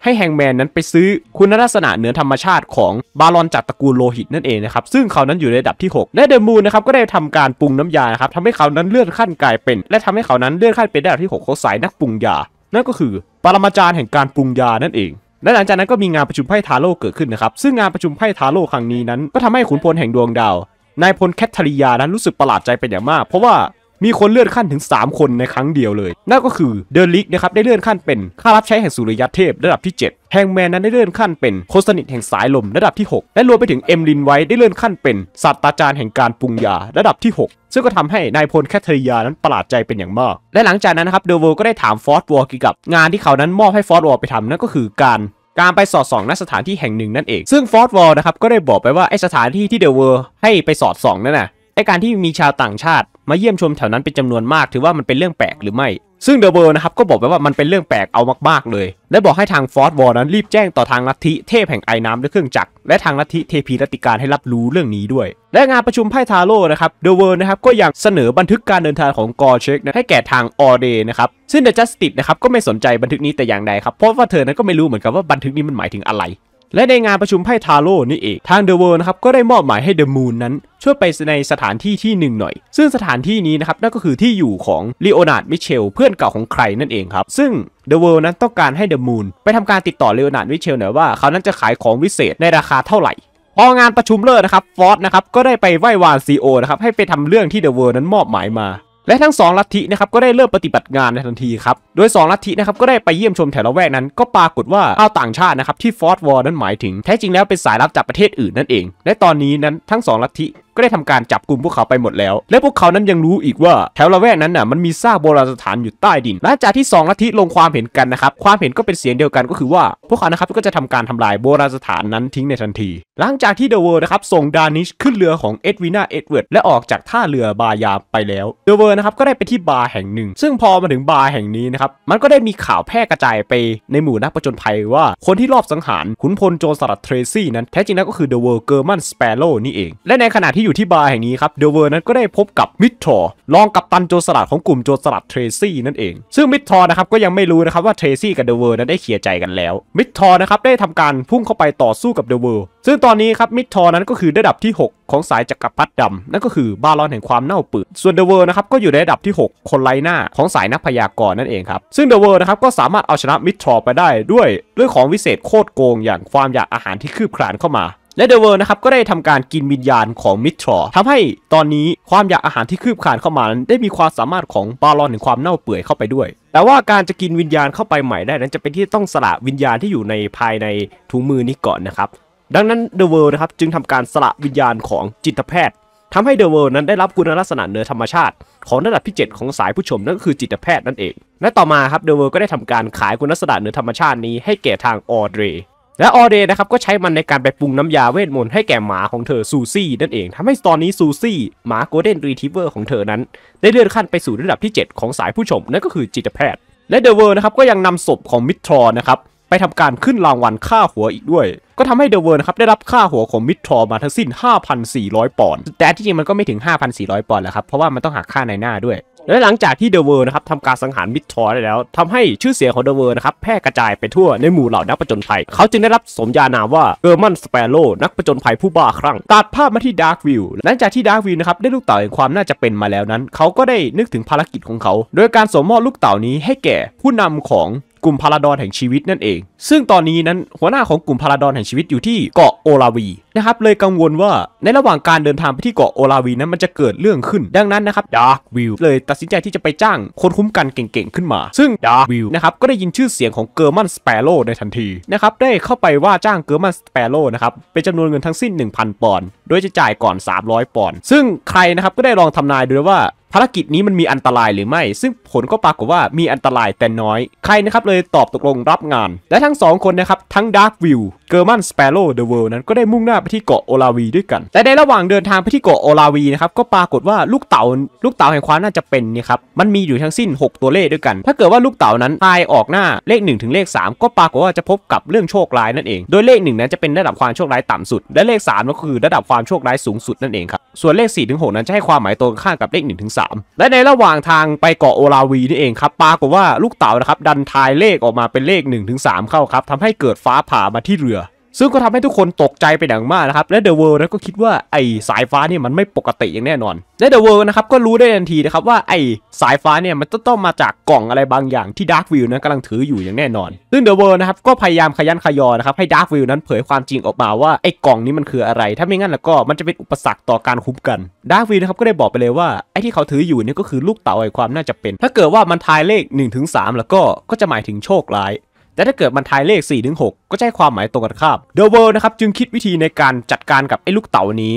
ให้แฮงแมนนั้นไปซื้อ คุณลักษณะเหนือธรรมชาติ ของบาลอนจากตระกูลโลหิตนั่นเองนะครับซึ่งเขานั้นอยู่ในระดับที่6และเดอะมูนนะครับก็ได้ทำการปรุงน้ำยาครับทำให้เขานั้นเลื่อนขั้นกลายเป็น และทำให้เขานั้นเลื่อนขั้นเป็นระดับที่6ของสายนักปรุงยา นั่นก็คือ ปรมาจารย์แห่งการปรุงยานั่นเอง และหลังจากนั้นก็มีงานประชุมไพ่ทาโร่เกิดขึ้นนะครับซึ่งงานประชุมไพ่ทาโร่ครั้งนี้นั้น ก็ทำให้ขุนพลแห่งดวงดาวนายพลแคทเธอรียานั้นรู้สึกประหลาดใจเป็นอย่างมาก เพราะว่ามีคนเลื่อนขั้นถึง 3 คนในครั้งเดียวเลย นั่นก็คือเดอร์ลิกนะครับได้เลื่อนขั้นเป็นข้ารับใช้แห่งสุริยเทพระดับที่ 7แฮงแมน นั้น ได้เลื่อนขั้นเป็นโคสนิทแห่งสายลมระดับที่ 6 และรวมไปถึงเอ็มลินไว้ได้เลื่อนขั้นเป็นศาสตราจารย์แห่งการปรุงยาระดับที่ 6 ซึ่งก็ทำให้นายพลแคทเธอรียานั้นประหลาดใจเป็นอย่างมาก และหลังจากนั้นนะครับเดอร์วก็ได้ถามฟอร์ดวอร์กี่กับงานที่เขานั้นมอบให้ฟอร์ดวอร์ไปทำนั่นก็คือการการไปสอดส่องณสถานที่แห่งหนึ่ง นั่นเอง ซึ่งฟอร์ดวอลนะครับก็ได้บอกไปว่าไอสถานที่ที่เดอะเวอร์ให้ไปสอดส่องนั่นน่ะไอการที่มีชาวต่างชาติมาเยี่ยมชมแถวนั้นเป็นจำนวนมากถือว่ามันเป็นเรื่องแปลกหรือไม่ ซึ่งเดอะเบิร์นะครับก็บอกไปว่ามันเป็นเรื่องแปลกเอามากๆเลย และบอกให้ทางฟอร์ดวอร์นั้นรีบแจ้งต่อทางลัทธิ เทพแห่งไอ้น้ำด้วยเครื่องจักรและทางลัทธิเทพีรติการให้รับรู้เรื่องนี้ด้วย และงานประชุมไพ่ทาโร่นะครับเดอะเวิร์นะครับก็ยังเสนอบันทึกการเดินทางของกอร์เชกนะให้แก่ทางออเดนะครับซึ่งเดอะจัสติดนะครับก็ไม่สนใจบันทึกนี้แต่อย่างใดครับเพราะว่าเธอนั้นก็ไม่รู้เหมือนกันว่าบันทึกนี้มันหมายถึงอะไรและในงานประชุมไพ่ทาโร่นี่เอง ทางเดอะเวิร์นะครับก็ได้มอบหมายให้เดอะมูนนั้น ช่วยไปในสถานที่ที่หนึ่งหน่อย ซึ่งสถานที่นี้นะครับนั่นก็คือที่อยู่ของลีโอนาร์ดมิเชล เพื่อนเก่าของใครนั่นเองครับซึ่งเดอะเวิร์นั้นต้องการให้เดอะมูนไปทำการติดต่อลีโอนาร์ดมิเชลหน่อยว่า เขานั้นจะขายของวิเศษในราคาเท่าไหร่ พองานประชุมเลิกนะครับฟอสนะครับก็ได้ไปไหว้วานซีโอนะครับให้ไปทำเรื่องที่เดอะเวิร์นั้นมอบหมายมาและทั้ง2ลัทธินะครับก็ได้เริ่มปฏิบัติงานในทันทีครับ โดย 2ลัทธินะครับก็ได้ไปเยี่ยมชมแถวละแวกนั้นก็ปรากฏว่าชาวต่างชาตินะครับ ที่ฟอร์ดวอร์นั้นหมายถึงแท้จริงแล้วเป็นสายลับจากประเทศอื่นนั่นเอง และตอนนี้นั้นทั้ง2ลัทธิก็ได้ทำการจับกลุ่มพวกเขาไปหมดแล้ว และพวกเขานั้นยังรู้อีกว่า แถวละแวกนั้นน่ะมันมีซากโบราณสถานอยู่ใต้ดิน หลังจากที่ 2ลัทธิลงความเห็นกันนะครับ ความเห็นก็เป็นเสียงเดียวกันก็คือว่าพวกเขานะครับก็จะทำการทำลายโบราณสถานนั้นทิ้งในทันที หลังจากที่เดอะเวิร์นะครับส่งดานิชขึ้นเรือของเอ็ดวินาเอ็ดเวิร์ดและออกจากท่าเรือบายาไปแล้วเดอะเวิร์นะครับก็ได้ไปที่บาร์แห่งหนึ่ง ซึ่งพอมาถึงบาร์แห่งนี้นะครับ มันก็ได้มีข่าวแพร่กระจายไป ในหมู่นักประจนภัยว่าคนที่รอบสังหารขุนพลโจสลัดเทรซี่นั้นแท้จริงแล้วก็คือเดอะเวิร์เกอร์มันสเปโร่นี่เอง และในขณะที่อยู่ที่บาร์แห่งนี้ครับเดวเวอร์นั้นก็ได้พบกับมิททอร์องกับตันโจรสลัดของกลุ่มโจรสลัดเทรซี่นั่นเอง ซึ่งมิททอร์นะครับก็ยังไม่รู้นะครับว่าเทรซี่กับเดวเวอร์นั้นได้เคลียร์ใจกันแล้วมิททอร์นะครับได้ทำการพุ่งเข้าไปต่อสู้กับเดวเวอร์ซึ่งตอนนี้ครับมิททอร์นั้นก็คือระดับที่ 6 ของสายจักรพรรดิดำนั่นก็คือบาลอนแห่งความเน่าเปื่อยส่วนเดวเวอร์นะครับก็อยู่ในระดับที่ 6 คนไร้หน้าของสายนักพยากรณ์นั่นเองครับซึ่งเดวเวอร์นะครับก็สามารถเอาชนะมิททอร์ไปได้ด้วยด้วยของวิเศษโคตรโกงอย่างความอยากอาหารที่คืบคลานเข้ามาและเดเวอร์นะครับก็ได้ทำการกินวิญญาณของมิทรอทำให้ตอนนี้ความอยากอาหารที่คืบคานเข้ามา ได้มีความสามารถของบารอนถึงความเน่าเปื่อยเข้าไปด้วย แต่ว่าการจะกินวิญญาณเข้าไปใหม่ได้ นั้นจะเป็นที่ต้องสละวิญญาณที่อยู่ในภายในถุงมือนี้ก่อนนะครับดังนั้นเดเวอร์นะครับจึงทำการสละวิญญาณของจิตแพทย์ทำให้เดอะเวิรด์นั้นได้รับคุณลักษณะเนื้อธรรมชาติ ของระดับที่ 7 ของสายผู้ชมนั่นก็คือจิตแพทย์นั่นเองและต่อมาครับเดอะเวิรด์ก็ได้ทำการขายคุณลักษณะเนื้อธรรมชาตินี้ให้แก่ทางออเดรและออเดย์นะครับก็ใช้มันในการไปปรุงน้ำยาเวทมนต์ให้แก่หมาของเธอซูซี่นั่นเองทำให้ตอนนี้ซูซี่ หมาโกลเด้นรีทิเวอร์ของเธอนั้น ได้เลื่อนขั้นไปสู่ระดับที่ 7 ของสายผู้ชมนั่นก็คือจิตแพทย์ และเดอะเวิร์นะครับก็ยังนำศพของมิทรอนะครับไปทำการขึ้นรางวัลค่าหัวอีกด้วย ก็ทำให้เดอะเวิร์นะครับได้รับค่าหัวของมิทรอมาทั้งสิ้น 5,400ปอนด์แต่ที่จริงมันก็ไม่ถึง 5,400 ปอนด์แล้วครับเพราะว่ามันต้องหักค่าในหน้าด้วยและหลังจากที่เดอะเวิร์นะครับทำการสังหารมิดทอร์ได้แล้วทำให้ชื่อเสียงของเดอะเวิร์นะครับ แพร่กระจายไปทั่วในหมู่เหล่านักประจนภัย เขาจึงได้รับสมญานามว่าเกอร์มันสเปโร่นักประจนภัยผู้บ้าคลั่งตัดภาพมาที่ดาร์ควิลหลังจากที่ดาร์ควิลนะครับ ได้ลูกเต่าแห่งความน่าจะเป็นมาแล้วนั้น เขาก็ได้นึกถึงภารกิจของเขา โดยการสมมอบลูกเต่านี้ให้แก่ผู้นำของกลุ่มพาราดอนแห่งชีวิตนั่นเอง ซึ่งตอนนี้นั้นหัวหน้าของกลุ่มพาราดอนแห่งชีวิตอยู่ที่เกาะโอลาวีนะครับเลยกังวลว่าในระหว่างการเดินทางไปที่เกาะโอลาวีนั้นมันจะเกิดเรื่องขึ้นดังนั้นนะครับดาร์วิลเลยตัดสินใจที่จะไปจ้างคนคุ้มกันเก่งๆขึ้นมา ซึ่งดาร์วิลนะครับก็ได้ยินชื่อเสียงของเกอร์มันสเปโร่ในทันทีนะครับได้เข้าไปว่าจ้างเกอร์มันสเปโร่นะครับเป็นจำนวนเงินทั้งสิ้น 1,000 ปอนด์โดยจะจ่ายก่อน 300 ปอนด์ซึ่งใครนะครับก็ได้ลองทำนายดูว่าภารกิจนี้มันมีอันตรายหรือไม่ ซึ่งผลก็ปรากฏว่ามีอันตรายแต่น้อย ใครนะครับเลยตอบตกลงรับงาน และทั้ง2คนนะครับ ทั้งดาร์ควิวเกอร์มันสเปโร่เดอะเวิลด์นั้นก็ได้มุ่งหน้าไปที่เกาะโอลาวีด้วยกัน แต่ในระหว่างเดินทางไปที่เกาะโอลาวีนะครับ ก็ปรากฏว่าลูกเต่าลูกเต่าแห่งความน่าจะเป็นนี่ครับมันมีอยู่ทั้งสิ้น 6 ตัวเลขด้วยกัน ถ้าเกิดว่าลูกเต่านั้นทายออกหน้าเลข1ถึงเลข3 ก็ปรากฏว่าจะพบกับเรื่องโชคร้ายนั่นเอง โดยเลข 1 นั้นจะเป็นระดับความโชคร้ายต่ำสุด และเลข3ก็คือระดับความโชคร้ายสูงสุดนั่นเองครับส่วนเลข4ถึง6นั้นจะให้ความหมายตรงข้ามกับเลข1ถึง3และในระหว่างทางไปเกาะโอลาวีนี่เองครับปรากฏว่าลูกเต๋านะครับดันทายเลขออกมาเป็นเลข 1-3เข้าครับทำให้เกิดฟ้าผ่ามาที่เรือซึ่งก็ทำให้ทุกคนตกใจไปนอย่างมากนะครับและเดอะเวิลด์ก็คิดว่าไอ้สายฟ้านี่มันไม่ปกติอย่างแน่นอน และเดอะเวิลด์นะครับก็รู้ได้ทันทีนะครับว่าไอ้สายฟ้าเนี่ยมันต้องมาจากกล่องอะไรบางอย่างที่ดาร์ควิลนะกำลังถืออยู่อย่างแน่นอน ซึ่งเดอะเวิลด์นะครับก็พยายามขยันขยอนะครับให้ดาร์ควิลนั้นเผยความจริงออกมาว่าไอ้กล่องนี้มันคืออะไร ถ้าไม่งั้นแล้วก็มันจะเป็นอุปสรรคต่อการคุ้มกันดาร์ควิลนะครับก็ได้บอกไปเลยว่าไอ้ที่เขาถืออยู่นี่ก็คือลูกเต๋าไอ้ความน่าจะเป็นถ้าเกิดว่ามันทายเลข1-3แล้วก็ก็จะหมายถึงโชคร้ายแต่ถ้าเกิดมันทายเลข4ี่ถึงหก็ใช้ความหมายตรงกันข้ามเดอะเวิร์นะครับ จึงคิดวิธีในการจัดการกับไอ้ลูกเต่านี้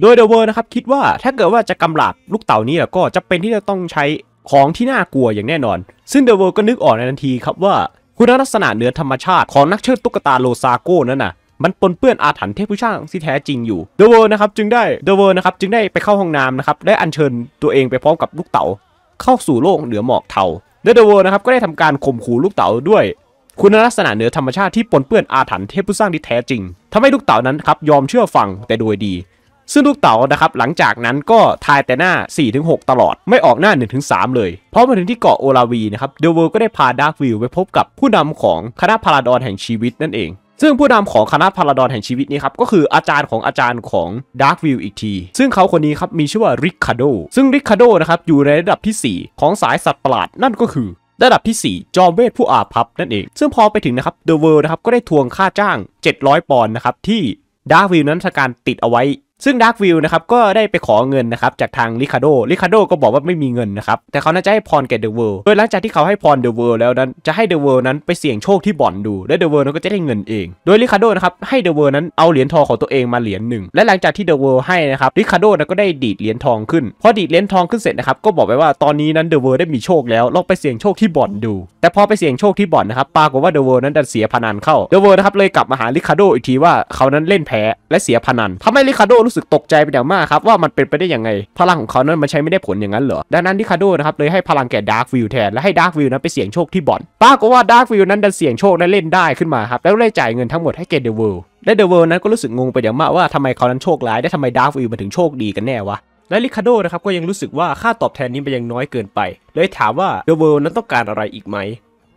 โดยเดอะเวิร์นะครับ คิดว่า ถ้าเกิดว่าจะกำหลับลูกเต่านี้ลก็จะเป็นที่จะต้องใช้ของที่น่ากลัวอย่างแน่นอน ซึ่งเดอะเวิร์ก็นึกออกในทันทีครับว่าคุณลักษณะเหนือธรรมชาติของนักเชิดตุ๊กตาโลซาโก้นั่นน่ะมันปนเปื้อนอาถรรพ์เทพผู้ช่างที่แท้จริงอยู่เดเวอร์นะครับจึงได้เดเวอร์นะครับจึงได้ไปเข้าห้องน้ำนะครับได้อัญเชิญตัวเองไปพร้อมกับลูกเต๋าเข้าสู่โลกเหนือหมอกเทาและเดเวิร์นะครับก็ได้ทำการข่มขู่ลูกเต๋าด้วยคุณลักษณะเหนือธรรมชาติที่ปนเปื้อนอาถรรพ์เทพผู้สร้างที่แท้จริง ทำให้ลูกเต่านั้นครับ ยอมเชื่อฟังแต่โดยดี ซึ่งลูกเต่านะครับ หลังจากนั้นก็ทายแต่หน้า 4-6 ตลอดไม่ออกหน้า 1-3 เลยพอมาถึงที่เกาะโอลาวีนะครับ เดวเวลก็ได้พาดาร์ควิวไปพบกับผู้นำของคณะพาราดอนแห่งชีวิตนั่นเอง ซึ่งผู้นำของคณะพาราดอนแห่งชีวิตนี้ครับก็คืออาจารย์ของอาจารย์ของดาร์ควิวอีกทีซึ่งเขาคนนี้ครับมีชื่อว่าริคคาโดซึ่งริคคาโดนะครับอยู่ในระดับที่4 ของสายสัตว์ประหลาดนั่นก็คือระดับที่ 4 จอมเวทผู้อาภัพนั่นเอง ซึ่งพอไปถึงนะครับเดอะเวิลด์นะครับก็ได้ทวงค่าจ้าง 700 ปอนด์นะครับที่ดาร์วิลนั้นสการติดเอาไว้ซึ่งดาร์ควิวนะครับ ก็ได้ไปขอเงินนะครับจากทางลิคาโดลิคาโดก็บอกว่าไม่มีเงินนะครับแต่เขาน่าจะให้พรแก่เดอะเวิลด์โดยหลังจากที่เขาให้พรเดอะเวิลด์แล้วนั้นจะให้เดอะเวิลด์นั้นไปเสี่ยงโชคที่บ่อนดู และเดอะเวิลด์นั้นก็จะได้เงินเองโดยลิคาโดนะครับให้เดอะเวิลด์นั้นเอาเหรียญทองของตัวเองมาเหรียญหนึ่งและหลังจากที่เดอะเวิลด์ให้นะครับลิคาโดนั้นก็ได้ดีดเหรียญทองขึ้น พอดีดเหรียญทองขึ้นเสร็จนะครับก็บอกไปว่าตอนนี้นั้นเดอะเวิลด์ได้มีโชคแล้วลองไปเสี่ยงโชคที่บ่อนดู แต่พอไปเสี่ยงโชคที่บ่อนนะครับปรากฏว่าเดอะเวิลด์นั้นดันเสียพนันเข้าเดอะเวิลด์นะครับเลยกลับมาหาลิคาโดอีกทีว่าเขานั้นเล่นแพ้และเสียพนันทำให้ลิคาโดรรู้สึกตกใจไปอย่างมากครับว่ามันเป็นไปได้ยังไง พลังของเขานั้นมันใช้ไม่ได้ผลอย่างนั้นเหรอดังนั้นดิคาโดนะครับเลยให้พลังแก่ดาร์ควิวแทนและให้ดาร์ควิวนั้นไปเสี่ยงโชคที่บ่อนปรากฏว่าดาร์ควิวนั้นดันเสี่ยงโชคและเล่นได้ขึ้นมาครับแล้วได้จ่ายเงินทั้งหมดให้เกตเดเวิล์และเดเวิล์นั้นก็รู้สึกงงไปอย่างมากว่าทำไมเขานั้นโชคร้ายได้ทำไมดาร์ควิวมันถึงโชคดีกันแน่วะและลิคาโดนะครับก็ยังรู้สึกว่าค่าตอบแทนนี้มันยังน้อยเกินไปเลยถามว่าเดอะเวิลนั้นต้องการอะไรอีกไหม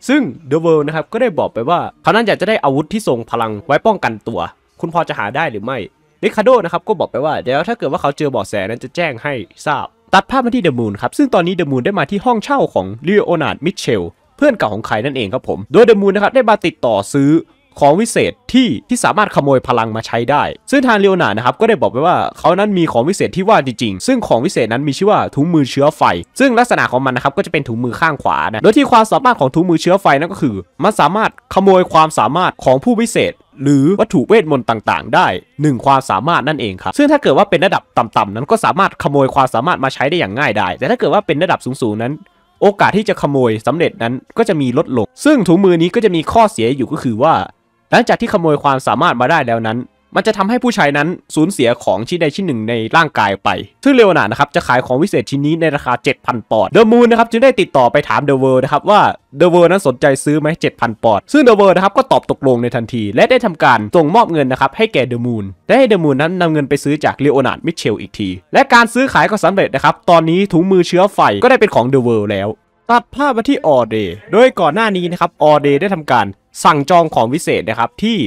ซึ่งเดอะเวิล์นะครับก็ได้บอกไปว่าเขานั้นอยากจะได้อาวุธที่ทรงพลังไว้ป้องกันตัวคุณพอจะหาได้หรือไม่ริคาโดนะครับก็บอกไปว่าเดี๋ยวถ้าเกิดว่าเขาเจอเบาะแสนั้นจะแจ้งให้ทราบ ตัดภาพมาที่เดอะมูนครับซึ่งตอนนี้เดอะมูนได้มาที่ห้องเช่าของลิโอนาร์ดมิเชลเพื่อนเก่าของใครนั่นเองครับผม โดยเดอะมูนนะครับได้มาติดต่อซื้อของวิเศษที่ที่สามารถขโมยพลังมาใช้ได้ ซึ่งทางเลโอนาด์นะครับก็ได้บอกไปว่าเขานั้นมีของวิเศษที่ว่าจริงๆ ซึ่งของวิเศษนั้นมีชื่อว่าถุงมือเชื้อไฟ ซึ่งลักษณะของมันนะครับก็จะเป็นถุงมือข้างขวานะโดยที่ความสามารถของถุงมือเชื้อไฟนั่นก็คือ มันสามารถขโมยความสามารถของผู้วิเศษหรือวัตถุเวทมนต์ต่างๆ ได้ 1 ความสามารถนั่นเองครับซึ่งถ้าเกิดว่าเป็นระดับต่ำๆนั้นก็สามารถขโมยความสามารถมาใช้ได้อย่างง่ายได้แต่ถ้าเกิดว่าเป็นระดับสูงๆนั้น โอกาสที่จะขโมยสำเร็จนั้นก็จะมีลดลง ซึ่งถุงมือนี้ก็จะมีข้อเสียอยู่ก็คือว่า หลังจากที่ขโมยความสามารถมาได้แล้วนั้นมันจะทำให้ผู้ใช้นั้นสูญเสียของชิ้นใดชิ้นหนึ่งในร่างกายไป ซึ่งเลโอนาดนะครับจะขายของวิเศษชิ้นนี้ในราคา 7,000 ปอนด์ เดอะมูนนะครับจึงได้ติดต่อไปถามเดอะเวิร์นะครับว่าเดอะเวิร์นั้นสนใจซื้อไหม7,000 ปอนด์ ซึ่งเดอะเวิร์นะครับก็ตอบตกลงในทันทีและได้ทำการส่งมอบเงินนะครับให้แก่เดอะมูน ได้ให้เดอะมูนนั้นนำเงินไปซื้อจากเลโอนานดมิเชล อีกที และการซื้อขายก็สำเร็จนะครับ ตอนนี้ถุงมือเชื้อไฟก็ได้เป็นของเดอะเวิร์แล้วตัดภาพมาที่ออเดโดยก่อนหน้านี้นะครับออเดได้ทำการสั่งจองของวิเศษนะครับที่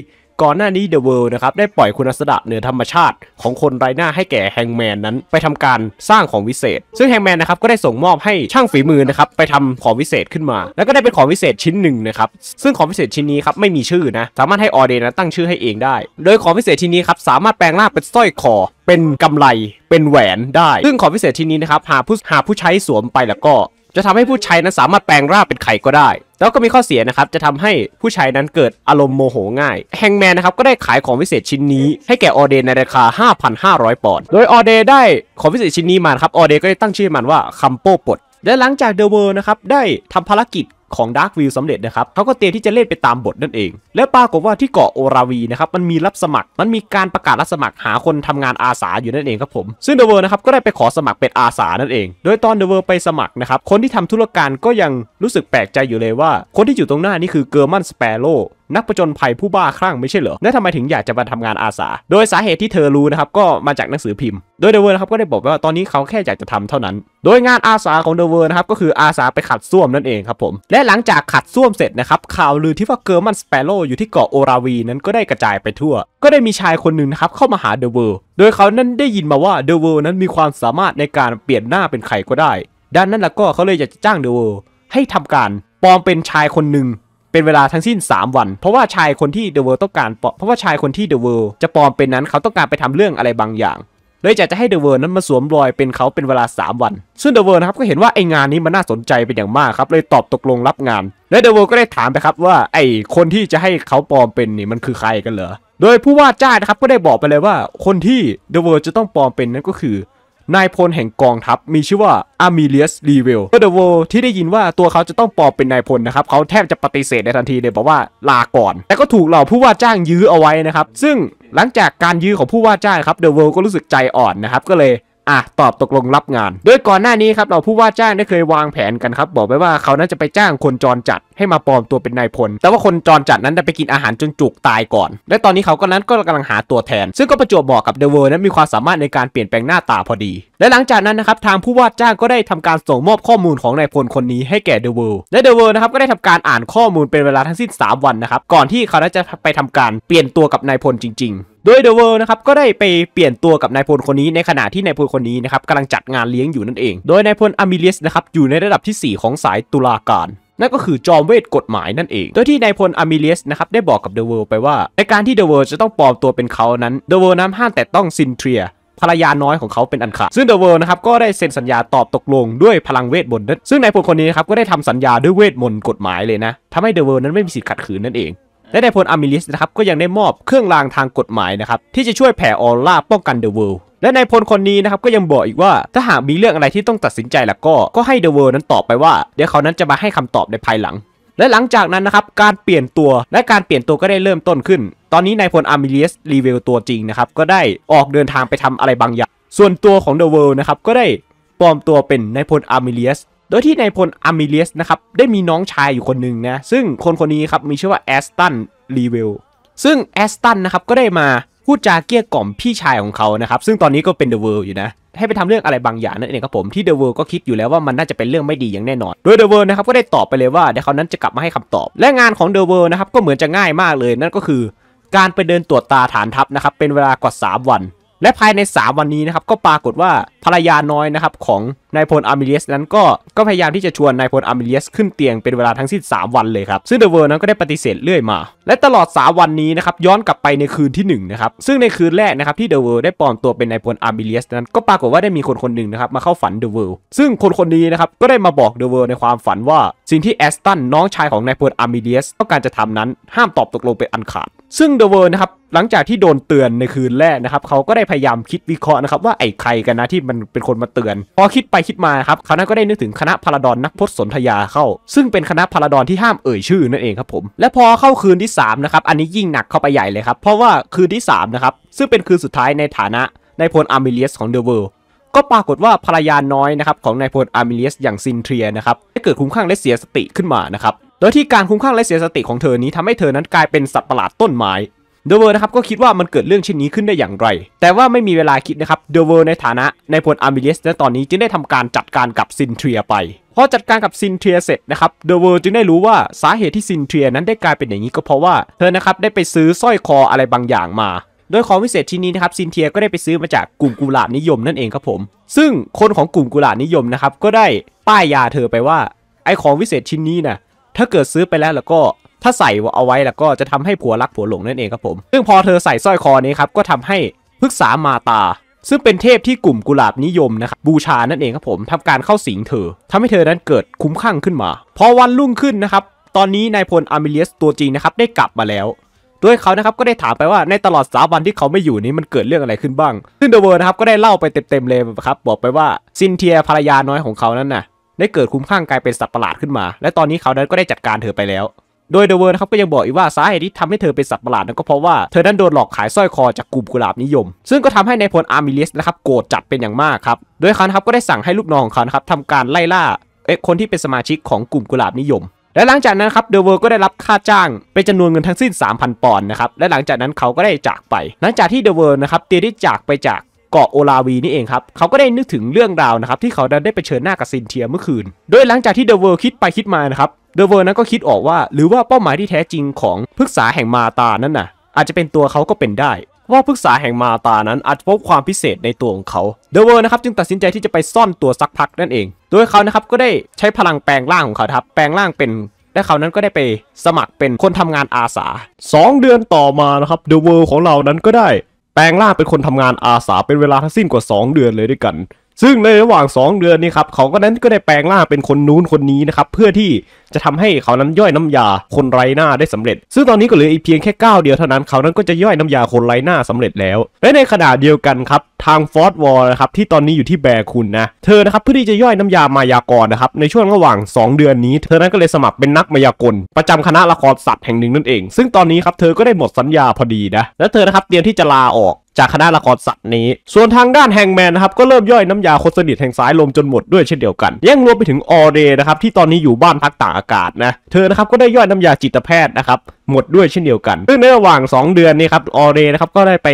ก่อนหน้านี้เดอะเวิลด์นะครับได้ปล่อยคุณสมบัติเหนือธรรมชาติ ของคนไร้หน้าให้แก่แฮงแมนนั้น ไปทำการสร้างของวิเศษ ซึ่งแฮงแมนนะครับก็ได้ส่งมอบให้ช่างฝีมือนะครับไปทำของวิเศษขึ้นมา แล้วก็ได้เป็นของวิเศษชิ้นหนึ่งนะครับซึ่งของวิเศษชิ้นนี้ครับไม่มีชื่อนะสามารถให้ออเดนตั้งชื่อให้เองได้ โดยของวิเศษชิ้นนี้ครับสามารถแปลงร่างเป็นสร้อยคอเป็นกำไลเป็นแหวนได้ ซึ่งของวิเศษชิ้นนี้นะครับหากผู้หากผู้ใช้สวมไปแล้วก็จะทำให้ผู้ชายนั้นสามารถแปลงร่างเป็นไข่ก็ได้ แล้วก็มีข้อเสียนะครับ จะทำให้ผู้ชายนั้นเกิดอารมณ์โมโหง่าย แฮงแมนนะครับก็ได้ขายของพิเศษชิ้นนี้ให้แก่ออเดในราคา 5,500 ปอนด์ โดยออเดได้ของพิเศษชิ้นนี้มาครับ ออเดก็ได้ตั้งชื่อมันว่าคัมโปปด และหลังจากเดอะเวิร์นะครับได้ทำภารกิจของดาร์ควิวสำเร็จนะครับ เขาก็เตรียมที่จะเล่นไปตามบทนั่นเอง และปรากฏว่าที่เกาะโอราวีนะครับ มันมีรับสมัคร มันมีการประกาศรับสมัคร หาคนทำงานอาสาอยู่นั่นเองครับผม ซึ่งเดอะเวิร์นะครับก็ได้ไปขอสมัครเป็นอาสานั่นเอง โดยตอนเดอะเวิร์ไปสมัครนะครับ คนที่ทำธุรการก็ยังรู้สึกแปลกใจอยู่เลยว่า คนที่อยู่ตรงหน้านี่คือเกอร์มันสเปโรนักประจนภัยผู้บ้าคลั่งไม่ใช่เหรอ แล้วทำไมถึงอยากจะมาทำงานอาสา โดยสาเหตุที่เธอรู้นะครับ ก็มาจากหนังสือพิมพ์ โดยเดเวอร์นะครับก็ได้บอกว่าตอนนี้เขาแค่อยากจะทำเท่านั้น โดยงานอาสาของเดเวอร์นะครับก็คืออาสาไปขัดส้วมนั่นเองครับผม และหลังจากขัดส้วมเสร็จนะครับข่าวลือที่ว่าเกิร์มันสเปโรอยู่ที่เกาะโอราวีนั้นก็ได้กระจายไปทั่ว ก็ได้มีชายคนหนึ่งนะครับเข้ามาหาเดเวอร์โดยเขานั้นได้ยินมาว่าเดเวอร์นั้นมีความสามารถในการเปลี่ยนหน้าเป็นใครก็ได้ดังนั้นแล้วก็เขาเลยอยากจะจ้างเดเวอร์ให้ทำการปลอมเป็นชายคนหนึ่งเป็นเวลาทั้งสิ้น 3 วัน เพราะว่าชายคนที่เดอะเวิลด์ต้องการเพราะว่าชายคนที่เดอะเวิลด์จะปลอมเป็นนั้นเขาต้องการไปทำเรื่องอะไรบางอย่างเลยจะาจะให้เดอะเวิร์นั้นมาสวมรอยเป็นเขาเป็นเวลา 3 วันซึ่งเดอะเวิร์นะครับก็เห็นว่าไองานนี้มันน่าสนใจเป็นอย่างมากครับเลยตอบตกลงรับงานและเดอะเวิร์ก็ได้ถามไปครับว่า ไอคนที่จะให้เขาปลอมเป็นนี่มันคือใครกันเหรอ โดยผู้ว่าจ้างนะครับก็ได้บอกไปเลยว่าคนที่เดอะเวิร์จะต้องปลอมเป็นนั้นก็คือนายพลแห่งกองทัพมีชื่อว่าอามิเลียส รีเวล เดอะโวที่ได้ยินว่าตัวเขาจะต้องปลอมเป็นนายพลนะครับ เขาแทบจะปฏิเสธในทันทีเลยบอกว่าลาก่อน แต่ก็ถูกเหล่าผู้ว่าจ้างยื้อเอาไว้นะครับ ซึ่งหลังจากการยื้อของผู้ว่าจ้างครับเดอะโวก็รู้สึกใจอ่อนนะครับ ก็เลยอ่ะตอบตกลงรับงานโดยก่อนหน้านี้ครับเหล่าผู้ว่าจ้างได้เคยวางแผนกันครับบอกไว้ว่าเขานั้นจะไปจ้างคนจรจัดให้มาปลอมตัวเป็นนายพล แต่ว่าคนจรจัดนั้นได้ไปกินอาหารจนจุกตายก่อน และตอนนี้เขาก็นั้นก็กำลังหาตัวแทน ซึ่งก็ประจวบเหมาะกับเดเวอร์นั้นมีความสามารถในการเปลี่ยนแปลงหน้าตาพอดี และหลังจากนั้นนะครับทางผู้ว่าจ้างก็ได้ทำการส่งมอบข้อมูลของนายพลคนนี้ให้แก่เดเวอร์และเดเวอร์นะครับก็ได้ทำการอ่านข้อมูลเป็นเวลาทั้งสิ้น3วันนะครับ ก่อนที่เขาจะไปทำการเปลี่ยนตัวกับนายพลจริงๆดยเดอะเวิร์นะครับก็ได้ไปเปลี่ยนตัวกับนายพลคนนี้ในขณะที่นายพลคนนี้นะครับกำลังจัดงานเลี้ยงอยู่นั่นเอง โดยนายพลอามิเลียสนะครับอยู่ในระดับที่ 4 ของสายตุลาการนั่นก็คือจอมเวทกฎหมายนั่นเอง โดยที่นายพลอามิเลียสนะครับ ได้บอกกับเดอะเวิลด์ไปว่า ในการที่เดอะเวิลด์จะต้องปลอมตัวเป็นเขานั้นเดอะเวิลด์นั้นห้ามแต่ต้องซินเทรียภรรยาน้อยของเขาเป็นอันขาด ซึ่งเดอะเวิร์นะครับ ก็ได้เซ็นสัญญาตอบตกลงด้วยพลังเวทมนต์นั้น ซึ่งนายพลคนนี้นะครับ ก็ได้ทำสัญญาด้วยเวทมนต์กฎหมายเลยนะ ทำให้เดอะเวิร์นั้นไม่มีสิทธิ์ขัดขืนนั่นเอง และนายพลอามิเลสนะครับก็ยังได้มอบเครื่องรางทางกฎหมายนะครับที่จะช่วยแผ่ออร่าป้องกันเดอะเวิร์และนายพลคนนี้นะครับก็ยังบอกอีกว่า ถ้าหากมีเรื่องอะไรที่ต้องตัดสินใจแล้วก็ก็ให้เดอะเวิร์นั้นตอบไปว่าเดี๋ยวเขานั้นจะมาให้คำตอบในภายหลัง และหลังจากนั้นนะครับการเปลี่ยนตัวและการเปลี่ยนตัวก็ได้เริ่มต้นขึ้น ตอนนี้นายพลอาร์มิเลียสรีเวลตัวจริงนะครับ ก็ได้ออกเดินทางไปทำอะไรบางอย่าง ส่วนตัวของเดอะเวิร์นะครับก็ได้ปลอมตัวเป็นนายพลอาร์มิเลียสโดยที่นายพลอาร์มิเลียสนะครับได้มีน้องชายอยู่คนหนึ่งนะซึ่งคนคนนี้ครับมีชื่อว่าแอสตันรีเวลซึ่งแอสตันนะครับก็ได้มาพูดจาเกี้ยกล่อมพี่ชายของเขานะครับซึ่งตอนนี้ก็เป็นเดอะเวิล์อยู่นะ ให้ไปทำเรื่องอะไรบางอย่างนั่นเองครับผมที่เดอะเวิร์ก็คิดอยู่แล้วว่ามันน่าจะเป็นเรื่องไม่ดีอย่างแน่นอนโดยเดอะเวิร์นะครับก็ได้ตอบไปเลยว่าเดี๋ยวเขานั้นจะกลับมาให้คำตอบ และงานของเดอะเวิร์นะครับก็เหมือนจะง่ายมากเลย นั่นก็คือ การไปเดินตรวจตาฐานทัพนะครับเป็นเวลากว่า 3 วันและภายใน 3 วันนี้นะครับก็ปรากฏว่า ภรรยาน้อยนะครับของนายพลอาร์มิเลสนั้น ก็ก็พยายามที่จะชวนนายพลอาร์มิเลสขึ้นเตียงเป็นเวลาทั้งสิ้น 3 วันเลยครับ ซึ่งเดอะเวิร์นั้นก็ได้ปฏิเสธเรื่อยมา และตลอด 3 วันนี้นะครับย้อนกลับไปในคืนที่ 1 นะครับ ซึ่งในคืนแรกนะครับที่เดอะเวิร์ได้ปลอมตัวเป็นนายพลอาร์มิเลสนั้น ก็ปรากฏว่าได้มีคนคนหนึ่งนะครับมาเข้าฝันเดอะเวิร์ซึ่งคนคนนี้นะครับก็ได้มาบอกเดอะเวิร์ในความฝันว่า สิ่งที่แอสตันน้องชายของนายพลอาร์มิเลสต้องการจะทำนั้น ห้ามตอบตกลงเป็นอันขาดซึ่งเดอะเวิร์นะครับหลังจากที่โดนเตือนในคืนแรกนะครับเขาก็ได้พยายามคิดวิเคราะห์นะครับว่าไอ้ใครกันนะที่มันเป็นคนมาเตือน พอคิดไปคิดมาครับเขานั้นก็ได้นึกถึงคณะพาราดอนนักพจนสนธยาเข้า ซึ่งเป็นคณะพาราดอนที่ห้ามเอ่ยชื่อนั่นเองครับผมและพอเข้าคืนที่3นะครับอันนี้ยิ่งหนักเข้าไปใหญ่เลยครับเพราะว่าคืนที่3นะครับซึ่งเป็นคืนสุดท้ายในฐานะนายพลอาร์มิเลียสของเดอะเวิร์ก็ปรากฏว่าภรรยาน้อยนะครับของนายพลอาร์มิเลียสอย่างซินเทรียนะครับได้เกิดคุ้มข้างและเสียสติขึ้นมานะครับโดยที่การคุ้มข้างและเสียสติของเธอนี้ทำให้เธอนั้นกลายเป็นสัตว์ประหลาดต้นไม้เดอเวอร์นะครับก็คิดว่ามันเกิดเรื่องเช่นนี้ขึ้นได้อย่างไรแต่ว่าไม่มีเวลาคิดนะครับเดอเวอร์ในฐานะในพลอาร์มิเลสในตอนนี้ จึงได้ทำการจัดการกับซินเทียไปพอจัดการกับซินเทียเสร็จนะครับเดอเวอร์จึงได้รู้ว่าสาเหตุที่ซินเทียนั้นได้กลายเป็นอย่างนี้ก็เพราะว่าเธอนะครับได้ไปซื้อสร้อยคออะไรบางอย่างมาโดยของวิเศษชิ้นนี้นะครับซินเทียก็ได้ไปซื้อมาจากกลุ่มกุหลาบนิยมนั่นเองครับผมซึ่งคนของกลุ่มกุหลาบนิยมนะครับก็ได้ป้ายยาเธอไปว่า ไอของวิเศษชิ้นนี้นะถ้าเกิดซื้อไปแล้วแล้วก็ถ้าใส่เอาไว้แล้วก็จะทำให้ผัวรักผัวหลงนั่นเองครับผม ซึ่งพอเธอใส่สร้อยคอนี้ครับก็ทำให้พฤกษามาตา ซึ่งเป็นเทพที่กลุ่มกุหลาบนิยมนะครับบูชานั่นเองครับผม ทำการเข้าสิงเธอทำให้เธอนั้นเกิดคุ้มข้างขึ้นมา พอวันรุ่งขึ้นนะครับตอนนี้นายพลอามิเลียสตัวจริงนะครับ ได้กลับมาแล้ว ด้วยเขานะครับก็ได้ถามไปว่าในตลอดสาวันที่เขาไม่อยู่นี้มันเกิดเรื่องอะไรขึ้นบ้างซึ่งเดอะเวิร์นะครับก็ได้เล่าไปเต็มๆเลยครับ บอกไปว่าซินเทียภรรยาน้อยของเขานั้นนะ่ะได้เกิดคุ้มข้างกลายเป็นสัตว์ประหลาดขึ้นมา และตอนนี้เขานั้นก็ได้จัดการเธอไปแล้ว โดยเดอะเวิร์นะครับก็ยังบอกอีกว่าสาเหตุที่ทำให้เธอเป็นสัตว์ประหลาด นั้นก็เพราะว่า เธอนั้นโดนหลอกขายสร้อยคอจากกลุ่มกุหลาบนิยม ซึ่งก็ทำให้ในพลอาร์มิเลสนะครับโกรธจัดเป็นอย่างมากครับโดยเขาครับก็ได้สั่งให้ลูกน้องของเขาครับทำการไล่ล่า เอ๊ะคนที่เป็นสมาชิกของกลุ่มกุหลาบนิยม และหลังจากนั้นครับเดอะเวิร์ก็ได้รับค่าจ้างเป็นจำนวนเงินทั้งสิ้น 3,000 ปอนด์นะครับ และหลังจากนั้นเขาก็ได้จากไป หลังจากที่เดวเวอร์นะครับเตียได้จากไปจากกาะโอลาวีนี่เองครับ เขาก็ได้นึกถึงเรื่องราวนะครับที่เขาได้ไปเชิญหน้ากับซินเทียเมื่อคืน โดยหลังจากที่เดอะเวิร์คิดไปคิดมานะครับ เดอะเวิร์นั้นก็คิดออกว่าหรือว่าเป้าหมายที่แท้จริงของพฤกษาแห่งมาตานั่นน่ะอาจจะเป็นตัวเขาก็เป็นได้ ว่าพฤกษาแห่งมาตานั้นอาจพบความพิเศษในตัวของเขา เดอะเวิร์นะครับจึงตัดสินใจที่จะไปซ่อนตัวสักพักนั่นเอง โดยเขานะครับก็ได้ใช้พลังแปลงร่างของเขาครับแปลงร่างเป็น และเขานั้นก็ได้ไป สมัครเป็นคนทำงานอาสา 2 เดือนต่อมานะครับเดอะเวิร์ของเรานั้นก็ได้แปลงร่างเป็นคนทำงานอาสาเป็นเวลาทั้งสิ้นกว่า 2 เดือนเลยด้วยกันซึ่งในระหว่าง 2 เดือนนี้ครับเขาก็นั้นก็ได้แปลงร่างเป็นคนนู้นคนนี้นะครับเพื่อที่จะทำให้เขานั้นย่อยน้ำยาคนไร้หน้าได้สำเร็จ ซึ่งตอนนี้ก็เหลืออีกเพียงแค่ก้าเดียวเท่านั้นเขา นั้นก็จะย่อยน้ำยาคนไร้หน้าสำเร็จแล้ว และในขณะเดียวกันครับทางฟอร์ดวอลนะครับที่ตอนนี้อยู่ที่แบร์คุณนะเธอนะครับเพื่อที่จะย่อยน้ำยามายากรนะครับในช่วงระหว่าง 2 เดือนนี้เธอนั้นก็เลยสมัครเป็นนักมายากลประจำคณะละครสัตว์แห่งหนึ่งนั่นเองซึ่งตอนนี้ครับเธอก็ได้หมดสัญญาพอดีนะและเธอนะครับเตรียมที่จะลาออกจากคณะละครสัตว์นี้ ส่วนทางด้านแฮงแมนนะครับก็เริ่มย่อยน้ำยาคนสนิทแห่งสายลมจนหมดด้วยเช่นเดียวกัน ยังรวมไปถึงออเดนะครับที่ตอนนี้อยู่บ้านพักตากอากาศนะ เธอนะครับก็ได้ย่อยน้ำยาจิตแพทย์นะครับหมดด้วยเช่นเดียวกันซึ่งในระหว่าง 2 เดือนนี้ครับออเรนะครับก็ได้ไป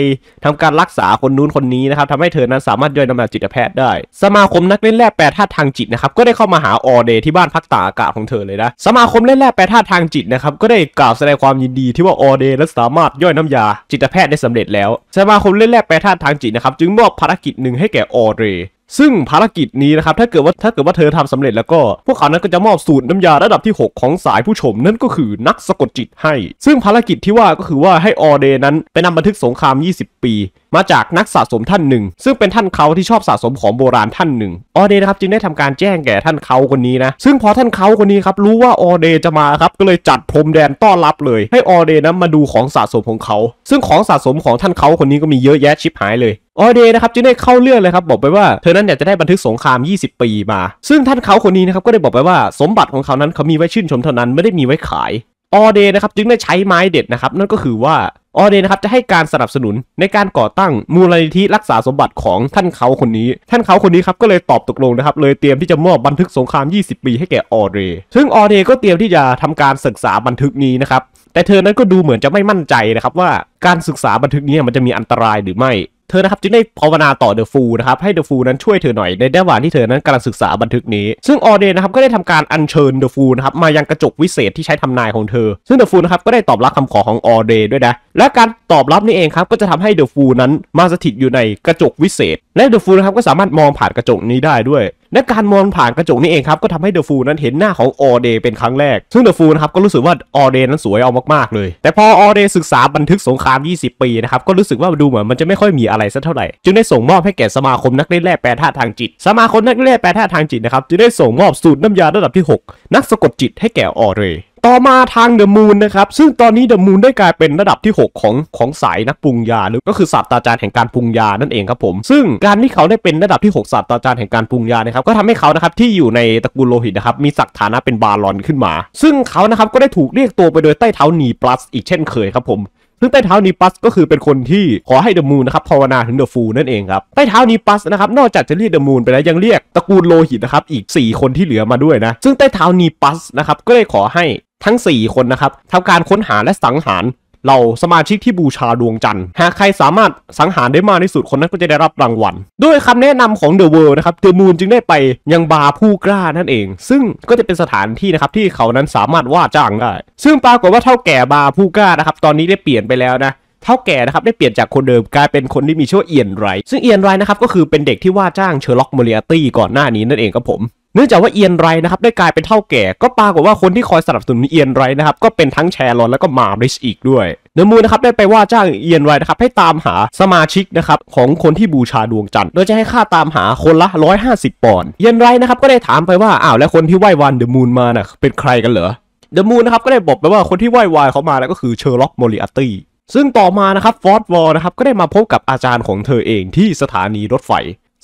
ทำการรักษาคนนู้นคนนี้นะครับทำให้เธอนั้นสามารถย่อยน้ำยาจิตแพทย์ได้ สมาคมนักเล่นแร่แปรธาตุทางจิตนะครับก็ได้เข้ามาหาออเรย์ที่บ้านพักตากอากาศของเธอเลยนะ สมาคมเล่นแร่แปรธาตุทางจิตนะครับก็ได้กล่าวแสดงความยินดีที่ว่าออเรย์นั้นสามารถย่อยน้ำยาจิตแพทย์ได้สำเร็จแล้ว สมาคมเล่นแร่แปรธาตุทางจิตนะครับจึงมอบภารกิจหนึ่งให้แก่ออเรย์ซึ่งภารกิจนี้นะครับ ถ้าเกิดว่าถ้าเกิดว่าเธอทำสำเร็จแล้วก็ พวกเขานั้นก็จะมอบสูตรน้ำยาระดับที่ 6 ของสายผู้ชม นั่นก็คือนักสะกดจิตให้ ซึ่งภารกิจที่ว่าก็คือว่าให้ออเดนั้นไปนำบันทึกสงคราม 20 ปีมาจากนักสะสมท่านหนึ่ง ซึ่งเป็นท่านเขาที่ชอบสะสมของโบราณท่านหนึ่งออเดนะครับจึงได้ทำการแจ้งแก่ท่านเขาคนนี้นะซึ่งพอท่านเขาคนนี้ครับรู้ว่าออเดจะมาครับก็เลยจัดพรมแดนต้อนรับเลย ให้ออเดนะมาดูของสะสมของเขา ซึ่งของสะสมของท่านเขาคนนี้ก็มีเยอะแยะชิบหายเลยออเดนะครับจึงได้เข้าเรื่องเลยครับบอกไปว่าเธอนั้นอยากจะได้บันทึกสงคราม 20 ปีมา ซึ่งท่านเขาคนนี้นะครับก็ได้บอกไปว่า สมบัติของเขานั้นเขามีไว้ชื่นชมเท่านั้นไม่ได้มีไว้ขายออเดนะครับจึงได้ใช้ไม้เด็ดนะครับนั่นก็คือว่าออเดนะครับจะให้การสนับสนุนในการก่อตั้งมูลนิธิรักษาสมบัติของท่านเขาคนนี้ท่านเขาคนนี้ครับก็เลยตอบตกลงนะครับเลยเตรียมที่จะมอบบันทึกสงคราม 20 ปี ให้แก่ออเดซึ่งออเดก็เตรียมที่จะทำการศึกษาบันทึกนี้นะครับแต่เธอนั้นก็ดูเหมือนจะไม่มั่นใจนะครับว่าการศึกษาบันทึกนี้มันจะมีอันตรายหรือไม่เธอนะครับจึงได้ภาวนาต่อเดอะฟูนะครับให้เดอะฟูนั้นช่วยเธอหน่อย ในระหว่างที่เธอนั้นกำลังศึกษาบันทึกนี้ ซึ่งออเดนนะครับก็ได้ทำการอัญเชิญเดอะฟูนะครับมายังกระจกวิเศษที่ใช้ทำนายของเธอซึ่งเดอะฟูนะครับก็ได้ตอบรับคำขอของออเดนด้วยนะและการตอบรับนี่เองครับ ก็จะทำให้เดอะฟูนั้นมาสถิตอยู่ในกระจกวิเศษและเดอะฟูนะครับก็สามารถมองผ่านกระจกนี้ได้ด้วยและการมองผ่านกระจกนี่เองครับ ก็ทำให้เดอะฟูนั้นเห็นหน้าของออเดเป็นครั้งแรก ซึ่งเดอะฟูนะครับก็รู้สึกว่าออเดนั้นสวยเอามากๆเลย แต่พอออเดศึกษาบันทึกสงคราม 20 ปีนะครับ ก็รู้สึกว่าดูเหมือนมันจะไม่ค่อยมีอะไรสักเท่าไหร่จึงได้ส่งมอบให้แก่สมาคมนักเล่นแร่แปรธาตุทางจิต สมาคมนักเล่นแร่แปรธาตุทางจิตนะครับจึงได้ส่งมอบสูตรน้ำยาระดับที่ 6 นักสะกดจิตให้แก่ออเดต่อมาทางเดอะมูนนะครับซึ่งตอนนี้เดอะมูนได้กลายเป็นระดับที่ 6 ของของสายนักปรุงยา หรือก็คือศาสตราจารย์แห่งการปรุงยานั่นเองครับผมซึ่งการที่เขาได้เป็นระดับที่6ศาสตราจารย์แห่งการปรุงยานะครับก็ทำให้เขานะครับที่อยู่ในตระกูลโลหิตนะครับมีศักดิ์ฐานะเป็นบาลอนขึ้นมา ซึ่งเขานะครับก็ได้ถูกเรียกตัวไปโดยใต้เท้านีปลัสอีกเช่นเคยครับผมซึ่งใต้เท้านีปัส ก็คือเป็นคนที่ขอให้เดอะมูนนะครับภาวนาถึงเดอะฟูนั่นเองครับใต้เท้านีปัสนะครับนอกจากจะเรียกเดอะมูนไปแล้วยังเรียกตระกูลโลหิตนะครับอีก 4 คนที่เหลือมาด้วยนะซึ่งใต้เท้านีปัสนะครับก็ได้ขอให้ทั้ง 4 คนนะครับทำการค้นหาและสังหารเราสมาชิกที่บูชาดวงจันทร์หากใครสามารถสังหารได้มากที่สุดคนนั้นก็จะได้รับรางวัล ด้วยคำแนะนำของเดอะเวิร์นะครับเดอะมูนจึงได้ไปยังบาร์ผู้กล้านั่นเอง ซึ่งก็จะเป็นสถานที่นะครับที่เขานั้นสามารถว่าจ้างได้ซึ่งปรากฏว่าเท่าแก่บาร์ผู้กล้านะครับตอนนี้ได้เปลี่ยนไปแล้วนะเท่าแก่นะครับได้เปลี่ยนจากคนเดิมกลายเป็นคนที่มีชื่อเอียนไรซึ่งเอียนไรนะครับก็คือเป็นเด็กที่ว่าจ้างเชอร์ล็อกมอริอาตี้ก่อนหน้านี้นั่นเองครับผมเนื่องจากว่าเอียนไรนะครับได้กลายเป็นเท่าแก่ก็ปรากฏว่าคนที่คอยสนับสนุนเอียนไรนะครับก็เป็นทั้งแชร์ลอนแล้วก็มาริชอีกด้วยเดมูนะครับได้ไปว่าจ้างเอียนไรนะครับให้ตามหาสมาชิกนะครับของคนที่บูชาดวงจันทร์โดยจะให้ค่าตามหาคนละ 150ปอนด์เอียนไรนะครับก็ได้ถามไปว่า อ้าวแล้วคนที่ไหว้วันเดอะมูนมาน่ะเป็นใครกันเหรอเดอะมูนนะครับก็ได้บอกไปว่าคนที่ไหว้วายเขามาแล้วก็คือเชอร์ล็อกมอริอัตตี้ซึ่งต่อมานะครับฟอร์ดวอลนะครับก็ได้มาพบกับอาจารย์ของเธอเองที่สถานีรถไฟ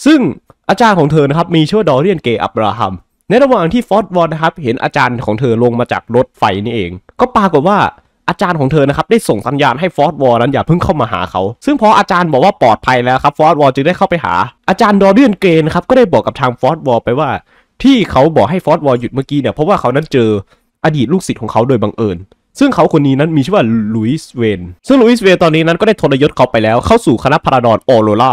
ซึ่งอาจารย์ของเธอนะครับ มีชื่อดอเรียนเกอับราฮัม ในระหว่างที่ฟอดวอนนะครับเห็นอาจารย์ของเธอลงมาจากรถไฟนี่เอง ก็ปรากฏว่าอาจารย์ของเธอนะครับได้ส่งสัญญาณให้ฟอดวอลนั้นอย่าเพิ่งเข้ามาหาเขา ซึ่งพออาจารย์บอกว่าปลอดภัยแล้วครับฟอดวอลจึงได้เข้าไปหาอาจารย์ดอเรียนเกนครับก็ได้บอกกับทางฟอดวอลไปว่า ที่เขาบอกให้ฟอดวอลหยุดเมื่อกี้เนี่ยเพราะว่าเขานั้นเจออดีตลูกศิษย์ของเขาโดยบังเอิญซึ่งเขาคนนี้นั้นมีชื่อว่าลุยส์เวนซึ่งลุยส์เวนตอนนี้นั้นก็ได้ทรยศเขาไปแล้วเข้าสู่คณะพาราดอนออโรรา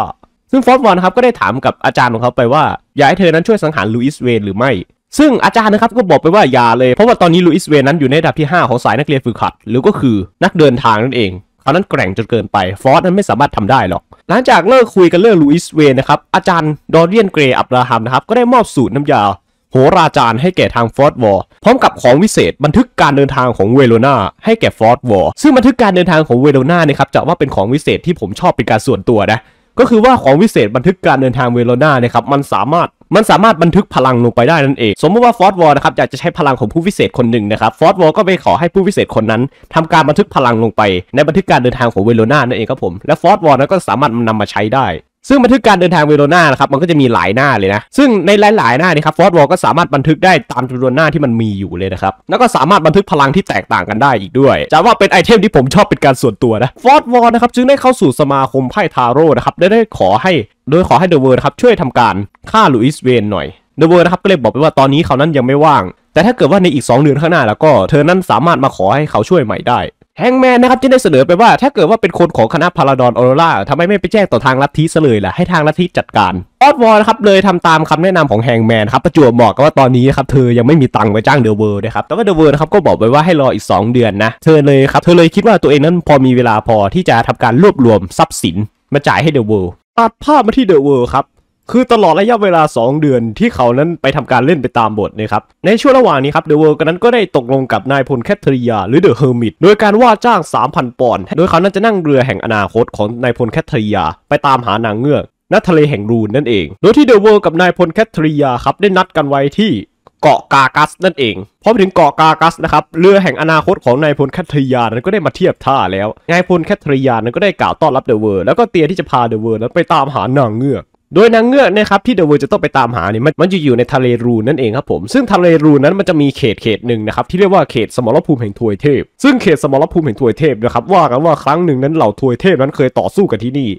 ซึ่งฟอสวอนครับก็ได้ถามกับอาจารย์ของเขาไปว่าอยากให้เธอนั้นช่วยสังหารลูอิสเวนหรือไม่ ซึ่งอาจารย์นะครับก็บอกไปว่าอย่าเลย เพราะว่าตอนนี้ลูอิสเวนนั้นอยู่ในระดับที่ 5 ของสายนักเรียนฝึกหัด หรือก็คือนักเดินทางนั่นเอง เขานั้นแกร่งจนเกินไป ฟอสนั้นไม่สามารถทำได้หรอก หลังจากเลิกคุยกันเรื่องลูอิสเวนนะครับ อาจารย์ดอเรียนเกรย์อับราฮัมนะครับก็ได้มอบสูตรน้ำยา โหราจารย์ให้แก่ทางฟอร์ดวอร์ พร้อมกับของวิเศษบันทึกการเดินทางของเวโรนาให้แก่ฟอร์ดวอร์ซึ่งบันทึกการเดินทางของเวโรนาเนี่ยครับจะว่าเป็นของวิเศษที่ผมชอบเป็นการส่วนตัวนะก็คือว่าของวิเศษบันทึกการเดินทางเวโรนาเนี่ยครับมันสามารถมันสามารถบันทึกพลังลงไปได้นั่นเอง สมมติว่าฟอร์ดวอลนะครับอยากจะใช้พลังของผู้วิเศษคนหนึ่งนะครับฟอร์ดวอลก็ไปขอให้ผู้วิเศษคนนั้น ทำการบันทึกพลังลงไปในบันทึกการเดินทางของเวโรนานั่นเองครับผมและฟอร์ดวอลนั้นก็สามารถนำมาใช้ได้ซึ่งบันทึกการเดินทางเวโรนานะครับมันก็จะมีหลายหน้าเลยนะ ซึ่งในหลาย ๆหน้านี่ครับฟอร์ดวอลก็สามารถบันทึกได้ตามจำนวนหน้าที่มันมีอยู่เลยนะครับ แล้วก็สามารถบันทึกพลังที่แตกต่างกันได้อีกด้วยจะว่าเป็นไอเทมที่ผมชอบเป็นการส่วนตัวนะฟอร์ดวอลนะครับจึงได้เข้าสู่สมาคมไพ่ทาโร่นะครับได้ได้ขอให้โดยขอให้เดอะเวิร์ครับช่วยทำการฆ่าลุยส์เวนหน่อยเดอะเวิร์นะครับก็เลยบอกไปว่าตอนนี้เขานั้นยังไม่ว่าง แต่ถ้าเกิดว่าในอีก2เดือนข้างหน้าแล้วก็เธอนั้นสามารถมาขอให้เขาช่วยใหม่ได้แฮงแมนนะครับที่ได้เสนอไปว่า ถ้าเกิดว่าเป็นคนของคณะพาราดอนออโรราทำไมไม่ไปแจ้งต่อทางลัทธิซะเลยล่ะให้ทางลัทธิจัดการออดวอนะครับเลยทำตามคำแนะนำของแฮงแมนครับประจวบเหมาะกับว่าตอนนี้นะครับเธอยังไม่มีตังค์ไปจ้างเดอะเวิร์ดนะครับแต่ว่าเดอะเวิร์ดนะครับก็บอกไปว่าให้รออีก 2 เดือนนะ เธอเลยครับ เธอเลยคิดว่าตัวเองนั้นพอมีเวลาพอที่จะทำการรวบรวม ทรัพย์สินมาจ่ายให้เดอะเวิร์ดตัดภาพมาที่เดอะเวิร์ดครับคือตลอดระยะเวลา 2 เดือนที่เขานั้นไปทำการเล่นไปตามบทนะครับในช่วงระหว่างนี้ครับเดอะเวิร์กนั้นก็ได้ตกลงกับนายพลแคทเธอรียา หรือเดอะเฮอร์มิตโดยการว่าจ้าง 3,000 ปอนด์โดยเขานั้นจะนั่งเรือแห่งอนาคตของนายพลแคทเธอรียา ไปตามหานางเงือกณทะเลแห่งรูนนั่นเอง โดยที่เดอะเวิร์กกับนายพลแคทเธอรียาครับได้นัดกันไว้ที่เกาะกากัสนั่นเองพอไปถึงเกาะกากัสนะครับเรือแห่งอนาคตของนายพลแคทริยานั้นก็ได้มาเทียบท่าแล้วนายพลแคทริยานั้นก็ได้กล่าวต้อนรับเดอะเวอร์แล้วก็เตียที่จะพาเดอะเวอร์นั้นไปตามหานางเงือกโดยนางเงือกนะครับที่เดอะเวิร์จะต้องไปตามหาเนี่ยมันจะอยู่ในทะเลรูนั่นเองครับผม ซึ่งทะเลรูนั้นมันจะมีเขตเขตหนึ่งนะครับที่เรียกว่าเขตสมรภูมิแห่งทวยเทพ ซึ่งเขตสมรภูมิแห่งทวยเทพนะครับว่ากันว่าครั้งหนึ่งนั้นเหล่าทวยเทพนั้นเคยต่อสู้กันที่นี่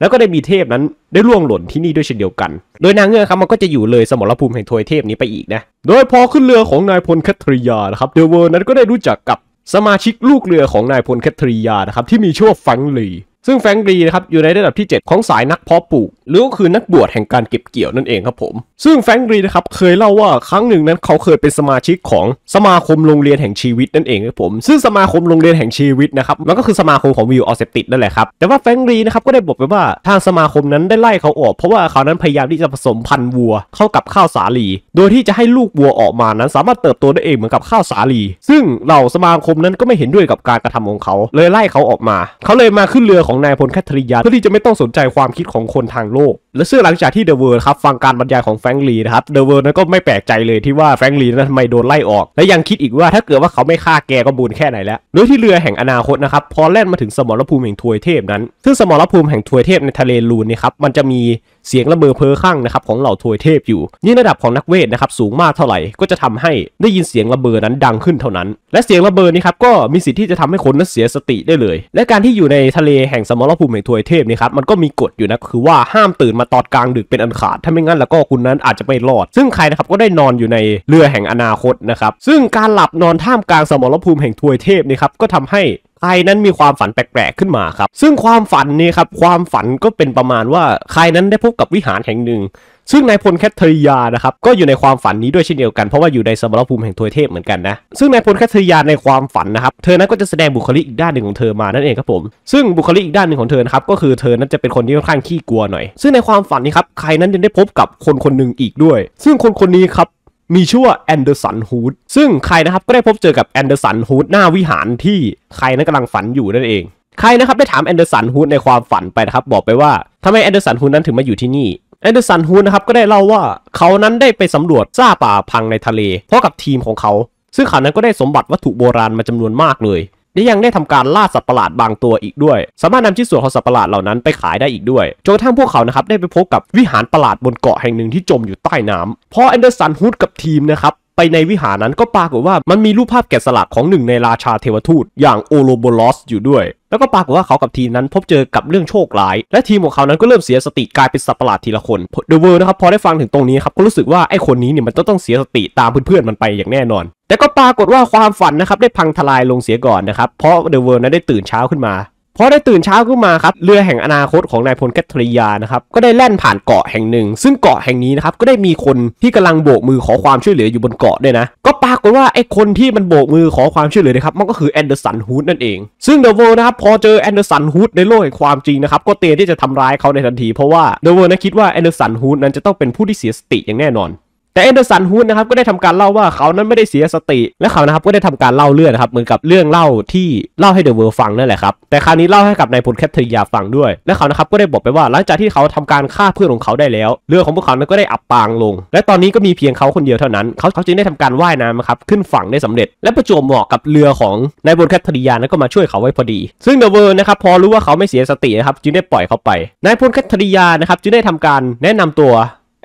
แล้วก็ได้มีเทพนั้นได้ล่วงหล่นที่นี่ด้วยเช่นเดียวกัน โดยนางเงือกครับมันก็จะอยู่เลยสมรภูมิแห่งทวยเทพนี้ไปอีกนะโดยพอขึ้นเรือของนายพลแคทริยานะครับเดอะเวิร์นั้นก็ได้รู้จักกับสมาชิกลูกเรือของนายพลแคทริยานะครับที่มีชื่อว่าฟังลีซึ่งแฟงรีนะครับอยู่ในระดับที่ 7 ของสายนักเพาะปลูกหรือก็คือนักบวชแห่งการเก็บเกี่ยวนั่นเองครับผมซึ่งแฟรงก์รีนะครับเคยเล่าว่าครั้งหนึ่งนั้นเขาเคยเป็นสมาชิกของสมาคมโรงเรียนแห่งชีวิตนั่นเองครับผมซึ่งสมาคมโรงเรียนแห่งชีวิตนะครับมันก็คือสมาคมของวิวออเซปติดนั่นแหละครับแต่ว่าแฟรงก์รีนะครับก็ได้บอกไปว่าทางสมาคมนั้นได้ไล่เขาออก เพราะว่าเขานั้นพยายามที่จะผสมพันธุ์วัวเข้ากับข้าวสาลีโดยที่จะให้ลูกวัวออกมานั้น สามารถเติบโตได้เองเหมือนกับข้าวสาลีซึ่งเหล่าสมาคมนั้นก็ไม่เห็นด้วยกับการกระทำของเขา เลยไล่เขาออกมา เขาเลยมาขึ้นเรือของนายพลแคทริยาเพื่อที่จะไม่ต้องสนใจความคิดของคนทางโลกและซึ่งหลังจากที่เดอะเวิร์ดครับฟังการบรรยายของแฟรงลีนะครับเดอะเวิร์ดนั้นก็ไม่แปลกใจเลยที่ว่าแฟรงลีนั้นทำไมโดนไล่ออก และยังคิดอีกว่าถ้าเกิดว่าเขาไม่ฆ่าแกก็บุญแค่ไหนแล้วโดยที่เรือแห่งอนาคตนะครับพอแล่นมาถึงสมรภูมิแห่งทวยเทพนั้น ซึ่งสมรภูมิแห่งทวยเทพในทะเลลูนนี่ครับมันจะมีเสียงระเบิดเพ้อข้างนะครับของเหล่าทวยเทพอยู่นี่ระดับของนักเวทนะครับสูงมากเท่าไหร่ก็จะทำให้ได้ยินเสียงระเบิดนั้นดังขึ้นเท่านั้น และเสียงระเบิดนี้ครับก็มีสิทธิ์ที่จะทำให้คนนั้นเสียสติได้เลย และการที่อยู่ในทะเลแห่งสมรภูมิแห่งทวยเทพนี่ครับมันก็มีกฎอยู่นะคือว่าห้ามตื่นมาตอนกลางดึกเป็นอันขาด ถ้าไม่งั้นแล้วก็คุณนั้นอาจจะไม่รอด ซึ่งใครนะครับก็ได้นอนอยู่ในเรือแห่งอนาคตนะครับ ซึ่งการหลับนอนท่ามกลางสมรภูมิแห่งทวยเทพนี่ครับก็ทำให้ใครนั้นมีความฝันแปลก ๆ ขึ้นมาครับ ซึ่งความฝันนี้ครับความฝันก็เป็นประมาณว่าใครนั้นได้พบกับวิหารแห่งหนึ่งซึ่งนายพลแคทเทยานะครับก็อยู่ในความฝันนี้ด้วยเช่นเดียวกันเพราะว่าอยู่ในสมรภูมิแห่งทวยเทพ เหมือนกันนะซึ่งนายพลแคทเทยาในความฝันนะครับ เธอนั้นก็จะแสดงบุคลิกอีกด้านหนึ่งของเธอมานั่นเองครับผมซึ่งบุคลิกอีกด้านหนึ่งของเธอครับก็คือเธอนั้นจะเป็นคนที่ค่อนข้างขี้กลัวหน่อย ซึ่งในความฝันนี้ครับใครนั้นยังได้พบกับคนคนหนึ่งอีกด้วย ซึ่งคนคนนี้ครับมีชื่อว่าแอนเดอร์สันฮูดซึ่งใครนะครับก็ได้พบเจอกับแอนเดอร์สันฮูดหน้าวิหารที่ใครนั้นกำลังฝันอยู่นั่นเอง ใครนะครับได้ถามแอนเดอร์สันฮูดในความฝันไปนะครับบอกไปว่าทำไมแอนเดอร์สันฮูดนั้นถึงมาอยู่ที่นี่แอนเดอร์สันฮูนนะครับก็ได้เล่าว่าเขานั้นได้ไปสำรวจซ่าป่าพังในทะเลเพร้อมกับทีมของเขา ซึ่งเขานั้นก็ได้สมบัติวัตถุโบราณมาจำนวนมากเลยและยังได้ทำการล่าสัตว์ประหลาดบางตัวอีกด้วย สามารถนำชิ้นส่วนของสัตว์ประหลาดเหล่านั้นไปขายได้อีกด้วยจนกระทั่งพวกเขานะครับได้ไปพบกับวิหารประหลาดบนเกาะแห่งหนึ่งที่จมอยู่ใต้น้ำพอแอนเดอร์สันฮูดกับทีมนะครับไปในวิหารนั้นก็ปรากฏว่า มันมีรูปภาพแกะสลักของหนึ่งในราชาเทวทูต อย่างโอโลโบลอสอยู่ด้วยแล้วก็ปรากฏว่าเขากับทีมนั้นพบเจอกับเรื่องโชคร้าย และทีมของเขานั้นก็เริ่มเสียสติกลายเป็นสัตว์ประหลาดทีละคนเดอะเวิร์นะครับพอได้ฟังถึงตรงนี้ครับก็รู้สึกว่าไอ้คนนี้เนี่ยมันต้องต้องเสียสติตามเพื่อนๆ มันไปอย่างแน่นอน แต่ก็ปรากฏว่าความฝันนะครับได้พังทลายลงเสียก่อนนะครับ เพราะเดอะเวิร์นั้นได้ตื่นเช้าขึ้นมาพอได้ตื่นเช้าขึ้นมาครับเรือแห่งอนาคตของนายพลแคทริยานะครับก็ได้แล่นผ่านเกาะแห่งหนึ่งซึ่งเกาะแห่งนี้นะครับก็ได้มีคนที่กำลังโบกมือขอความช่วยเหลืออยู่บนเกาะด้วยนะก็ปรากฏว่าไอ้คนที่มันโบกมือขอความช่วยเหลือนะครับมันก็คือแอนเดอร์สันฮูดนั่นเอง ซึ่งเดอะเวอร์นะครับพอเจอแอนเดอร์สันฮูดในโลกแห่งความจริงนะครับก็เตรียมที่จะทำร้ายเขาในทันทีเพราะว่าเดอะเวอร์นะคิดว่าแอนเดอร์สันฮูดนั้นจะต้องเป็นผู้ที่เสียสติอย่างแน่นอนแต่เอนเดอร์สันฮูดนะครับก็ได้ทำการเล่าว่าเขานั้นไม่ได้เสียสติและเขานะครับก็ได้ทำการเล่าเรื่องนะครับเหมือนกับเรื่องเล่าที่เล่าให้เดอะเวิร์ฟังนั่นแหละครับ แต่คราวนี้เล่าให้กับนายพลแคทเอรียาฟังด้วยและเขานะครับก็ได้บอกไปว่าหลังจากที่เขาทำการฆ่าเพื่อนของเขาได้แล้ว เรือของพวกเขานั้นก็ได้อับปางลงและตอนนี้ก็มีเพียงเขาคนเดียวเท่านั้น เขาเขาจึงได้ทำการว่ายน้ำนะครับขึ้นฝั่งได้สำเร็จ และประจวบเหมาะกับเรือของนายพลแคทเอรียนั้นก็มาช่วยเขาไว้พอดีซึ่งเดอะเวิร์นะครับพอรู้ว่าเขาไม่เสียสตินะครับจึงได้ปล่อยเขาไปนายพลแคทร์ยานะครับจึงได้ทำการแนะนำตัว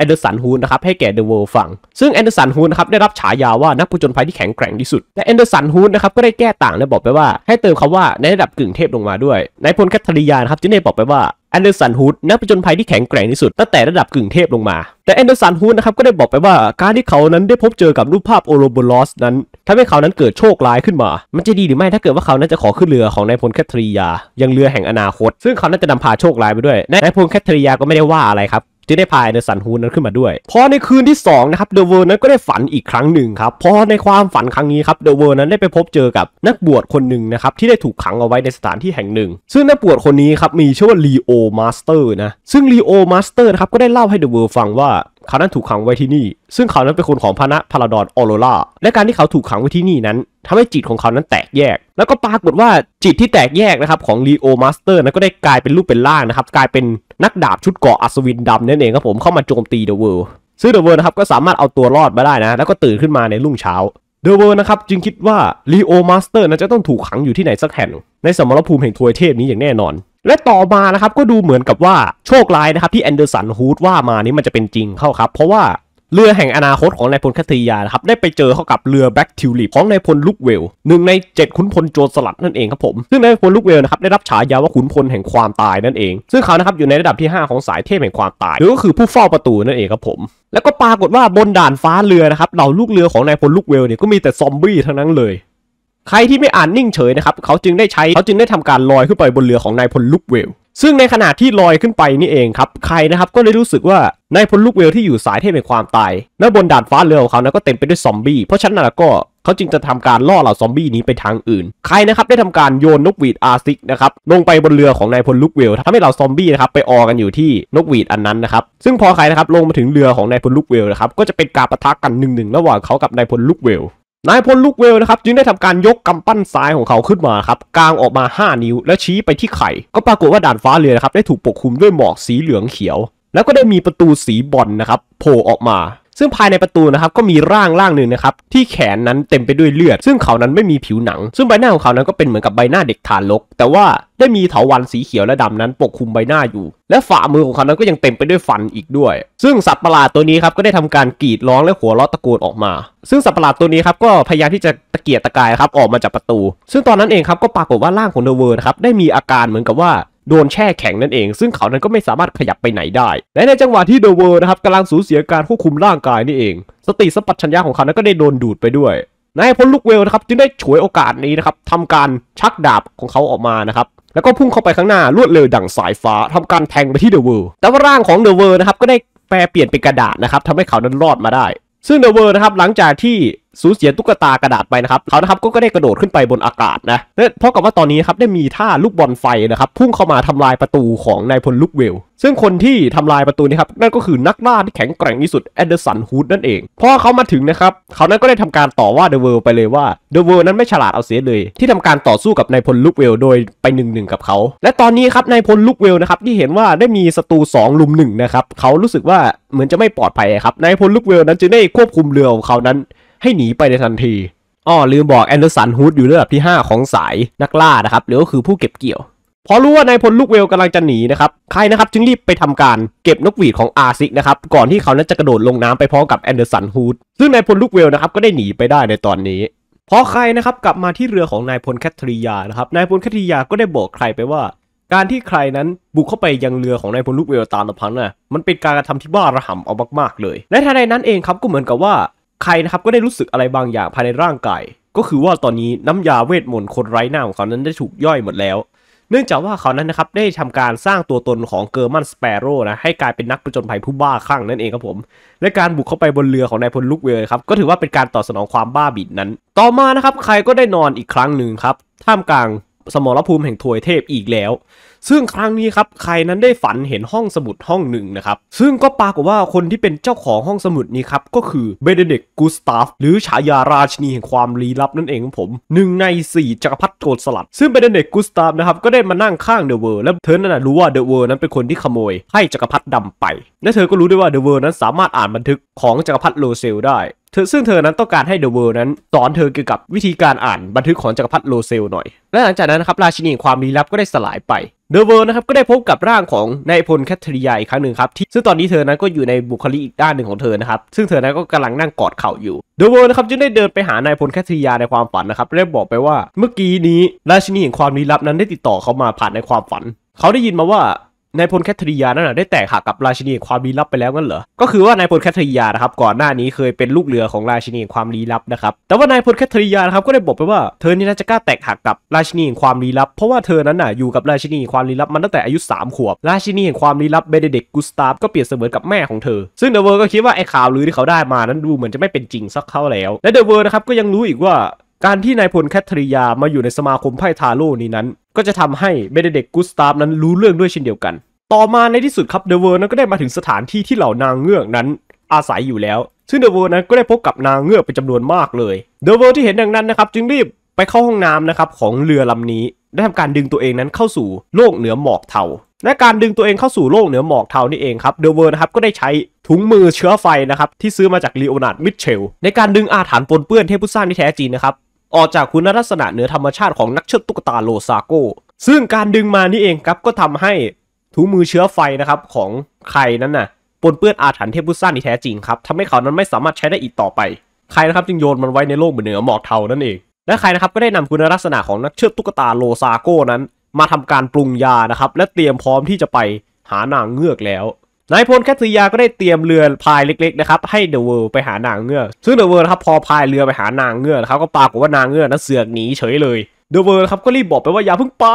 แอนเดอร์สันฮูนนะครับให้แก่เดอะเวิลด์ฟังซึ่งแอนเดอร์สันฮูนนะครับได้รับฉายาว่านักผจญภัยที่แข็งแกร่งที่สุดและแอนเดอร์สันฮูนนะครับก็ได้แก้ต่างและบอกไปว่า ให้เติมคำว่า ในระดับกึ่งเทพลงมาด้วยนายพลแคทริยานะครับจึงได้บอกไปว่าแอนเดอร์สันฮูดนักผจญภัยที่แข็งแกร่งที่สุดตั้งแต่ระดับกึ่งเทพลงมาแต่แอนเดอร์สันฮูดนะครับก็ได้บอกไปว่าการที่เขานั้นได้พบเจอกับรูปภาพโอโรโบลอสนั้นทำาให้เขานั้นเกิดโชคร้ายขึ้นมา มันจะดีหรือไม่ถ้าเกิดว่าเขานั้นจะขอขึ้นเรือของนายพลแคทรียายังเรือแห่งอนาคต ซึ่งเขานั้นจะนำพาโชคร้ายไปด้วยนายพลแคทรียาก็ไม่ได้ว่าอะไรครับที่ได้พายในสันฮูนั้นขึ้นมาด้วย พอในคืนที่2นะครับเดอะเวิร์นั้นก็ได้ฝันอีกครั้งหนึ่งครับพอในความฝันครั้งนี้ครับเดอะเวิร์นั้นได้ไปพบเจอกับนักบวชคนหนึ่งนะครับที่ได้ถูกขังเอาไว้ในสถานที่แห่งหนึ่ง ซึ่งนักบวชคนนี้ครับมีชื่อว่าลีโอมาสเตอร์นะ ซึ่งลีโอมาสเตอร์นะครับก็ได้เล่าให้เดอะเวิร์ฟังว่าเขานั้นถูกขังไว้ที่นี่ซึ่งเขานั้นเป็นคนของพระนพาราดอนออโรราและการที่เขาถูกขังไว้ที่นี่นั้น ทำให้จิตของเขานั้นแตกแยก แล้วก็ปรากฏว่าจิตที่แตกแยกนะครับของลีโอมาสเตอร์นั้นก็ได้กลายเป็นรูปเป็นร่างนะครับกลายเป็นนักดาบชุดเกราะอัศวินดำนั่นเองครับผมเข้ามาโจมตีเดอะเวิลด์ซึ่งเดอะเวิลด์นะครับก็สามารถเอาตัวรอดมาได้นะแล้วก็ตื่นขึ้นมาในรุ่งเช้าเดอะเวิร์นะครับจึงคิดว่าลีโอมาสเตอร์นั้นจะต้องถูกขังอยู่ที่ไหนสักแห่งในสมรภูมิแห่งทวยเทพนี้อย่างแน่นอนและต่อมานะครับก็ดูเหมือนกับว่าโชคร้ายนะครับที่แอนเดอร์สันฮูดว่ามานี้มันจะเป็นจริงเข้าครับ เพราะว่าเรือแห่งอนาคตของนายพลคัตยานะครับได้ไปเจอเข้ากับเรือแบ็กทิวลิปของนายพลลุกเวลหนึ่งใน7ขุนพลโจรสลัดนั่นเองครับผม ซึ่งนายพลลุกเวลนะครับได้รับฉายาว่าขุนพลแห่งความตายนั่นเอง ซึ่งเขานะครับอยู่ในระดับที่ 5 ของสายเทพแห่งความตาย หรือก็คือผู้เฝ้าประตูนั่นเองครับผม แล้วก็ปรากฏว่าบนด่านฟ้าเรือนะครับเหล่าลูกเรือของนายพลลุกเวลเนี่ยก็มีแต่ซอมบี้ทั้งนั้นเลยใครที่ไม่อ่านนิ่งเฉยนะครับเขาจึงได้ใช้เขาจึงได้ทำการลอยขึ้นไปบนเรือของนายพลลุกเวลซึ่งในขณะที่ลอยขึ้นไปนี่เองครับใครนะครับก็ได้รู้สึกว่านายพลลุกเวลที่อยู่สายเทพแห่งความตายและบนดาดฟ้าเรือของเขานะก็เต็มไปด้วยซอมบี้เพราะฉะนั้นแล้วก็เขาจึงจะทำการล่อเหล่าซอมบี้นี้ไปทางอื่น ใครนะครับได้ทำการโยนนกหวีดอาร์ซิกนะครับลงไปบนเรือของนายพลลุกเวลทำให้เหล่าซอมบี้นะครับไปออกันอยู่ที่นกหวีดอันนั้นนะครับซึ่งพอใครนะครับลงมาถึงเรือของนายพลลุกเวลนะครับก็จะเป็นการประทะกันหนึ่งๆระหว่างเขากับนายพลลุกเวลนายพลลูกเวลนะครับจึงได้ทำการยกกำปั้นซ้ายของเขาขึ้นมาครับกางออกมา 5 นิ้วและชี้ไปที่ไข่ ก็ปรากฏว่าด่านฟ้าเรือนะครับได้ถูกปกคลุมด้วยหมอกสีเหลืองเขียวแล้วก็ได้มีประตูสีบอลนนะครับโผล่ออกมา ซึ่งภายในประตูนะครับก็มีร่างร่างหนึ่งนะครับที่แขนนั้นเต็มไปด้วยเลือด ซึ่งเขานั้นไม่มีผิวหนัง ซึ่งใบหน้าของเขานั้นก็เป็นเหมือนกับใบหน้าเด็กทารกแต่ว่าได้มีเถาวัลย์สีเขียวและดำนั้น ปกคลุมใบหน้าอยู่ และฝ่ามือของเขานั้นก็ยังเต็มไปด้วยฟันอีกด้วย ซึ่งสัตว์ประหลาดตัวนี้ครับก็ได้ทำการกรีดร้องและหัวเราะตะโกนออกมา ซึ่งสัตว์ประหลาดตัวนี้ครับก็พยายามที่จะตะเกียกตะกายครับออกมาจากประตู ซึ่งตอนนั้นเองครับก็ปรากฏว่าร่างของเดเวอร์ครับได้มีอาการเหมือนกับว่าโดนแช่แข็งนั่นเองซึ่งเขานั้นก็ไม่สามารถขยับไปไหนได้ และในจังหวะที่เดอะเวิร์นะครับกำลังสูญเสียการควบคุมร่างกายนี่เอง สติสัมปชัญญะของเขานั้นก็ได้โดนดูดไปด้วยนายพลลูกเวลนะครับจึงได้ฉวยโอกาสนี้นะครับทำการชักดาบของเขาออกมานะครับแล้วก็พุ่งเข้าไปข้างหน้ารวดเร็วดั่งสายฟ้าทำการแทงไปที่เดอะเวิร์แต่ว่าร่างของเดอะเวิร์นะครับก็ได้แปลเปลี่ยนเป็นกระดาษนะครับทำให้เขานั้นรอดมาได้ ซึ่งเดอะเวิร์นะครับหลังจากที่สูญเสียตุ๊กตากระดาษไปนะครับ เขานะครับก็ได้กระโดดขึ้นไปบนอากาศนะเพราะกับว่าตอนนี้ครับได้มีท่าลูกบอลไฟนะครับ พุ่งเข้ามาทำลายประตูของนายพลลุกเวล ซึ่งคนที่ทำลายประตูนี้ครับ นั่นก็คือนักล่าที่แข็งแกร่งที่สุดแอนเดอร์สันฮูดนั่นเอง พอเขามาถึงนะครับเขานั้นก็ได้ทำการต่อว่าเดอะเวิร์ไปเลยว่าเดอะเวิร์นั้นไม่ฉลาดเอาเสียเลย ที่ทำการต่อสู้กับนายพลลุกเวลโดยไปหนึ่งหนึ่งกับเขาและตอนนี้ครับนายพลลุกเวลนะครับที่เห็นว่าได้มีศัตรู2 ลุมหนึ่งนะครับเขารู้สึกว่าเหมือนจะไม่ปลอดภัยครับนายพลลุกเวลนั้นจึงได้ควบคุมเรือของเขานั้นให้หนีไปในทันที อ้อ ลืมบอกแอนเดอร์สันฮูดอยู่ระดับที่ 5 ของสายนักล่านะครับ หรือก็คือผู้เก็บเกี่ยว พอรู้ว่านายพลลูกเวลกำลังจะหนีนะครับ ใครนะครับจึงรีบไปทำการเก็บนกหวีดของอาซิกนะครับ ก่อนที่เขานั้นจะกระโดดลงน้ำไปพร้อมกับแอนเดอร์สันฮูดซึ่งนายพลลูกเวลนะครับก็ได้หนีไปได้ในตอนนี้ พอใครนะครับ กลับมาที่เรือของนายพลแคทริยานะครับนายพลแคทริยาก็ได้บอกใครไปว่า การที่ใครนั้นบุกเข้าไปยังเรือของนายพลลูกเวลตามลำพังนะ่ะมันเป็นการกระทำที่บ้าระห่ำเอามากๆเลย และทันใดนั้นเองครับก็เหมือนกับว่าใครนะครับก็ได้รู้สึกอะไรบางอย่างภายในร่างกายก็คือว่าตอนนี้น้ำยาเวทมนต์คนไร้หน้าของเขานั้นได้ถูกย่อยหมดแล้วเนื่องจากว่าเขานั้นนะครับได้ทำการสร้างตัวตนของเกอร์มันสเปโร่นะให้กลายเป็นนักประจนภัยผู้บ้าคลั่งนั่นเองครับผม และการบุกเข้าไปบนเรือของนายพลลุกเวลครับก็ถือว่าเป็นการตอบสนองความบ้าบิดนั้น ต่อมานะครับใครก็ได้นอนอีกครั้งหนึ่งครับท่ามกลางสมรภูมิแห่งทวยเทพอีกแล้ว ซึ่งครั้งนี้ครับ ใครนั้นได้ฝันเห็นห้องสมุดห้องหนึ่งนะครับ ซึ่งก็ปรากฏว่าคนที่เป็นเจ้าของห้องสมุดนี้ครับ ก็คือเบเดเดกกูสตาฟหรือฉายาราชนี แห่งความลี้ลับนั่นเองของผมหนึ่งใน4จักรพรรดิโกรสลัด ซึ่งเบเดเดกกูสตาฟนะครับก็ได้มานั่งข้างเดอะเวิร์และเธอนั้นรู้ว่าเดอะเวิร์นั้นเป็นคนที่ขโมยให้จักรพรรดิดำไปและเธอก็รู้ด้วยว่าเดอะเวิร์นั้นสามารถอ่านบันทึกของจักรพรรดิโลเซลได้เธอซึ่งเธอนั้นต้องการให้เดอะเวิร์นั้นสอนเธอเกี่ยวกับวิธีการอ่านบันทึกของจักรพรรดิโลเซลหน่อย และหลังจากนั้นนะครับราชินีความลี้ลับก็ได้สลายไป เดอะเวิร์นะครับก็ได้พบกับร่างของนายพลแคทรียาอีกครั้งหนึ่งครับที่ซึ่งตอนนี้เธอนั้นก็อยู่ในบุคลีอีกด้านหนึ่งของเธอนะครับซึ่งเธอนั้นก็กำลังนั่งกอดเข่าอยู่ เดอะเวิร์นะครับจึงได้เดินไปหานายพลแคทรียาในความฝันนะครับและบอกไปว่า เมื่อกี้นี้ราชินีแห่งความลี้ลับนั้นได้ติดต่อเขามาผ่านในความฝัน เขาได้ยินมาว่านายพลแคทริยานั่นนะได้แตกหักกับราชินีความลี้ลับไปแล้วงั้นเหรอ ก็คือว่านายพลแคทริยานะครับก่อนหน้านี้เคยเป็นลูกเรือของราชินีความลี้ลับนะครับ แต่ว่านายพลแคทริยานะครับก็ได้บอกไปว่า เธอนี่น่าจะกล้าแตกหักกับราชินีความลี้ลับ เพราะว่าเธอนั้นน่ะอยู่กับราชินีความลี้ลับมันตั้งแต่อายุ3 ขวบ ราชินีแห่งความลี้ลับเบเดเด็กกุสตาฟก็เปรียบเสมือนกับแม่ของเธอ ซึ่งเดอะเวอร์ก็คิดว่าไอ้ข่าวลือที่เขาได้มานั้นดูเหมือนจะไม่เป็นจริงสักเท่าแล้วและเดอะเวอร์นะครับก็ยังรู้อีกว่าการที่นายพลแคทริยามาอยู่ในสมาคมไพ่ทาโร่นี้นั้นก็จะทำให้เบเดเด็กกูสตาฟนั้นรู้เรื่องด้วยเช่นเดียวกัน ต่อมาในที่สุดครับเดเวอร์นั้นก็ได้มาถึงสถานที่ที่เหล่านางเงือกนั้นอาศัยอยู่แล้ว ซึ่งเดเวอร์นั้นก็ได้พบกับนางเงือกเป็นจำนวนมากเลย เดเวอร์ที่เห็นดังนั้นนะครับจึงรีบไปเข้าห้องน้ำนะครับของเรือลำนี้ ได้ทำการดึงตัวเองนั้นเข้าสู่โลกเหนือหมอกเทาและการดึงตัวเองเข้าสู่โลกเหนือหมอกเทานี่เองครับเดเวอร์นะครับก็ได้ใช้ถุงมือเชื้อไฟนะครับที่ซื้อมาจากลีโอนาร์ดมิเชลในการดึงอาถรรพ์ปนเปื้อนเทพุู้สร้างที่แท้จริงนะครับออกจากคุณลักษณะเหนือธรรมชาติของนักเชิดตุ๊กตาโลซาโกซึ่งการดึงมานี่เองครับก็ทำให้ถุงมือเชื้อไฟนะครับของใครนั้นน่ะปนเปื้อนอาถรรพ์เทพุซ่านี่แท้จริงครับทำให้เขานั้นไม่สามารถใช้ได้อีกต่อไป ใครนะครับจึงโยนมันไว้ในโลกเหนือหมอกเทานั่นเอง และใครนะครับก็ได้นำคุณลักษณะของนักเชิดตุ๊กตาโลซาโกนั้น มาทำการปรุงยานะครับและเตรียมพร้อมที่จะไปหานางเงือกแล้วนายพลแคทริยาก็ได้เตรียมเรือพายเล็กๆนะครับให้เดอะเวิร์ไปหานางเงือกซึ่งเดอะเวิรด์ครับพอพายเรือไปหานางเงือกนะครับก็ปากว่านางเงือกนั้นเสือกหนีเฉยเลย เดอะเวิร์ครับก็รีบบอกไปว่าอย่าเพิ่งไป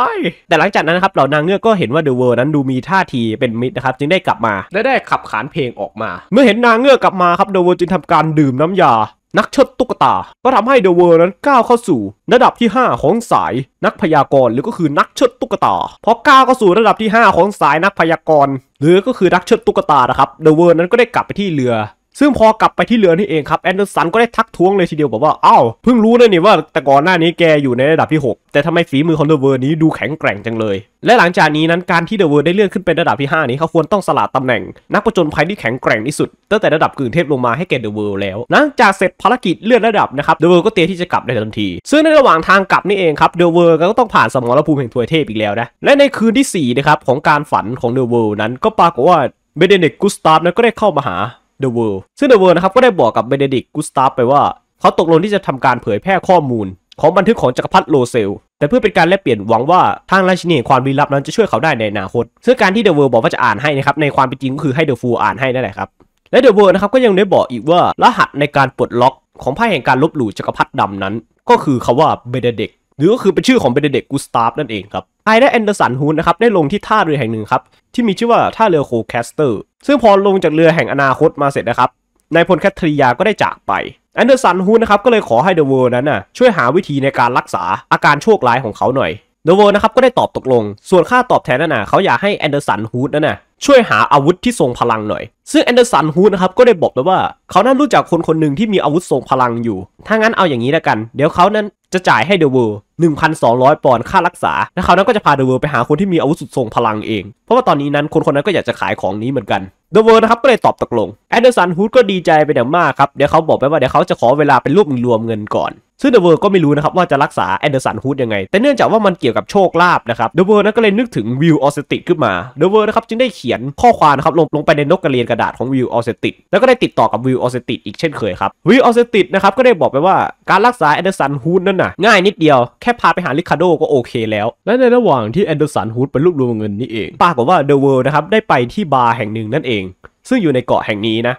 แต่หลังจากนั้นครับเหล่านางเงือกก็เห็นว่าเดอะเวิร์นั้นดูมีท่าทีเป็นมิตรนะครับจึงได้กลับมา และได้ขับขานเพลงออกมา เมื่อเห็นนางเงือกกลับมาครับเดอะเวิร์จึงทำการดื่มน้ำยานักเชิดตุ๊กตา ก็ทำให้เดอะเวิร์นั้นก้าวเข้าสู่ ระดับที่ 5 ของสาย นักพยากรณ์หรือก็คือนักเชิดตุ๊กตาพอก้าวเข้าสู่ระดับที่ 5 ของสายนักพยากรณ์หรือก็คือนักเชิดตุ๊กตานะครับ เดอะเวิร์นั้นก็ได้กลับไปที่เรือซึ่งพอกลับไปที่เรือนี่เองครับแอนเดอร์สันก็ได้ทักท้วงเลยทีเดียวบอกว่า อ้าว เพิ่งรู้ลยนี่ว่าแต่ก่อนหน้านี้แกอยู่ในระดับที่ 6 แต่ทำไมฝีมือของเดอะเวิร์นี้ดูแข็งแกร่งจังเลย และหลังจากนี้นั้นการที่เดอะเวิร์ได้เลื่อนขึ้นเป็นระดับที่ 5 นี้เขาควรต้องสละตำแหน่งนักประจนภัยที่แข็งแกร่งที่สุดตั้งแต่ระดับกึ่งเทพลงมาให้แกเดอะเวิร์แล้ว หลังจากเสร็จภารกิจเลื่อนระดับนะครับเดอะเวิร์ก็เตรียมที่จะกลับในทันที ซึ่งในระหว่างทางกลับนี่เองครับเดอะเวิร์ก็ต้องผ่านสมรภูมิแห่งทวยเทพอีกแล้วนะและในคืนที่4นะครับของการฝันของเดอะเวร์นั้น ก็ปรากฏว่าเบเดกกุสตาฟนั้นก็ได้เข้ามาหา The World ซึ่ง The World นะครับก็ได้บอกกับเบเดดิกกุสตาฟไปว่าเขาตกลงที่จะทำการเผยแพร่ข้อมูล ของบันทึกของจักรพรรดิโลเซล แต่เพื่อเป็นการแลกเปลี่ยนหวังว่าทางราชินีความลี้ลับนั้นจะช่วยเขาได้ในอนาคต ซึ่งการที่เดอะเวิร์บอกว่าจะอ่านให้นะครับในความเป็นจริงก็คือให้เดอะฟูอ่านให้นั่นแหละครับ และเดอะเวิร์นะครับก็ยังได้บอกอีกว่ารหัสในการปลดล็อกของไพ่แห่งการลบหลู่จักรพรรดิดำนั้น ก็คือคาว่าเบเดดิกหรือก็คือเป็นชื่อของเบนเดเด็กกูสตาร์ฟนั่นเองครับไอและแอนเดอร์สันฮูนนะครับได้ลงที่ท่าเรือแห่งหนึ่งครับ ที่มีชื่อว่า ท่าเรือโคแคสเตอร์ ซึ่งพอลงจากเรือแห่งอนาคตมาเสร็จนะครับ นายพลแคทริยาก็ได้จากไปแอนเดอร์สันฮูนนะครับก็เลยขอให้เดอะเวิร์นั้นน่ะช่วยหาวิธีในการรักษาอาการโชคร้ายของเขาหน่อยเดอะเวิร์นะครับก็ได้ตอบตกลง ส่วนค่าตอบแทนนั่นน่ะเขาอยากให้แอนเดอร์สันฮูนนั่นน่ะช่วยหาอาวุธที่ทรงพลังหน่อยซึ่งแอนเดอร์สันฮูนะครับก็ได้บอกไปว่าเขานั้นรู้จักคนคนหนึ่งที่มีอาวุธทรงพลังอยู่ถ้างั้นเอาอย่างนี้ละกัน เดี๋ยวเขานั้นจะจ่ายให้เดอะเวิสดงร้อยปอนด์ค่ารักษา และเขานั้นก็จะพาเดอะเวิรด์ไปหาคนที่มีอาวุธสุดทรงพลังเอง เพราะว่าตอนนี้นั้นคนคนนั้นก็อยากจะขายของนี้เหมือนกัน เดอะเวิร์นะครับก็เลยตอบตกลง แอนเดอร์สันฮูดก็ดีใจไปอย่างมากครับ เดี๋ยวเขาบอกไปว่าเดี๋ยวเขาจะขอเวลาเป็นรูปรวมเงินก่อน ซึ่งเดอะเวิร์ก็ไม่รู้นะครับว่าจะรักษาแอนเดอร์สันฮูดยังไง แต่เนื่องจากว่ามันเกี่ยวกับโชคลาภนะครับ เดอะเวิร์นั้นก็เลยนึกถึงวิลออสติขึ้นมา เดอะเวิร์นะครับจึงได้เขียนข้อความนะครับลงลงไปในนกกระเรียนกระดาษของวิลออสติแล้วก็ได้ติดต่อกับวิลออสติอีกเช่นเคยครับวิลออสตินะครับก็ได้บอกไปว่าการรักษาแอนเดอร์สันฮูดนั้นนน่ะง่ายนิดเดียวแค่พาไปหาลิคาโดก็โอเคแล้วและในระหว่างที่แอนเดอร์สันฮูดไปรวบรวมเงินนี่เองปรากฏว่าเดอะเวิลด์นะครับได้ไปที่บาร์แห่งหนึ่งนั่นเอง ซึ่งอยู่ในเกาะแห่งนี้นะ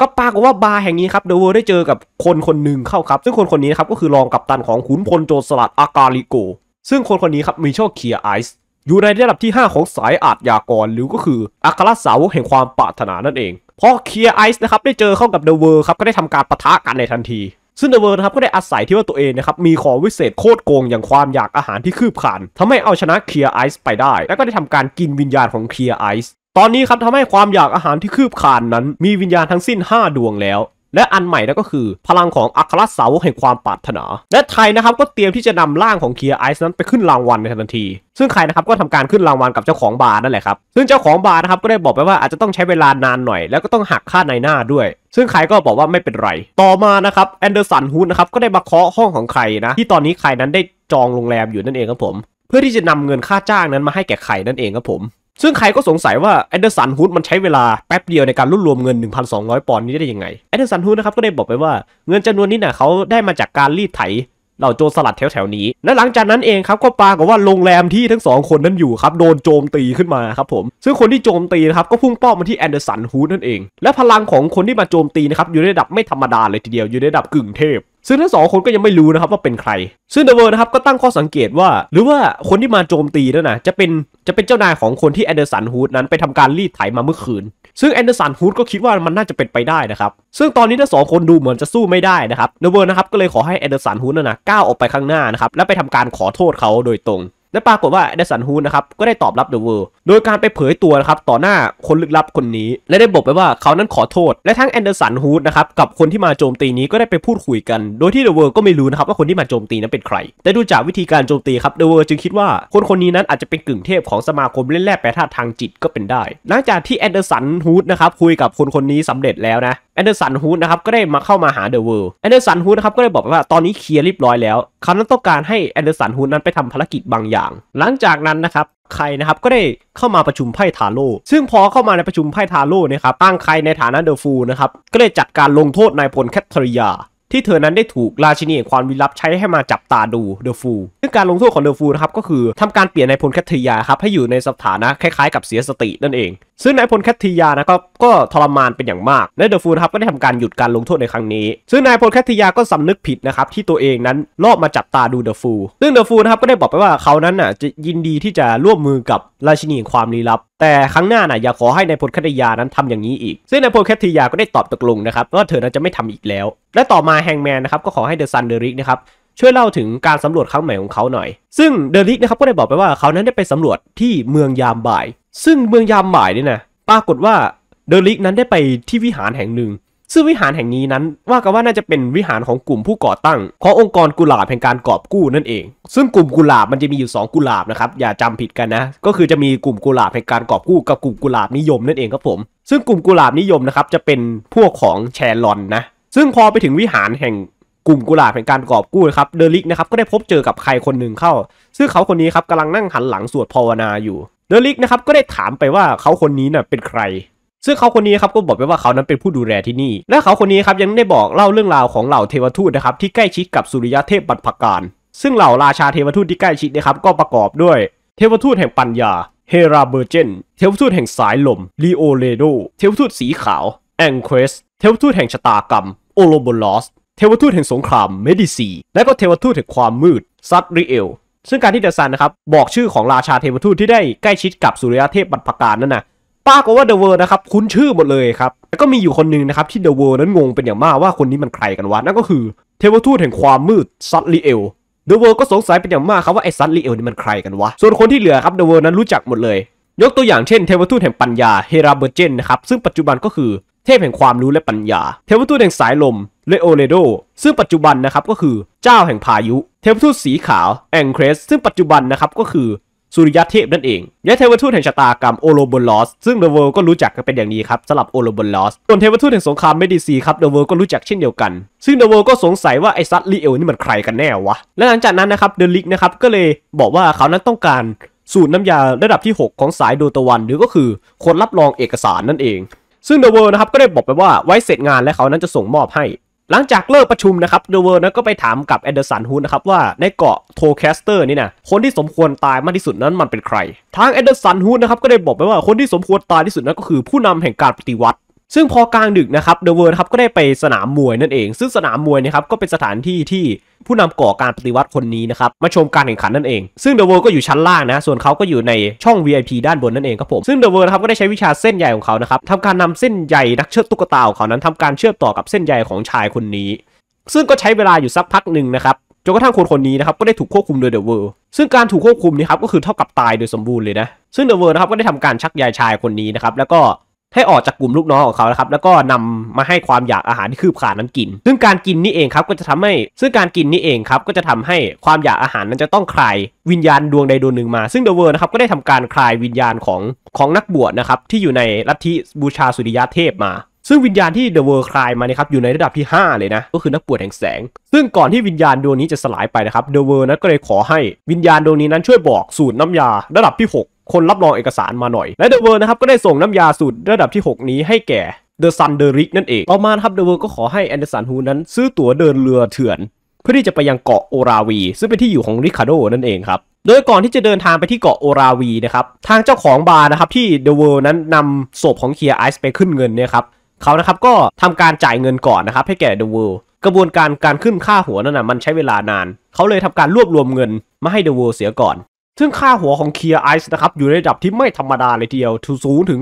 ก็ปรากฏว่าบาร์แห่งนี้ครับเดอะเวิลด์ได้เจอกับคนคนหนึ่งเข้าครับ ซึ่งคนคนนี้ครับก็คือรองกัปตันของขุนพลโจรสลัดอากาลิโก ซึ่งคนคนนี้ครับมีชื่อเคียร์ไอซ์อยู่ในระดับที่5ของสายอาทยากรหรือก็คืออัครสาวกแห่งความปรารถนานั่นเองพอเคียร์ไอซ์นะครับได้เจอเข้ากับเดอะเวิลด์ครับก็ได้ทำการปะทะกันในทันทีซึ่งเดเวอร์นะครับก็ได้อาศัยที่ว่าตัวเองนะครับมีของวิเศษโคตรโกงอย่างความอยากอาหารที่คืบขาน ทำให้เอาชนะเคลียร์ไอซ์ไปได้ แล้วก็ได้ทำการกินวิญญาณของเคลียร์ไอซ์ตอนนี้ครับทำให้ความอยากอาหารที่คืบขานนั้นมีวิญญาณทั้งสิ้น 5 ดวงแล้วและอันใหม่นั่นก็คือพลังของอัครสาวกแห่งความปรารถนา และไทยนะครับก็เตรียมที่จะนำร่างของเคียร์ไอซ์นั้นไปขึ้นรางวัลในทันที ซึ่งใครนะครับก็ทำการขึ้นรางวัลกับเจ้าของบาร์นั่นแหละครับซึ่งเจ้าของบาร์นะครับก็ได้บอกไปว่าอาจจะต้องใช้เวลานานหน่อยแล้วก็ต้องหักค่าในหน้าด้วยซึ่งใครก็บอกว่าไม่เป็นไร ต่อมานะครับแอนเดอร์สันฮูดนะครับก็ได้มาเคาะห้องของใครนะที่ตอนนี้ใครนั้นได้จองโรงแรมอยู่นั่นเองครับผม เพื่อที่จะนำเงินค่าจ้างนั้นมาให้แก่ใครนั่นเองครับผม ซึ่งใครก็สงสัยว่าแอนเดอร์สันฮูดมันใช้เวลาแป๊บเดียวในการรวบรวมเงิน 1,200 ปอนด์นี้ได้ยังไงแอนเดอร์สันฮูดนะครับก็ได้บอกไปว่าเงินจำนวนนี้นะ่ะเขาได้มาจากการรีดไถเหล่าโจรสลัดแถวๆ นี้ และหลังจากนั้นเองครับก็ปรากฏว่าโรงแรมที่ทั้งสองคนนั้นอยู่ครับโดนโจมตีขึ้นมาครับผม ซึ่งคนที่โจมตีนะครับก็พุ่งเป้ามาที่แอนเดอร์สันฮูดนั่นเอง และพลังของคนที่มาโจมตีนะครับอยู่ในระดับไม่ธรรมดาเลยทีเดียวอยู่ในระดับกึ่งเทพ ซึ่งทั้งสองคนก็ยังไม่รู้นะครับว่าเป็นใคร ซึ่งเดอะเวิร์นะครับก็ตั้งข้อสังเกตว่า หรือว่าคนที่มาโจมตีนั่นนะจะเป็นจะเป็นเจ้านายของคนที่แอนเดอร์สันฮูดนั้นไปทำการรีดไถมาเมื่อคืนซึ่งแอนเดอร์สันฮูดก็คิดว่ามันน่าจะเป็นไปได้นะครับ ซึ่งตอนนี้ทั้งสองคนดูเหมือนจะสู้ไม่ได้นะครับเนเวอร์นะครับ ก็เลยขอให้แอนเดอร์สันฮูดนะก้าวออกไปข้างหน้านะครับ และไปทำการขอโทษเขาโดยตรงและปรากฏว่าแอดสันฮูนนะครับก็ได้ตอบรับเดอะเวิ์ด์โดยการไปเผยตัวนะครับต่อหน้าคนลึกลับคนนี้ และได้บอกไปว่าเขานั้นขอโทษ และทั้งแอนเดอร์สันฮูดนะครับกับคนที่มาโจมตีนี้ก็ได้ไปพูดคุยกัน โดยที่เดอะเวิรด์ก็ไม่รู้นะครับว่าคนที่มาโจมตีนั้นเป็นใคร แต่ดูจากวิธีการโจมตีครับเดอะเวิรด์จึงคิดว่า คนคนนี้นั้นอาจจะเป็นกึ่งเทพของสมาคมเล่นแร่แปรธาตุทางจิตก็เป็นได้หลังจากที่แอนเดอร์สันฮูดนะครับคุยกับคนคนนี้สำเร็จแล้วนะแอนเดอร์สันฮูดนะครับก็ได้มาเข้ามาหาเดอะเวิลด์แอนเดอร์สันฮูดนะครับก็ได้บอกว่าตอนนี้เคลียร์เรียบร้อยแล้วเขานั้นต้องการให้แอนเดอร์สันฮูนนั้นไปทำภารกิจบางอย่าง หลังจากนั้นนะครับ ใครนะครับก็ได้เข้ามาประชุมไพ่ทาโร่ซึ่งพอเข้ามาในประชุมไพ่ทาโร่นะครับ ตั้งใครในฐานะเดอะฟูนะครับ ก็เลยจัดการลงโทษนายพลแคทเธอรียาที่เธอนั้นได้ถูกราชินีแห่งความวิลับใช้ให้มาจับตาดูเดอฟูซึ่งการลงโทษของเดอฟูนะครับก็คือทำการเปลี่ยนนายพลแคทริยาครับให้อยู่ในสถานะคล้ายๆกับเสียสตินั่นเอง ซึ่งนายพลแคทริยานะก็ก็ทรมานเป็นอย่างมาก และเดอฟูนะครับก็ได้ทำการหยุดการลงโทษในครั้งนี้ ซึ่งนายพลแคทริยาก็สำนึกผิดนะครับที่ตัวเองนั้นลอบมาจับตาดูเดอฟูซึ่งเดอฟูนะครับก็ได้บอกไปว่าเขานั้นน่ะจะยินดีที่จะร่วมมือกับราชินีแห่งความลี้ลับ แต่ครั้งหน้านะ่ะอย่าขอให้ในายพลคัตยานั้นทำอย่างนี้อีก ซึ่งนายพลคัตยา ก็ได้ตอบตกลงนะครับว่าเธอนั้นจะไม่ทำอีกแล้ว และต่อมาแฮงแมนนะครับก็ขอให้เดอะซันเดอริกนะครับช่วยเล่าถึงการสำรวจครั้งใหม่ของเขาหน่อย ซึ่งเดริกนะครับก็ได้บอกไปว่าเขานั้นได้ไปสำรวจที่เมืองยามบ่ายซึ่งเมืองยามบ่ายนี่นะปรากฏว่าเดริกนั้นได้ไปที่วิหารแห่งหนึ่งซึ่งวิหารแห่งนี้นั้นว่ากันว่าน่าจะเป็นวิหารของกลุ่มผู้ก่อตั้งขององค์กรกุหลาบแห่งการกอบกู้นั่นเอง ซึ่งกลุ่มกุหลาบมันจะมีอยู่ 2 กุหลาบนะครับอย่าจำผิดกันนะก็คือจะมีกลุ่มกุหลาบแห่งการกอบกู้กับกลุ่มกุหลาบนิยมนั่นเองครับผม ซึ่งกลุ่มกุหลาบนิยมนะครับจะเป็นพวกของแชลอนนะซึ่งพอไปถึงวิหารแห่งกลุ่มกุหลาบแห่งการกอบกู้ครับเดลิกนะครับก็ได้พบเจอกับใครคนหนึ่งเข้าซึ่งเขาคนนี้ครับกำลังนั่งหันหลังสวดภาวนาอยู่ เดลิกนะครับก็ได้ถามไปว่าเขาคนนี้น่ะเป็นใครซึ่งเขาคนนี้ครับก็บอกไปว่าเขานั้นเป็นผู้ดูแลที่นี่และเขาคนนี้ครับยังได้บอกเล่าเรื่องราวของเหล่าเทวทูตนะครับที่ใกล้ชิดกับสุริยะเทพบัตรพการซึ่งเหล่าราชาเทวทูตที่ใกล้ชิดนะครับก็ประกอบด้วย เทวทูตแห่งปัญญาเฮราเบอร์เจน เทวทูตแห่งสายลมลีโอเลโด เทวทูตสีขาว แองเควสเทวทูตแห่งชะตากรรมโอโลโบลอสเทวทูตแห่งสงครามเมดิซี และก็เทวทูตแห่งความมืด ซัตริเอลซึ่งการที่เดซันนะครับบอกชื่อของราชาเทวทูตที่ได้ใกล้ชิดกับสุริยเทพบัรพการนั่นนะป้ากว่าเดอะเวิร์นะครับคุ้นชื่อหมดเลยครับแล้วก็มีอยู่คนนึงนะครับที่เดอะเวิร์นั้นงงเป็นอย่างมากว่าคนนี้มันใครกันวะนั่นก็คือเทวทูตแห่งความมืดซัตลีเอลเดอะเวิร์ก็สงสัยเป็นอย่างมากครับว่าไอ้ซัตลีเอลนี่มันใครกันวะส่วนคนที่เหลือครับเดอะเวิร์นั้นรู้จักหมดเลยยกตัวอย่างเช่นเทวทูตแห่งปัญญาเฮราเบอร์เจนนะครับซึ่งปัจจุบันก็คือเทพแห่งความรู้และปัญญาเทวทูตแห่งสายลมเลโอเรโดซึ่งปัจจุบันนะครับก็คือเจ้าแห่งพายุเทวทูตสีขาวแองเครสซึ่งปัจจุบันนะครับก็คือสุริยะเทพนั่นเองยละเทวทูตแห่งชะตากรรมโอโลบอลลอสซึ่งเดอะเวิล์ก็รู้จักกันเป็นอย่างดีครับสำหรับโอโลบอลลอสส่วนเทวทูตแห่งสงครามเมดิซีครับเดอะเวิล์ก็รู้จักเช่นเดียวกัน ซึ่งเดอะเวิล์ก็สงสัยว่าไอซัตลีเอลนี่มันใครกันแน่วะ และหลังจากนั้นนะครับเดลิกนะครับก็เลยบอกว่าเขานั้นต้องการ สูตรน้ำยาระดับที่ 6 ของสายโดตะวัน หรือก็คือคนรับรองเอกสารนั่นเอง ซึ่งเดอะเวิล์นะครับก็ได้บอกไปว่าไว้เสร็จงานแล้วเขานั้นจะส่งมอบให้หลังจากเลิกประชุมนะครับเดเวอร์นะก็ไปถามกับแอนเดอร์สันฮูนะครับว่าในเกาะโทแคสเตอร์นี่นะคนที่สมควรตายมากที่สุดนั้นมันเป็นใคร ทางแอนเดอร์สันฮูนะครับก็ได้บอกไปว่าคนที่สมควรตายที่สุดนั้นก็คือผู้นำแห่งการปฏิวัติซึ่งพอกลางดึกนะครับเดอะเวิร์ครับก็ได้ไปสนามมวยนั่นเอง ซึ่งสนามมวยนะครับก็เป็นสถานที่ที่ผู้นำก่อการปฏิวัติคนนี้นะครับมาชมการแข่งขันนั่นเอง ซึ่งเดอะเวิร์ก็อยู่ชั้นล่างนะส่วนเขาก็อยู่ในช่อง VIP ด้านบนนั่นเองครับผมซึ่งเดอะเวิร์ครับก็ได้ใช้วิชาเส้นใยของเขานะครับทำการนำเส้นใยนักเชิดตุ๊กตาของเขานั้น ทำการเชื่อมต่อกับเส้นใยของชายคนนี้ ซึ่งก็ใช้เวลาอยู่สักพักหนึ่งนะครับจนกระทั่งคนคนนี้นะครับก็ได้ถูกควบคุมโดยเดอะเวิร์ซึ่งการถูกควบคุมนี่ครับก็คือเท่ากับตายโดยสมบูรณ์เลยนะซึ่งเดอะเวิร์นะครับก็ได้ทำการชักยายชายคนนี้นะครับแล้วก็ให้ออกจากกลุ่มลูกน้องของเขานะครับแล้วก็นำมาให้ความอยากอาหารที่คืบขานนั้นกิน ซึ่งการกินนี่เองครับก็จะทำให้ซึ่งการกินนี่เองครับก็จะทำให้ความอยากอาหารนั้นจะต้องคลายวิญญาณดวงใดดวงหนึ่งมา ซึ่งเดอะเวิร์นะครับก็ได้ทำการคลายวิญญาณของของนักบวชนะครับที่อยู่ในลัทธิบูชาสุริยะเทพมาซึ่งวิญญาณที่เดอะเวิร์คลายมานะครับอยู่ในระดับที่5 เลยนะก็คือนักบวชแห่งแสงซึ่งก่อนที่วิญญาณดวงนี้จะสลายไปนะครับเดอะเวิร์นั้นก็เลยขอให้วิญญาณดวงนี้นั้นช่วยบอกสูตรน้ำยา ระดับที่คนรับรองเอกสารมาหน่อย และเดอะเวิร์นะครับก็ได้ส่งน้ำยาสูตรระดับที่ 6 นี้ให้แก่เดอะซันเดอริกนั่นเองต่อมาครับเดอะเวิร์ก็ขอให้แอนเดอร์สันฮูนั้นซื้อตั๋วเดินเรือเถื่อน เพื่อที่จะไปยังเกาะโอราวี ซึ่งเป็นที่อยู่ของริคาร์โดนั่นเองครับโดยก่อนที่จะเดินทางไปที่เกาะโอราวีนะครับทางเจ้าของบาร์นะครับที่เดอะเวิร์นั้นนำศพของเคียร์ไอซ์ไปขึ้นเงินเนี่ยครับเขานะครับก็ทำการจ่ายเงินก่อนนะครับให้แก่เดอะเวิร์กระบวนการการขึ้นค่าหัวนั่นนะมันใช้เวลานาน เขาเลยทำการรวบรวมเงินมาให้เดอะเวิร์เสียก่อนซึ่งค่าหัวของเคียร์ไอซ์นะครับอยู่ในระดับที่ไม่ธรรมดาเลยทีเดียวถงสูงถึง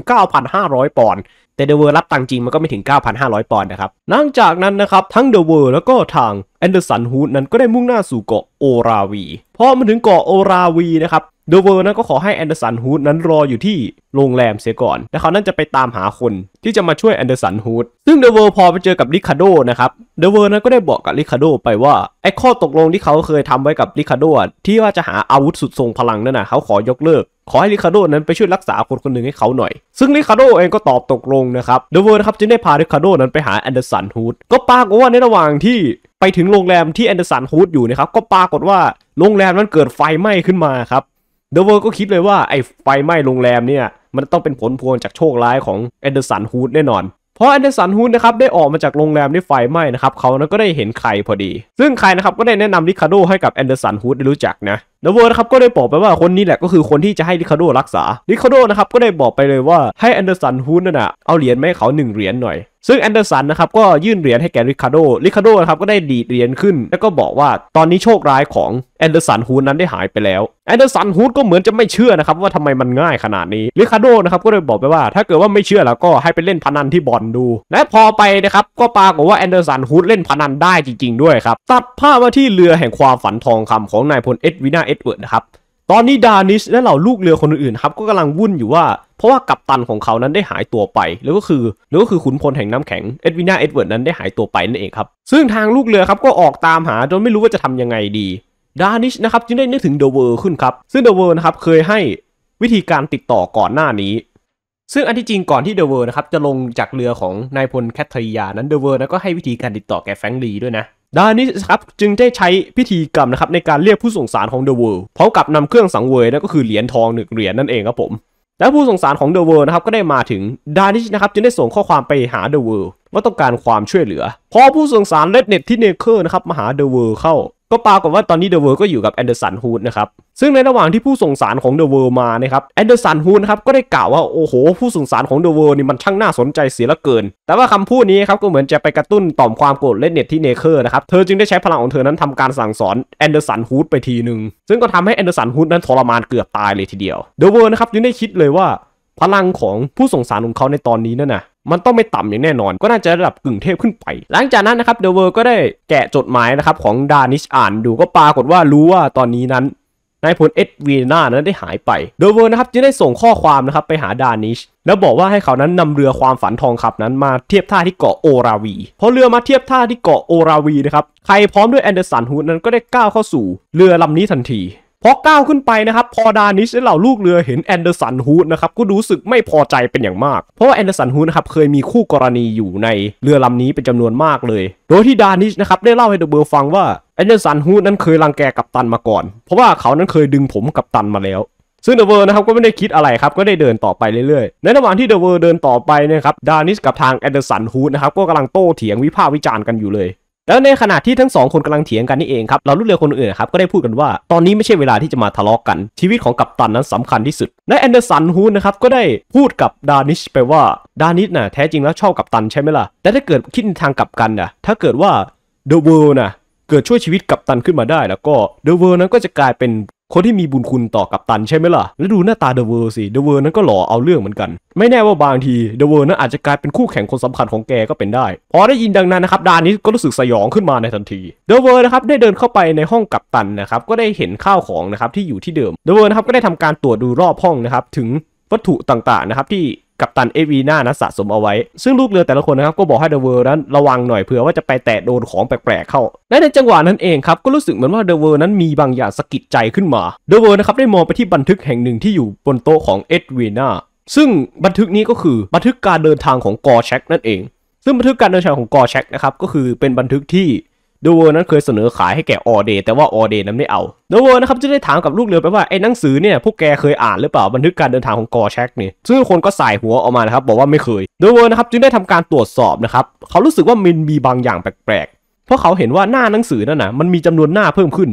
9,500 ปอนด์แต่เดอะเวอร์รับตังจริงมันก็ไม่ถึง 9,500 ปอนด์นะครับนอกจากนั้นนะครับ ทั้งเดอะเวอร์แล้วก็ทางแอนเดอร์สันฮูดนั้นก็ได้มุ่งหน้าสู่เกาะโอราวีพอมาถึงเกาะโอราวีนะครับเดอเวอร์นั้นก็ขอให้แอนเดอร์สันฮูดนั้นรออยู่ที่โรงแรมเสียก่อน แล้วเขานั้นจะไปตามหาคนที่จะมาช่วยแอนเดอร์สันฮูด ซึ่งเดอเวอร์พอไปเจอกับริคาโดนะครับ เดอเวอร์นั้นก็ได้บอกกับริคาโดไปว่าไอ้ข้อตกลงที่เขาเคยทำไว้กับริคาโดที่ว่าจะหาอาวุธสุดทรงพลังนั่นนะเขาขอยกเลิก ขอให้ริคาโดนั้นไปช่วยรักษาคนคนหนึ่งให้เขาหน่อย ซึ่งริคาโดเองก็ตอบตกลงนะครับ เดอเวอร์นะครับจึงได้พาริคาโดนั้นไปหาแอนเดอร์สันฮูด ก็ปรากฏว่าในระหว่างที่ไปถึงโรงแรมที่แอนเดอร์สันฮูดอยู่นะครับก็ปรากฏว่าโรงแรมนั้นเกิดไฟไหม้ขึ้นมาครับเดอะเวิร์ก็คิดเลยว่าไอ้ไฟไหม้โรงแรมเนี่ยมันต้องเป็นผลพวงจากโชคร้ายของแอนเดอร์สันฮูดแน่นอนเพราะแอนเดอร์สันฮูดนะครับได้ออกมาจากโรงแรมที่ไฟไหม้นะครับเขาก็ได้เห็นใครพอดี ซึ่งใครนะครับก็ได้แนะนำริคาโดให้กับแอนเดอร์สันฮูดได้รู้จักนะเดอะเวิร์ะครับก็ได้บอกไปว่าคนนี้แหละก็คือคนที่จะให้ริคาโดรักษาริคาโดนะครับก็ได้บอกไปเลยว่าให้แอนเดอร์สันฮูดนั่นนะเอาเหรียญมาให้เขาหนึ่งเหรียญหน่อยซึ่งแอนเดอร์สันนะครับก็ยื่นเหรียญให้แก่ริคาร์โดริคาร์โดนะครับก็ได้ดีดเหรียญขึ้นแล้วก็บอกว่าตอนนี้โชคร้ายของแอนเดอร์สันฮูดนั้นได้หายไปแล้วแอนเดอร์สันฮูดก็เหมือนจะไม่เชื่อนะครับว่าทำไมมันง่ายขนาดนี้ริคาร์โดนะครับก็เลยบอกไปว่า ถ้าเกิดว่าไม่เชื่อแล้วก็ให้ไปเล่นพนันที่บอลดู และพอไปนะครับก็ปรากฏว่าแอนเดอร์สันฮูดเล่นพนันได้จริงๆด้วยครับตัดภาพมาที่เรือแห่งความฝันทองคำของนายพลเอ็ดวินาเอ็ดเวิร์ดนะครับตอนนี้ดานิชและเหล่าลูกเรือคนอื่นๆครับก็กำลังวุ่นอยู่ว่าเพราะว่ากัปตันของเขานั้นได้หายตัวไป แล้วก็คือแล้วก็คือขุนพลแห่งน้ำแข็ง เอ็ดวินาเอ็ดเวิร์ดนั้นได้หายตัวไปนั่นเองครับซึ่งทางลูกเรือครับก็ออกตามหา จนไม่รู้ว่าจะทำยังไงดีดานิชนะครับจึงได้นึกถึงเดอะเวิร์ขึ้นครับซึ่งเดอะเวิร์นะครับเคยให้วิธีการติดต่อก่อนหน้านี้ซึ่งอันที่จริงก่อนที่เดอะเวิร์นะครับจะลงจากเรือของนายพลแคทเทียนั้นเดอะเวิร์นะก็ให้วิธีการติดต่อแก่แฟรงลีด้วยนะดานิสครับจึงได้ใช้พิธีกรรมนะครับในการเรียกผู้ส่งสารของเดอะเวิรด์พร้อมกับนำเครื่องสังเวยนั่นก็คือเหรียญทอง หนึ่งเหรียญนั่นเองครับผมและผู้ส่งสารของเดอะเวิรด์นะครับก็ได้มาถึงดานิชนะครับจึงได้ส่งข้อความไปหาเดอะเวิรด์ว่าต้องการความช่วยเหลือ พอผู้ส่งสารเลดเน็ตที่เนเคอร์นะครับมาหาเดอะเวิรด์เข้าก็ปรากฏว่าตอนนี้เดอะเวิร์ก็อยู่กับแอนเดอร์สันฮูดนะครับซึ่งในระหว่างที่ผู้ส่งสารของเดอะเวิร์มานะครับแอนเดอร์สันฮูดครับก็ได้กล่าวว่า โอ้โห ผู้ส่งสารของเดอะเวิร์นี่มันช่างน่าสนใจเสียละเกิน แต่ว่าคำพูดนี้ครับก็เหมือนจะไปกระตุ้นต่อมความโกรธเลนเน็ตที่เนเคอร์นะครับเธอจึงได้ใช้พลังของเธอนั้นทำการสั่งสอนแอนเดอร์สันฮูดไปทีหนึ่งซึ่งก็ทำให้แอนเดอร์สันฮูดนั้นทรมานเกือบตายเลยทีเดียวเดอะเวิร์นะครับจึงได้คิดเลยว่าพลังของผู้ส่งสารของเขาในตอนนี้นั่นนะมันต้องไม่ต่ำอย่างแน่นอนก็น่าจะระดับกึ่งเทพขึ้นไป หลังจากนั้นนะครับเดอะเวิร์ก็ได้แกะจดหมายนะครับของดานิชอ่านดูก็ปรากฏว่ารู้ว่าตอนนี้นั้นนายพลเอ็ดวีนานั้นได้หายไปเดอะเวิร์นะครับจึงได้ส่งข้อความนะครับไปหาดานิชแล้วบอกว่าให้เขานั้นนำเรือความฝันทองคำนั้นมาเทียบท่าที่เกาะโอราวีพอเรือมาเทียบท่าที่เกาะโอราวีนะครับใครพร้อมด้วยแอนเดอร์สันฮูดนั้นก็ได้ก้าวเข้าสู่เรือลำนี้ทันทีพอก้าวขึ้นไปนะครับพอดานิชและเหล่าลูกเรือเห็นแอนเดอร์สันฮูดนะครับก็รู้สึกไม่พอใจเป็นอย่างมาก เพราะว่าแอนเดอร์สันฮูดนะครับเคยมีคู่กรณีอยู่ในเรือลำนี้เป็นจำนวนมากเลย โดยที่ดานิชนะครับได้เล่าให้เดอะเบอร์ฟังว่าแอนเดอร์สันฮูดนั้นเคยรังแกกับตันมาก่อน เพราะว่าเขานั้นเคยดึงผมกับตันมาแล้ว ซึ่งเดอะเวอร์นะครับก็ไม่ได้คิดอะไรครับก็ได้เดินต่อไปเรื่อยๆ ในระหว่างที่เดอะเวอร์เดินต่อไปนะครับดานิสกับทางแอนเดอร์สันฮูดนะครับก็กำลังโต้เถียงวิพากษ์วิจารณ์กันอยู่เลยแล้วในขณะที่ทั้งสองคนกำลังเถียงกันนี่เองครับเราลูกเรือคนอื่นครับก็ได้พูดกันว่าตอนนี้ไม่ใช่เวลาที่จะมาทะเลาะกกัน ชีวิตของกัปตันนั้นสำคัญที่สุดและแอนเดอร์สันฮูนะครับก็ได้พูดกับดานิชไปว่าดานิชนะ่ะแท้จริงแล้วชอบกัปตันใช่ไหมล่ะ แต่ถ้าเกิดคิดในทางกลับกันนะถ้าเกิดว่าเดอะเวิร์นะเกิดช่วยชีวิตกัปตันขึ้นมาได้ แล้วก็เดอะเวิร์นั้นก็จะกลายเป็นคนที่มีบุญคุณต่อกับตันใช่ไหมล่ะ แล้วดูหน้าตาเดอะเวอร์สิ เดอะเวอร์นั้นก็หล่อเอาเรื่องเหมือนกัน ไม่แน่ว่าบางทีเดอะเวอร์นั้นอาจจะกลายเป็นคู่แข่งคนสำคัญของแกก็เป็นได้พอได้ยินดังนั้นนะครับ ดานนี้ก็รู้สึกสยองขึ้นมาในทันที เดอะเวอร์นะครับได้เดินเข้าไปในห้องกับตันนะครับ ก็ได้เห็นข้าวของนะครับที่อยู่ที่เดิม เดอะเวอร์นะครับก็ได้ทำการตรวจดูรอบห้องนะครับ ถึงวัตถุต่างๆนะครับที่กับตันเอวีน่านะสะสมเอาไว้ ซึ่งลูกเรือแต่ละคนนะครับ ก็บอกให้เดอะเวิร์นั้นระวังหน่อยเผื่อว่าจะไปแตะโดนของแปลกๆเข้าและในจังหวะนั้นเองครับ ก็รู้สึกเหมือนว่าเดอะเวิร์นั้นมีบางอย่างสะกิดใจขึ้นมาเดอะเวิร์นะครับได้มองไปที่บันทึกแห่งหนึ่งที่อยู่บนโต๊ะของเอ็ดวีน่า ซึ่งบันทึกนี้ก็คือบันทึกการเดินทางของกอแช็คนั่นเอง ซึ่งบันทึกการเดินทางของกอแช็คนะครับก็คือเป็นบันทึกที่ดเวอร์นั้นเคยเสนอขายให้แก่ออเด แต่ว่าออเดนั้นไม่เอาดเวอร์นะครับจะได้ถามกับลูกเรือไปว่า ไอ้หนังสือเนี่ยพวกแกเคยอ่านหรือเปล่าบันทึกการเดินทางของกอแชกนี่ซึ่งคนก็สายหัวออกมานะครับ บอกว่าไม่เคยดเวอร์นะครับจึงได้ทำการตรวจสอบนะครับ เขารู้สึกว่ามันมีบางอย่างแปลกๆ เพราะเขาเห็นว่าหน้าหนังสือนั่นนะมันมีจำนวนหน้าเพิ่มขึ้น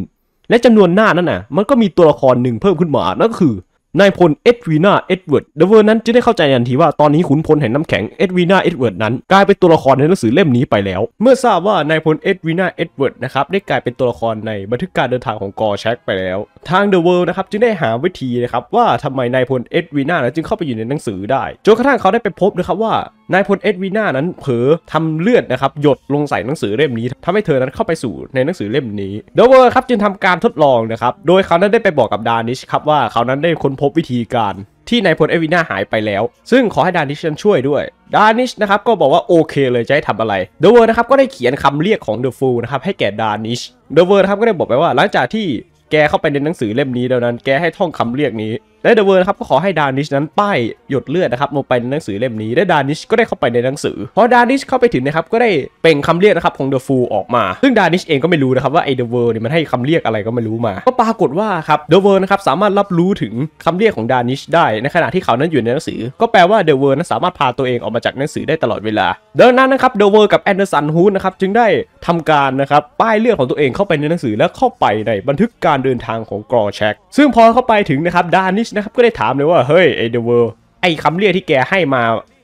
และจำนวนหน้านั้นนะมันก็มีตัวละครหนึ่งเพิ่มขึ้นมานั่นก็คือนายพลเอ็ดวีนาเอ็ดเวิร์ดเดเวอร์นั้นจะได้เข้าใจทันทีว่าตอนนี้ขุนพลแห่งน้ำแข็งเอ็ดวีนาเอ็ดเวิร์ดนั้น กลายเป็นตัวละครในหนังสือเล่มนี้ไปแล้ว เมื่อทราบว่านายพลเอ็ดวีนาเอ็ดเวิร์ดนะครับได้กลายเป็นตัวละครในบันทึกการเดินทางของกอแช็กไปแล้ว ทางเดอะเวิร์ดนะครับจึงได้หาวิธีนะครับ ว่าทำไมนายพลเอ็ดวีนาจึงเข้าไปอยู่ในหนังสือได้จนกระทั่งเขาได้ไปพบนะครับว่านายพลเอ็ดวีน่านั้นเผลอทำเลือดนะครับหยดลงใส่หนังสือเล่มนี้ทำให้เธอนั้นเข้าไปสู่ในหนังสือเล่มนี้เดเวอร์ครับจึงทำการทดลองนะครับโดยเขานั้นได้ไปบอกกับดานิชครับว่าเขานั้นได้ค้นพบวิธีการ ที่นายพลเอวิน่าหายไปแล้วซึ่งขอให้ดานิชช่วยด้วยดานิชนะครับก็บอกว่าโอเค เลยจะให้ทำอะไรเดอเวิร์นะครับก็ได้เขียนคำเรียกของเดอะฟูลนะครับให้แก่ดานิชเดอเวิร์นะครับก็ได้บอกไปว่าหลังจากที่แกเข้าไปในหนังสือเล่มนี้แล้วนั้นแกให้ท่องคำเรียกนี้และเดเวอร์นะครับก็ขอให้ดานิชนั้นป้ายหยดเลือดนะครับลงไปในหนังสือเล่มนี้และดานิชก็ได้เข้าไปในหนังสือพอดานิชเข้าไปถึงนะครับ ก็ได้เป่งคำเรียกนะครับของเดอะฟูออกมา ซึ่งดานิชเองก็ไม่รู้นะครับว่าไอเดเวอร์เนี่ยมันให้คำเรียกอะไรก็ไม่รู้มา ก็ปรากฏว่าครับเดเวอร์นะครับ สามารถรับรู้ถึงคำเรียกของดานิชได้ในขณะที่เขานั้นอยู่ในหนังสือ ก็แปลว่าเดเวอร์นั้นสามารถพาตัวเองออกมาจากหนังสือได้ตลอดเวลาดังนั้นนะครับเดเวอร์กับแอนเดอร์สันฮูดนะครับจึงได้ทำการนะครับป้ายเลือดของตัวเองเข้าไปในหนังสือแลวเข้าไปในบันทึกการเดินทางของกรอแชกซึ่งพอเข้าไปถึงนะครับดานิชชนะครับก็ได้ถามเลยว่าเฮ้ย ไอเดอะเวิร์ไอคำเรียกที่แกให้มา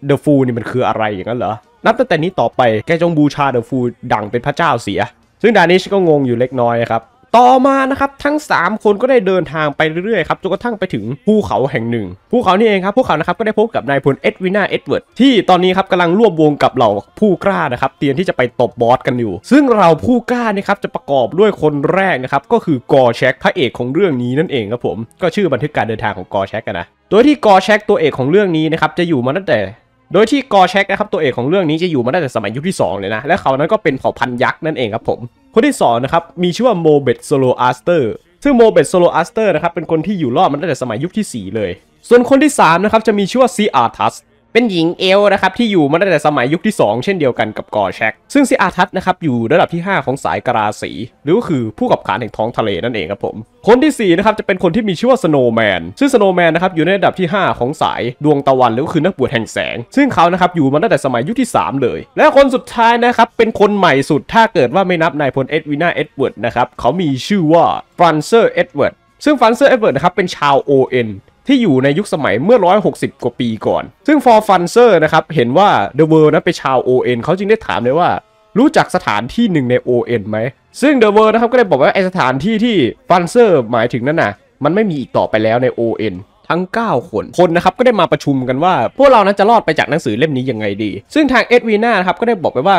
เดอะฟูนี่มันคืออะไรอย่างนั้นเหรอ นับตั้งแต่นี้ต่อไปแกจงบูชาเดอะฟูดังเป็นพระเจ้าเสีย ซึ่งดานิชก็งงอยู่เล็กน้อยครับต่อมานะครับทั้ง 3 คนก็ได้เดินทางไปเรื่อยๆครับจนกระทั่งไปถึงภูเขาแห่งหนึ่งภูเขานี่เองครับภูเขานะครับก็ได้พบกับนายพลเอ็ดวินาเอ็ดเวิร์ดที่ตอนนี้ครับกำลังรวบวงกับเหล่าผู้กล้านะครับเตรียมที่จะไปตบบอสกันอยู่ ซึ่งเราผู้กล้านี่ครับจะประกอบด้วยคนแรกนะครับก็คือกอแชกพระเอกของเรื่องนี้นั่นเองครับผมก็ชื่อบันทึกการเดินทางของกอแชกนะโดยที่กอแชกตัวเอกของเรื่องนี้นะครับจะอยู่มาตั้งแต่โดยที่กอเช็กนะครับตัวเอกของเรื่องนี้จะอยู่มาได้แต่สมัยยุคที่ 2 เลยนะ และเขานั้นก็เป็นเผ่าพันธุ์ยักษ์นั่นเองครับผม คนที่2นะครับมีชื่อว่าโมเบตโซโลอาสเตอร์ซึ่งโมเบตโซโลอาสเตอร์นะครับเป็นคนที่อยู่รอดมาตั้งแต่สมัยยุคที่ 4 เลย ส่วนคนที่3นะครับจะมีชื่อว่าซีอาร์ทัสเป็นหญิงเอลนะครับที่อยู่มาตั้งแต่สมัยยุคที่ 2 เช่นเดียวกันกับกอแชกซึ่งซีอาทัตนะครับอยู่ระดับที่5 ของสายกราสี หรือก็คือผู้กับขานแห่งท้องทะเลนั่นเองครับผม คนที่4นะครับจะเป็นคนที่มีชื่อว่าสโนแมนซึ่งสโนแมนนะครับอยู่ในระดับที่5 ของสายดวงตะวันหรือก็คือนักบวชแห่งแสง ซึ่งเขานะครับอยู่มาตั้งแต่สมัยยุคที่ 3 เลย และคนสุดท้ายนะครับเป็นคนใหม่สุดถ้าเกิดว่าไม่นับนายพลเอ็ดวินาเอ็ดเวิร์ดนะครับเขามีชื่อว่าฟรานเซอร์เอ็ดเวิร์ดซึ่งฟรานเซอร์เอ็ดเวิร์ดนะครับเป็นชาวโอเอ็นที่อยู่ในยุคสมัยเมื่อ 160 กว่าปีก่อน ซึ่งฟอร์ฟันเซอร์นะครับ เห็นว่าเดอะเวิร์นั้นเป็นชาว ON เขาจึงได้ถามเลยว่า รู้จักสถานที่หนึ่งใน ON ไหม ซึ่งเดอะเวิร์นะครับ ก็ได้บอกว่า ไอสถานที่ที่ฟันเซอร์หมายถึงนั่นน่ะ มันไม่มีอีกต่อไปแล้วใน ON ทั้ง9คนคนนะครับก็ได้มาประชุมกันว่าพวกเรานั้นจะรอดไปจากหนังสือเล่มนี้ยังไงดี ซึ่งทางเอ็ดวีน่าครับก็ได้บอกไปว่า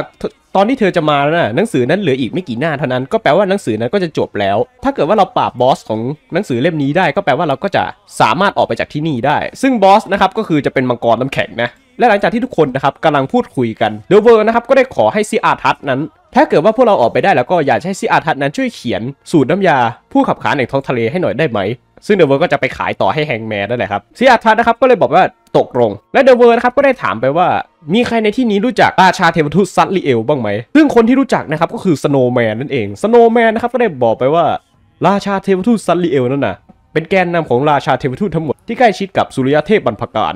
ตอนที่เธอจะมาแล้วนะหนังสือนั้นเหลืออีกไม่กี่หน้าเท่านั้นก็แปลว่าหนังสือนั้นก็จะจบแล้ว ถ้าเกิดว่าเราปราบบอสของหนังสือเล่มนี้ได้ ก็แปลว่าเราก็จะสามารถออกไปจากที่นี่ได้ซึ่งบอสนะครับก็คือจะเป็นมังกรน้ำแข็งนะและหลังจากที่ทุกคนนะครับกำลังพูดคุยกันเดวเวอร์นะครับก็ได้ขอให้ซีอาทัศนั้น ถ้าเกิดว่าพวกเราออกไปได้แล้วก็อยากให้ซีอาทัศนั้นช่วยเขียนสูตรน้ำยา ผู้ขับขานแห่งท้องทะเลให้หน่อยได้ไหมซึ่งเดอะเวิร์ก็จะไปขายต่อให้แฮงแมนนั่นแหละครับเซียทันนะครับ ก็เลยบอกว่าตกลง และเดอะเวิร์นะครับก็ได้ถามไปว่า มีใครในที่นี้รู้จักราชาเทวทูตซัตลีเอลบ้างไหมซึ่งคนที่รู้จักนะครับก็คือสโนแมนนั่นเองสโนแมนนะครับก็ได้บอกไปว่า ราชาเทวทูตซัตลีเอลนั่นนะเป็นแกนนำของราชาเทวทูตทั้งหมดที่ใกล้ชิดกับสุริยเทพบรรพการ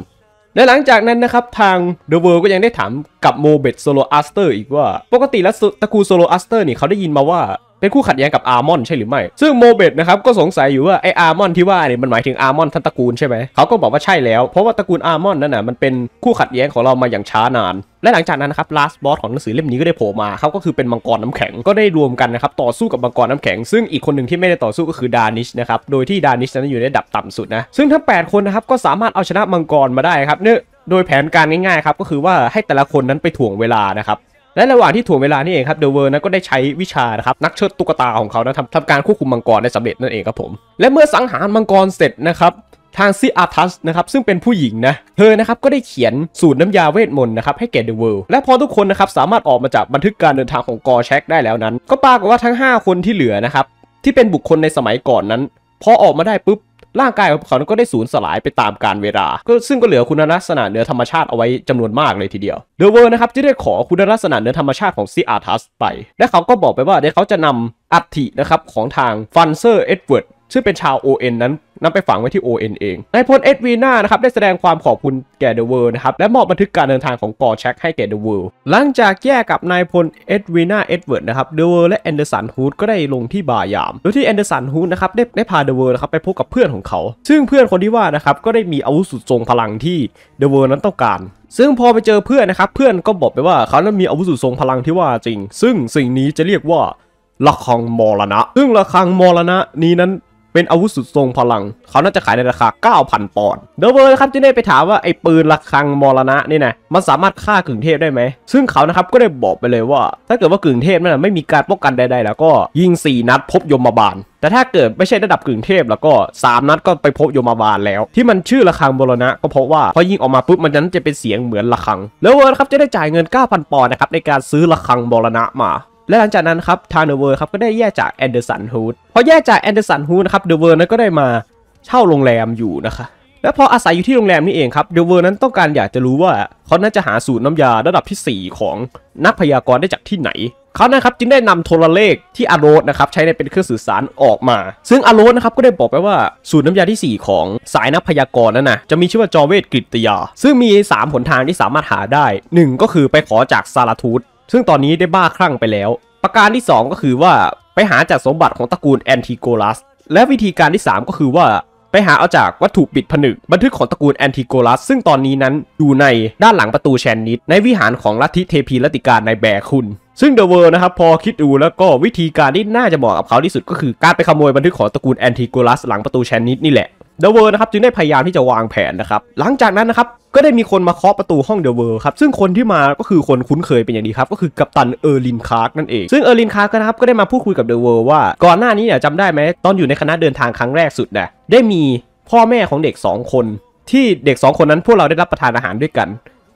และหลังจากนั้นนะครับทางเดอะเวิร์ก็ยังได้ถามกับโมเบตโซโลอาสเตอร์อีกว่าปกติแล้วตระกูลโซโลอาสเตอร์นี่เขาได้ยินมาว่าเป็นคู่ขัดแย้งกับอาร์มอนใช่หรือไม่ ซึ่งโมเบตนะครับก็สงสัยอยู่ว่าไออาร์มอนที่ว่าเนี่ยมันหมายถึงอาร์มอนทันตระกูลใช่ไหมเขาก็บอกว่าใช่แล้ว เพราะว่าตระกูลอาร์มอนนั่นน่ะมันเป็นคู่ขัดแย้งของเรามาอย่างช้านาน และหลังจากนั้นนะครับลาสบอสของหนังสือเล่มนี้ก็ได้โผล่มาเขาก็คือเป็นมังกรน้ำแข็ง ก็ได้รวมกันนะครับต่อสู้กับมังกรน้ำแข็ง ซึ่งอีกคนหนึ่งที่ไม่ได้ต่อสู้ก็คือดานิชนะครับ โดยที่ดานิชนั้นอยู่ในดับต่ำสุดนะ ซึ่งทั้ง 8 คนนะครับก็สามารถเอาชนะมังกรมาได้ครับเนื่โดยแผนการง่ายๆครับก็คือว่าให้แต่ละคนนั้นไปถ่วงเวลานะครับและระหว่างที่ถ่วงเวลานี่เองครับเดอะเวิร์นะก็ได้ใช้วิชานะครับนักเชิดตุ๊กตาของเขานะทำทำการควบคุมมังกรได้สำเร็จนั่นเองครับผมและเมื่อสังหารมังกรเสร็จนะครับทางซีอาทัสนะครับซึ่งเป็นผู้หญิงนะเธอนะครับก็ได้เขียนสูตรน้ำยาเวทมนต์นะครับให้แก่เดอะเวิรด์และพอทุกคนนะครับสามารถออกมาจากบันทึกการเดินทางของกอแช็กได้แล้วนั้น ก็ปรากฏว่าทั้ง 5 คนที่เหลือนะครับที่เป็นบุคคลในสมัยก่อนนั้นพอออกมาได้ปุ๊บร่างกายของเขาก็ได้สูญสลายไปตามกาลเวลา ก็ซึ่งก็เหลือคุณลักษณะเหนือธรรมชาติเอาไว้จำนวนมากเลยทีเดียว เดอเวอร์นะครับจะได้ขอคุณลักษณะเหนือธรรมชาติของซีอาทัสไป และเขาก็บอกไปว่าเดี๋ยวเขาจะนำอัฐินะครับของทางฟันเซอร์เอ็ดเวิร์ดซึ่งเป็นชาว ON นั้นนำไปฝังไว้ที่ ON เอง นายพลเอ็ดวีนานะครับได้แสดงความขอบคุณแก่เดอะเวิร์นะครับและมอบบันทึกการเดินทางของกอแช็กให้แก่เดอะเวิร์หลังจากแยกกับนายพลเอ็ดวีนาเอ็ดเวิร์ดนะครับเดอะเวิร์และแอนเดอร์สันฮูดก็ได้ลงที่บายาม โดยที่แอนเดอร์สันฮูดนะครับได้ได้พาเดอะเวิร์นะครับไปพบกับเพื่อนของเขา ซึ่งเพื่อนคนที่ว่านะครับก็ได้มีอาวุธสุดทรงพลังที่เดอะเวิร์นั้นต้องการ ซึ่งพอไปเจอเพื่อนนะครับเพื่อนก็บอกไปว่าเขานั้นมีอาวุธสุดทรงพลังที่ว่าจริง ซึ่งสิ่งนี้จะเรียกว่าระฆังมรณะซึ่งระฆังมรณะ นี้นั้นเป็นอาวุธสุดทรงพลัง เขาน่าจะขายในราคา 9,000 ปอนด์เดอเวิร์ดครับที่ได้ไปถามว่าไอ้ปืนระฆังมรณะนี่นะมันสามารถฆ่ากึ่งเทพได้ไหม ซึ่งเขานะครับก็ได้บอกไปเลยว่า ถ้าเกิดว่ากึ่งเทพนั้นไม่มีการป้องกันใดๆแล้วก็ยิง 4 นัดพบยมบาลแต่ถ้าเกิดไม่ใช่ระดับกึ่งเทพแล้วก็ 3 นัดก็ไปพบยมบาลแล้ว ที่มันชื่อระฆังมรณะก็เพราะว่าพอยิงออกมาปุ๊บมันนั้นจะเป็นเสียงเหมือนระฆังเลอะเวิร์ครับจะได้จ่ายเงิน 9,000 ปอนด์นะครับในการซื้อระฆังมรณะมาและหลังจากนั้นครับทางเดอะเวิร์ครับก็ได้แยกจากแอนเดอร์สันฮูดพอแยกจากแอนเดอร์สันฮูดนะครับเดอะเวิร์นั้นก็ได้มาเช่าโรงแรมอยู่นะคะ และพออาศัยอยู่ที่โรงแรมนี้เองครับเดอะเวิร์นั้นต้องการอยากจะรู้ว่าเขาน่าจะหาสูตรน้ำยาระดับที่ 4 ของนักพยากรณ์ได้จากที่ไหน เขานะครับจึงได้นำโทรเลขที่อารสนะครับใช้ในเป็นเครื่องสื่อสารออกมา ซึ่งอารสนะครับก็ได้บอกไปว่าสูตรน้ำยาที่4 ของสายนักพยากรณ์นั้นนะจะมีชื่อว่าจอเวตกริตยา ซึ่งมี3หนทางที่สามารถหาได้ 1 ก็คือไปขอจากซาลาทูธซึ่งตอนนี้ได้บ้าคลั่งไปแล้ว ประการที่ 2 ก็คือว่าไปหาจากสมบัติของตระกูลแอนติโกลัสและวิธีการที่ 3 ก็คือว่าไปหาเอาจากวัตถุปิดผนึกบันทึกของตระกูลแอนติโกลัสซึ่งตอนนี้นั้นอยู่ในด้านหลังประตูแชนนิด ในวิหารของลัทธิเทพีลติการในแบคุณซึ่งเดอะเวอร์นะครับพอคิดดูแล้วก็วิธีการที่น่าจะเหมาะกับเขาที่สุดก็คือการไปขโมยบันทึกของตระกูลแอนติโกลัสหลังประตูแชนนิดนี่แหละ เดอะเวอร์นะครับจึงได้พยายามที่จะวางแผนนะครับ หลังจากนั้นนะครับก็ได้มีคนมาเคาะประตูห้องเดอะเวิร์ครับ ซึ่งคนที่มาก็คือคนคุ้นเคยเป็นอย่างดีครับ ก็คือกัปตันเออร์ลินคาร์กนั่นเอง ซึ่งเออร์ลินคาร์กนะครับก็ได้มาพูดคุยกับเดอะเวิร์ว่า ก่อนหน้านี้เนี่ยจำได้ไหม ตอนอยู่ในคณะเดินทางครั้งแรกสุดนะได้มีพ่อแม่ของเด็ก2คนที่เด็ก 2 คนนั้นพวกเราได้รับประทานอาหารด้วยกัน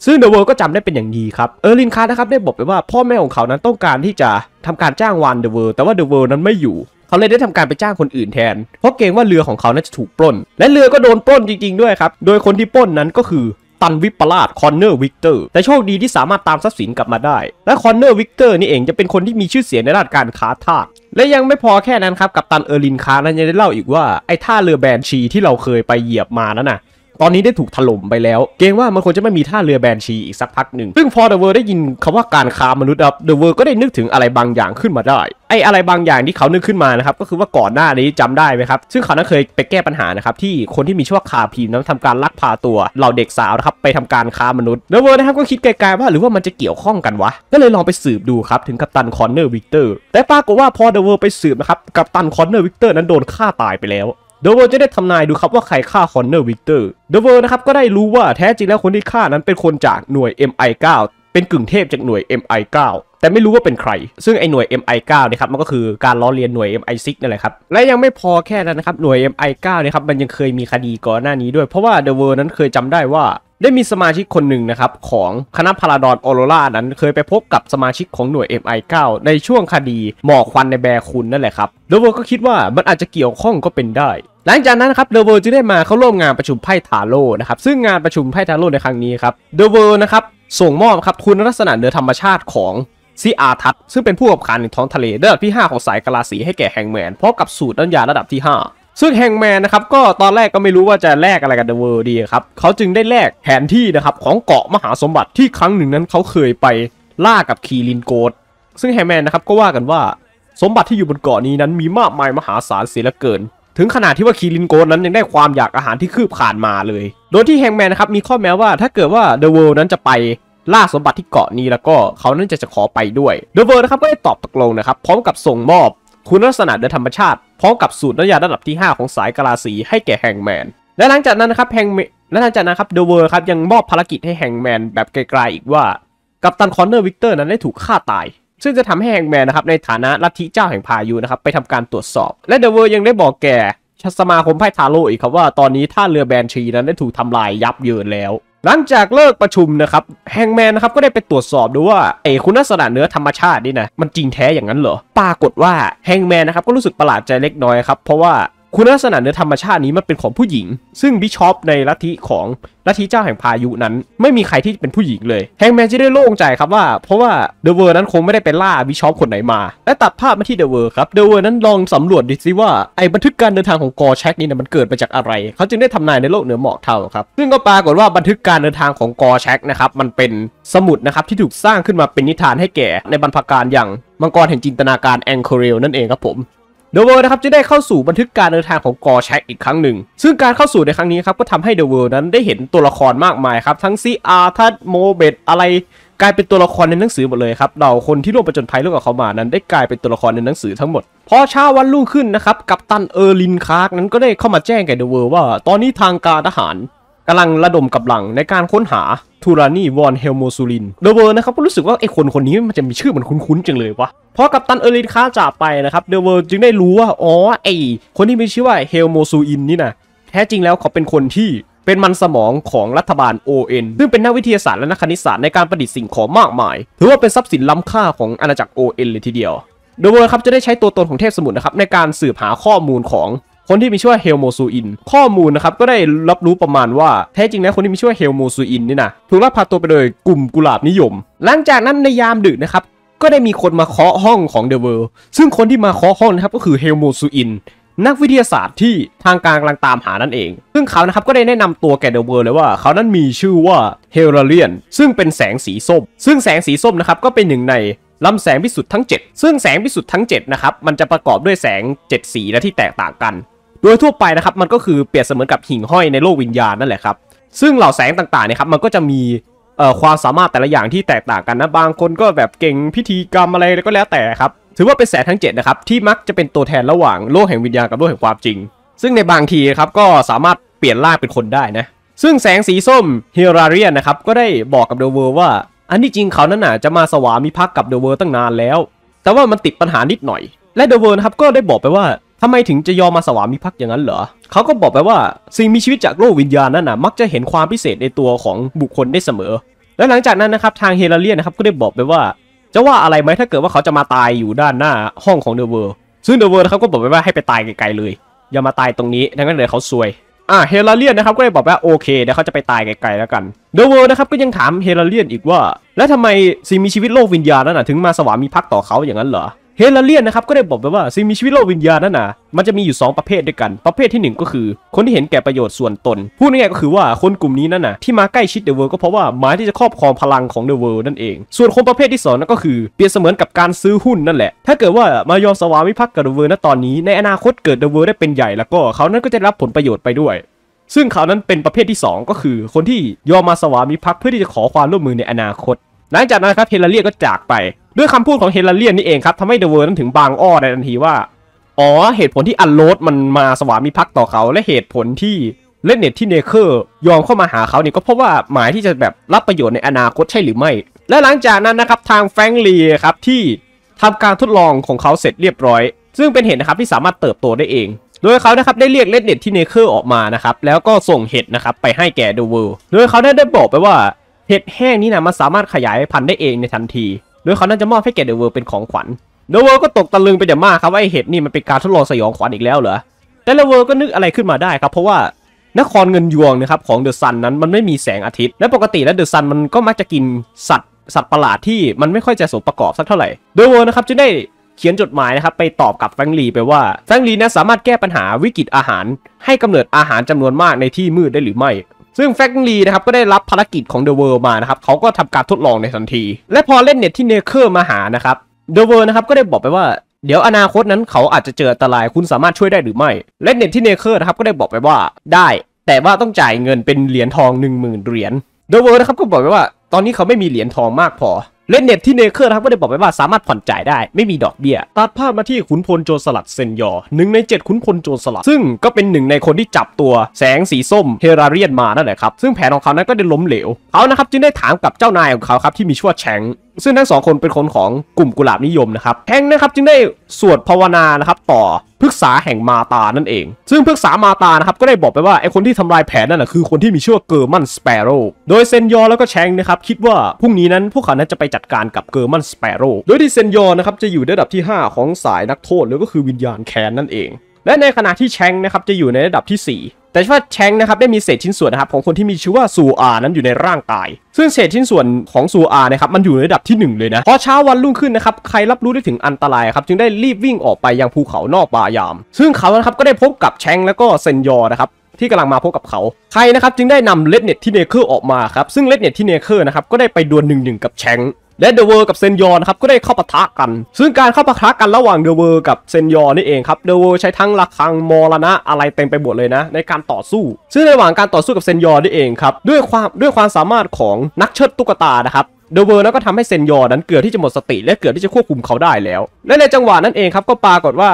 ซึ่งเดอะเวิร์ก็จำได้เป็นอย่างดีครับ เออร์ลินคาร์นะครับได้บอกไปว่าพ่อแม่ของเขานั้นต้องการที่จะทำการจ้างวานเดอะเวิร์แต่ว่าเดอะเวิร์นั้นไม่อยู่ เขาเลยได้ทำการไปจ้างคนอื่นแทนเพราะเกรงว่าเรือของเขาน่าจะถูกปล้น และเรือก็โดนปล้นจริง ๆ ด้วยครับโดยคนที่ปล้นนั้นก็คือตันวิปลาสคอนเนอร์วิกเตอร์แต่โชคดีที่สามารถตามทรัพย์สินกลับมาได้ และคอนเนอร์วิกเตอร์นี่เองจะเป็นคนที่มีชื่อเสียงในด้านการค้าทาสและยังไม่พอแค่นั้นครับกับตันเออร์ลินคาร์นั้นยังได้เล่าอีกว่า ไอ้ท่าเรือแบนชีที่เราเคยไปเหยียบมานั้นนะตอนนี้ได้ถูกถล่มไปแล้วเกรงว่ามันคงจะไม่มีท่าเรือแบนชีอีกสักพักหนึ่งซึ่งพอเดอะเวิร์ได้ยินคำว่าการค้ามนุษย์ครับเดอะเวิร์ก็ได้นึกถึงอะไรบางอย่างขึ้นมาได้ ไอ้อะไรบางอย่างที่เขานึกขึ้นมานะครับก็คือว่าก่อนหน้านี้จำได้ไหมครับซึ่งเขานั้นเคยไปแก้ปัญหานะครับที่คนที่มีชื่อว่าคาพีนั้นทำการลักพาตัวเหล่าเด็กสาวนะครับไปทำการค้ามนุษย์เดอะเวิร์นะครับก็คิดไกลๆว่าหรือว่ามันจะเกี่ยวข้องกันวะก็เลยลองไปสืบดูครับถึงกัปตันคอนเนอร์วิกเตอร์แต่ปรากฏว่า พอเดอะเวิร์ไปสืบนะครับกัปตันคอนเนอร์วิกเตอร์นั้นโดนฆ่าตายไปแล้วเดอะเวิร์จะได้ทำนายดูครับว่าใครฆ่าคอนเนอร์วิกเตอร์ เดอะเวิร์นะครับก็ได้รู้ว่าแท้จริงแล้วคนที่ฆ่านั้นเป็นคนจากหน่วย MI9 เป็นกึ่งเทพจากหน่วย MI9 แต่ไม่รู้ว่าเป็นใคร ซึ่งไอหน่วย MI9 นะครับมันก็คือการล้อเลียนหน่วย MI6 นั่นแหละครับ และยังไม่พอแค่นั้นนะครับหน่วย MI9 นะครับมันยังเคยมีคดีก่อนหน้านี้ด้วย เพราะว่าเดอะเวิร์นั้นเคยจำได้ว่า ได้มีสมาชิกคนหนึ่งนะครับของคณะพาราดอนออโรรานั้นเคยไปพบกับสมาชิกของหน่วย MI9 ในช่วงคดีหมอกควันในแบคุณนั่นแหละครับเดอะเวิร์ก็คิดว่ามันอาจจะเกี่ยวข้องก็เป็นได้หลังจากนั้นนะครับเดอะเวิลด์จึงได้มาเข้าร่วมงานประชุมไพ่ทาโร่นะครับซึ่งงานประชุมไพ่ทาโร่ในครั้งนี้ครับเดอะเวิลด์นะครับส่งมอบครับคุณลักษณะเหนือธรรมชาติของซีอาทัตซึ่งเป็นผู้ขับขนท้องทะเลระดับที่ 5 ของสายกาลาสีให้แก่แฮงแมนพร้อมกับสูตรน้ำยาระดับที่ 5 ซึ่งแฮงแมนนะครับก็ตอนแรกก็ไม่รู้ว่าจะแลกอะไรกับเดอะเวิลด์ดีครับเขาจึงได้แลกแผนที่นะครับของเกาะมหาสมบัติที่ครั้งหนึ่งนั้นเขาเคยไปล่ากับคีรินโกดซึ่งแฮงแมนนะครับก็ว่ากันว่าสมบัติที่อยู่บนเกาะนี้นั้นมีมากมายมหาศาลเสียเหลือเกินถึงขนาดที่ว่าคีรินโกนั้นยังได้ความอยากอาหารที่คืบขานมาเลย โดยที่แฮงแมนนะครับมีข้อแม้ว่าถ้าเกิดว่าเดอะเวิลด์นั้นจะไปล่าสมบัติที่เกาะนี้แล้วก็เขานั้นจะจะขอไปด้วย เดอะเวิลด์นะครับก็ได้ตอบตกลงนะครับพร้อมกับส่งมอบคุณลักษณะโดยธรรมชาติพร้อมกับสูตรน้ำยาระดับที่ 5 ของสายกาลาสีให้แก่แฮงแมน และหลังจากนั้นนะครับแฮงและหลังจากนั้นครับเดอะเวิร์ครับยังมอบภารกิจให้แฮงแมนแบบไกลๆอีกว่ากัปตันคอนเนอร์วิกเตอร์นั้นได้ถูกฆ่าตายซึ่งจะทำให้แฮงแมนนะครับ ในฐานะลัทธิเจ้าแห่งพายุนะครับ ไปทำการตรวจสอบ และเดอะเวอร์ยังได้บอกแก่สมาคมไพ่ทาโร่อีกครับว่าตอนนี้ท่าเรือแบนชีนั้นได้ถูกทำลายยับเยินแล้ว หลังจากเลิกประชุมนะครับแฮงแมนนะครับก็ได้ไปตรวจสอบดูว่า เอคุณลักษณะเนื้อธรรมชาตินี่นะมันจริงแท้อย่างนั้นเหรอปรากฏว่าแฮงแมนนะครับก็รู้สึกประหลาดใจเล็กน้อยครับเพราะว่าคุณลักษณะเนื้อธรรมชาตินี้มันเป็นของผู้หญิง ซึ่งบิชอปในลัทธิของลัทธิเจ้าแห่งพายุนั้น ไม่มีใครที่เป็นผู้หญิงเลยแฮงแมนจะได้โล่งใจครับว่าเพราะว่าเดอะเวอร์นั้นคงไม่ได้ไปล่าบิชอปคนไหนมา และตัดภาพมาที่เดอะเวอร์ครับเดอะเวอร์นั้นลองสำรวจดิซิว่า ไอ้บันทึกการเดินทางของกอแช็กนี่นะมันเกิดมาจากอะไรเขาจึงได้ทำนายในโลกเหนือหมอกเทาครับซึ่งก็ปรากฏว่าบันทึกการเดินทางของกอแช็กนะครับมันเป็นสมุดนะครับที่ถูกสร้างขึ้นมาเป็นนิทานให้แก่ ในบรรพการอย่างมังกรแห่งจินตนาการแองเคเรลนั่นเองครับผมเดอะเวิร์นะครับจะได้เข้าสู่บันทึกการเดินทางของกอแช็กอีกครั้งหนึ่ง ซึ่งการเข้าสู่ในครั้งนี้ครับก็ทำให้เดอะเวิร์นั้นได้เห็นตัวละครมากมายครับทั้งซีอาร์ทัตโมเบตอะไรกลายเป็นตัวละครในหนังสือหมดเลยครับเราคนที่ร่วมประจนภัยร่วมกับเขามานั้นได้กลายเป็นตัวละครในหนังสือทั้งหมดพอเช้าวันรุ่งขึ้นนะครับกัปตันเออร์ลินคาร์กนั้นก็ได้เข้ามาแจ้งแก่เดอะเวิร์ว่า ตอนนี้ทางการทหารกำลังระดมกับหลังในการค้นหาทูรานีวอนเฮลโมซูลินเดอเวอร์นะครับก็รู้สึกว่าไอ้คนคนนี้มันจะมีชื่อมันคุ้นๆจังเลยวะเพราะกับตันเอรินคาจากไปนะครับเดอเวอร์จึงได้รู้ว่า อ๋อไอ้คนที่มีชื่อว่าเฮลโมซูอินนี่นะแท้จริงแล้วเขาเป็นคนที่เป็นมันสมองของรัฐบาล ON ซึ่งเป็นนักวิทยาศาสตร์และนักคณิตศาสตร์ในการประดิษฐ์สิ่งของมากมายถือว่าเป็นทรัพย์สินล้ำค่าของอาณาจักร ON เลยทีเดียวเดอะเวิร์ครับจะได้ใช้ตัวตนของเทพสมุทรนะครับในการสืบหาข้อมูลของคนที่มีชื่อว่าเฮลโมซูอิน ข้อมูลนะครับก็ได้รับรู้ประมาณว่าแท้จริงแล้วคนที่มีชื่อว่าเฮลโมซูอินนี่นะถูกลักพาตัวไปโดยกลุ่มกุหลาบนิยม หลังจากนั้นในยามดึกนะครับ ก็ได้มีคนมาเคาะห้องของเดอะเวิลด์ซึ่งคนที่มาเคาะห้องนะครับก็คือเฮลโมซูอิน นักวิทยาศาสตร์ที่ทางการกำลังตามหานั่นเอง ซึ่งเขานะครับก็ได้แนะนำตัวแก่เดอะเวิร์เลยว่า เขานั้นมีชื่อว่าเฮลเลียนซึ่งเป็นแสงสีส้มซึ่งแสงสีส้มนะครับก็เป็นหนึ่งในลำแสงพิสุทธ์ทั้ง 7 ซึ่งแสงพิสุทธ์ทั้ง7นะครับมันจะประกอบด้วยแสง 7 สีและที่แตกต่างกันโดยทั่วไปนะครับมันก็คือ เปรียบเสมือนกับหิ่งห้อยในโลกวิญญาณนั่นแหละครับซึ่งเหล่าแสงต่างๆเนี่ยครับมันก็จะมีความสามารถแต่ละอย่างที่แตกต่างกันนะบางคนก็แบบเก่งพิธีกรรมอะไรก็แล้วแต่ครับถือว่าเป็นแสงทั้ง7นะครับที่มักจะเป็นตัวแทนระหว่างโลกแห่งวิญญาณกับโลกแห่งความจริง ซึ่งในบางทีครับก็สามารถเปลี่ยนร่างเป็นคนได้นะซึ่งแสงสีส้มเฮราเรียนนะครับก็ได้บอกกับเดอะเวิร์ว่าอันที่จริงเขานั่นน่ะจะมาสวามิภักดิ์กับเดอะเวิร์ตั้งนานแล้วแต่ว่ามันติดปัญหานิดหน่อยและเดอะเวิร์ครับก็ได้บอกไปว่าทำไมถึงจะยอมมาสวามิภักดิ์อย่างนั้นเหรอเขาก็บอกไปว่า สิ่งมีชีวิตจากโลกวิญญาณนั่นนะมักจะเห็นความพิเศษในตัวของบุคคลได้เสมอ และหลังจากนั้นนะครับทางเฮลาเลียนนะครับก็ได้บอกไปว่า จะว่าอะไรไหมถ้าเกิดว่าเขาจะมาตายอยู่ด้านหน้าห้องของเดอะเวิร์ซึ่งเดอะเวิร์เขาก็บอกไปว่าให้ไปตายไกลๆเลย อย่ามาตายตรงนี้ดังนั้นเลยเขาซวย อ่าเฮลาเลียนนะครับก็เลยบอกว่าโอเคเดี๋ยวเขาจะไปตายไกลๆแล้วกัน เดอะเวิร์นะครับก็ยังถามเฮลาเลียนอีกว่าแล้วทำไมสิ่งมีชีวิตโลกวิญญาณนั่นนะถึงมาสวามิภักดิ์ต่อเขาอย่างนั้นเหรอเฮลเลียนนะครับก็ได้บอกไปว่าสิ่งมีชีวิตโลกวิญญาณนั่นนะมันจะมีอยู่ 2 ประเภทด้วยกัน ประเภทที่ 1 ก็คือ คนที่เห็นแก่ประโยชน์ส่วนตน พูดง่ายๆก็คือว่าคนกลุ่มนี้นั่นนะที่มาใกล้ชิดเดอะเวิร์ก็เพราะว่า หมายที่จะครอบครองพลังของเดอะเวิร์นั่นเอง ส่วนคนประเภทที่2นั่นก็คือเปรียบเสมือนกับการซื้อหุ้นนั่นแหละ ถ้าเกิดว่ามายอมสวามิภักดิ์กับเดอะเวิร์ณตอนนี้ในอนาคตเกิดเดอะเวิร์ได้เป็นใหญ่ แล้วก็เขานั้นก็จะรับผลประโยชน์ไปด้วย ซึ่งเขานั้นเป็นประเภทที่ 2 ก็คือ คนที่ยอมมาสวามิภักดิ์เพื่อที่จะขอความร่วมมือในอนาคตหลังจากนั้นครับเฮลเลียก็จากไป ด้วยคำพูดของเฮลเลียนนี่เองครับทำให้เดเวอร์นั้นถึงบางอ้อในทันทีว่า อ๋อเหตุผลที่อันโลดมันมาสวามิภักดิ์ต่อเขาและเหตุผลที่เลนเน็ตที่เนเคอร์ ยอมเข้ามาหาเขาเนี่ยก็เพราะว่าหมายที่จะแบบรับประโยชน์ในอนาคตใช่หรือไม่ และหลังจากนั้นนะครับทางแฟงงลีครับที่ทำการทดลองของเขาเสร็จเรียบร้อย ซึ่งเป็นเหตุนะครับที่สามารถเติบโตได้เองโดยเขานะครับได้เรียกเลนเน็ตที่เนเคอร์ออกมานะครับแล้วก็ส่งเห็ดนะครับไปให้แก่เดอะเวิลด์โดยเขาได้ได้บอกไปว่าเห็ดแห้งนี้นะมันสามารถขยายพันธุ์ได้เองในทันทีโดยเขาน่าจะมอบให้แก่เดอะเวิร์เป็นของขวัญ เดอะเวิร์ก็ตกตะลึงไปอย่างมากครับว่าไอเห็ดนี่มันเป็นการทดลองสยองขวัญอีกแล้วเหรอแต่เดอะเวิร์ก็นึกอะไรขึ้นมาได้ครับเพราะว่านครเงินยวงนะครับของเดอะซันนั้นมันไม่มีแสงอาทิตย์ และปกติแล้วเดอะซันมันก็มักจะกินสัตว์สัตว์ประหลาดที่มันไม่ค่อยจะสมประกอบสักเท่าไหร่ เดอะเวิร์นะครับจึงได้เขียนจดหมายนะครับไปตอบกับแฟงลีไปว่า แฟงลีนะสามารถแก้ปัญหาวิกฤตอาหาร ให้กำเนิดอาหารจำนวนมากในที่มืดได้หรือไม่ซึ่งแฟคลีนะครับก็ได้รับภารกิจของเดอะเวิร์มานะครับ เขาก็ทำการทดลองในทันที และพอเล่นเน็ตที่เนเคอร์มาหานะครับเดอะเวิร์นะครับก็ได้บอกไปว่า เดี๋ยวอนาคตนั้นเขาอาจจะเจออันตรายคุณสามารถช่วยได้หรือไม่เล่นเน็ตที่เนเคอร์นะครับก็ได้บอกไปว่า ได้ แต่ว่าต้องจ่ายเงินเป็นเหรียญทอง 1 0,000 เหรียญเดอะเวิร์นะครับก็บอกไปว่าตอนนี้เขาไม่มีเหรียญทองมากพอเลนเน็ตที่เนเคอร์นะครับก็ได้บอกไปว่าสามารถผ่อนจ่ายได้ ไม่มีดอกเบี้ย ตัดภาพมาที่ขุนพลโจรสลัดเซนยอหนึ่งใน 7 ขุนพลโจรสลัด ซึ่งก็เป็นหนึ่งในคนที่จับตัวแสงสีส้มเฮราเรียนมานั่นแหละครับ ซึ่งแผนของเขานั้นก็ได้ล้มเหลวเขานะครับจึงได้ถามกับเจ้านายของเขาครับที่มีชื่อว่าแชงซึ่งทั้งสองคนเป็นคนของกลุ่มกุหลาบนิยมนะครับแฮงนะครับจึงได้สวดภาวนานะครับต่อพฤกษาแห่งมาตานั่นเอง ซึ่งพฤกษามาตานะครับก็ได้บอกไปว่าไอ้คนที่ทำลายแผนนั่นนะคือคนที่มีชื่อว่าเกอร์มันสเปโร่โดยเซนยอร์แล้วก็แชงนะครับคิดว่าพรุ่งนี้นั้นพวกเขานั้นจะไปจัดการกับเกอร์มันสเปโร่โดยที่เซนยอร์นะครับจะอยู่ในระดับที่ 5 ของสายนักโทษ หรือก็คือวิญญาณแคนนั่นเอง และในขณะที่แชงนะครับจะอยู่ในระดับที่ 4แต่ว่าแชงนะครับได้มีเศษชิ้นส่วนนะครับของคนที่มีชื่อว่าซูอานั้นอยู่ในร่างกาย ซึ่งเศษชิ้นส่วนของซูอานะครับมันอยู่ในระดับที่1เลยนะพอเช้าวันรุ่งขึ้นนะครับใครรับรู้ได้ถึงอันตรายครับจึงได้รีบวิ่งออกไปยังภูเขานอกบายาม ซึ่งเขานะครับก็ได้พบกับแชงแล้วก็เซนยอนะครับที่กำลังมาพบกับเขา ใครนะครับจึงได้นำเลดเน็ตที่เนเคอร์ออกมาครับซึ่งเลดเน็ตที่เนเคอร์นะครับก็ได้ไปดวลหนึ่งหนึ่งกับแชงและเดอะเวอร์กับเซนยอนครับก็ได้เข้าปะทะกัน ซึ่งการเข้าปะทะกันระหว่างเดอะเวอร์กับเซนยอนนี่เองครับเดอะเวอร์ใช้ทั้งระฆังมรณะอะไรเต็มไปหมดเลยนะในการต่อสู้ ซึ่งระหว่างการต่อสู้กับเซนยอนนี่เองครับด้วยความด้วยความสามารถของนักเชิดตุ๊กตานะครับเดอะเวิร์นั้นก็ทำให้เซนยอนนั้นเกือบที่จะหมดสติ และเกือบที่จะควบคุมเขาได้แล้ว และในจังหวะนั้นเองครับก็ปรากฏว่า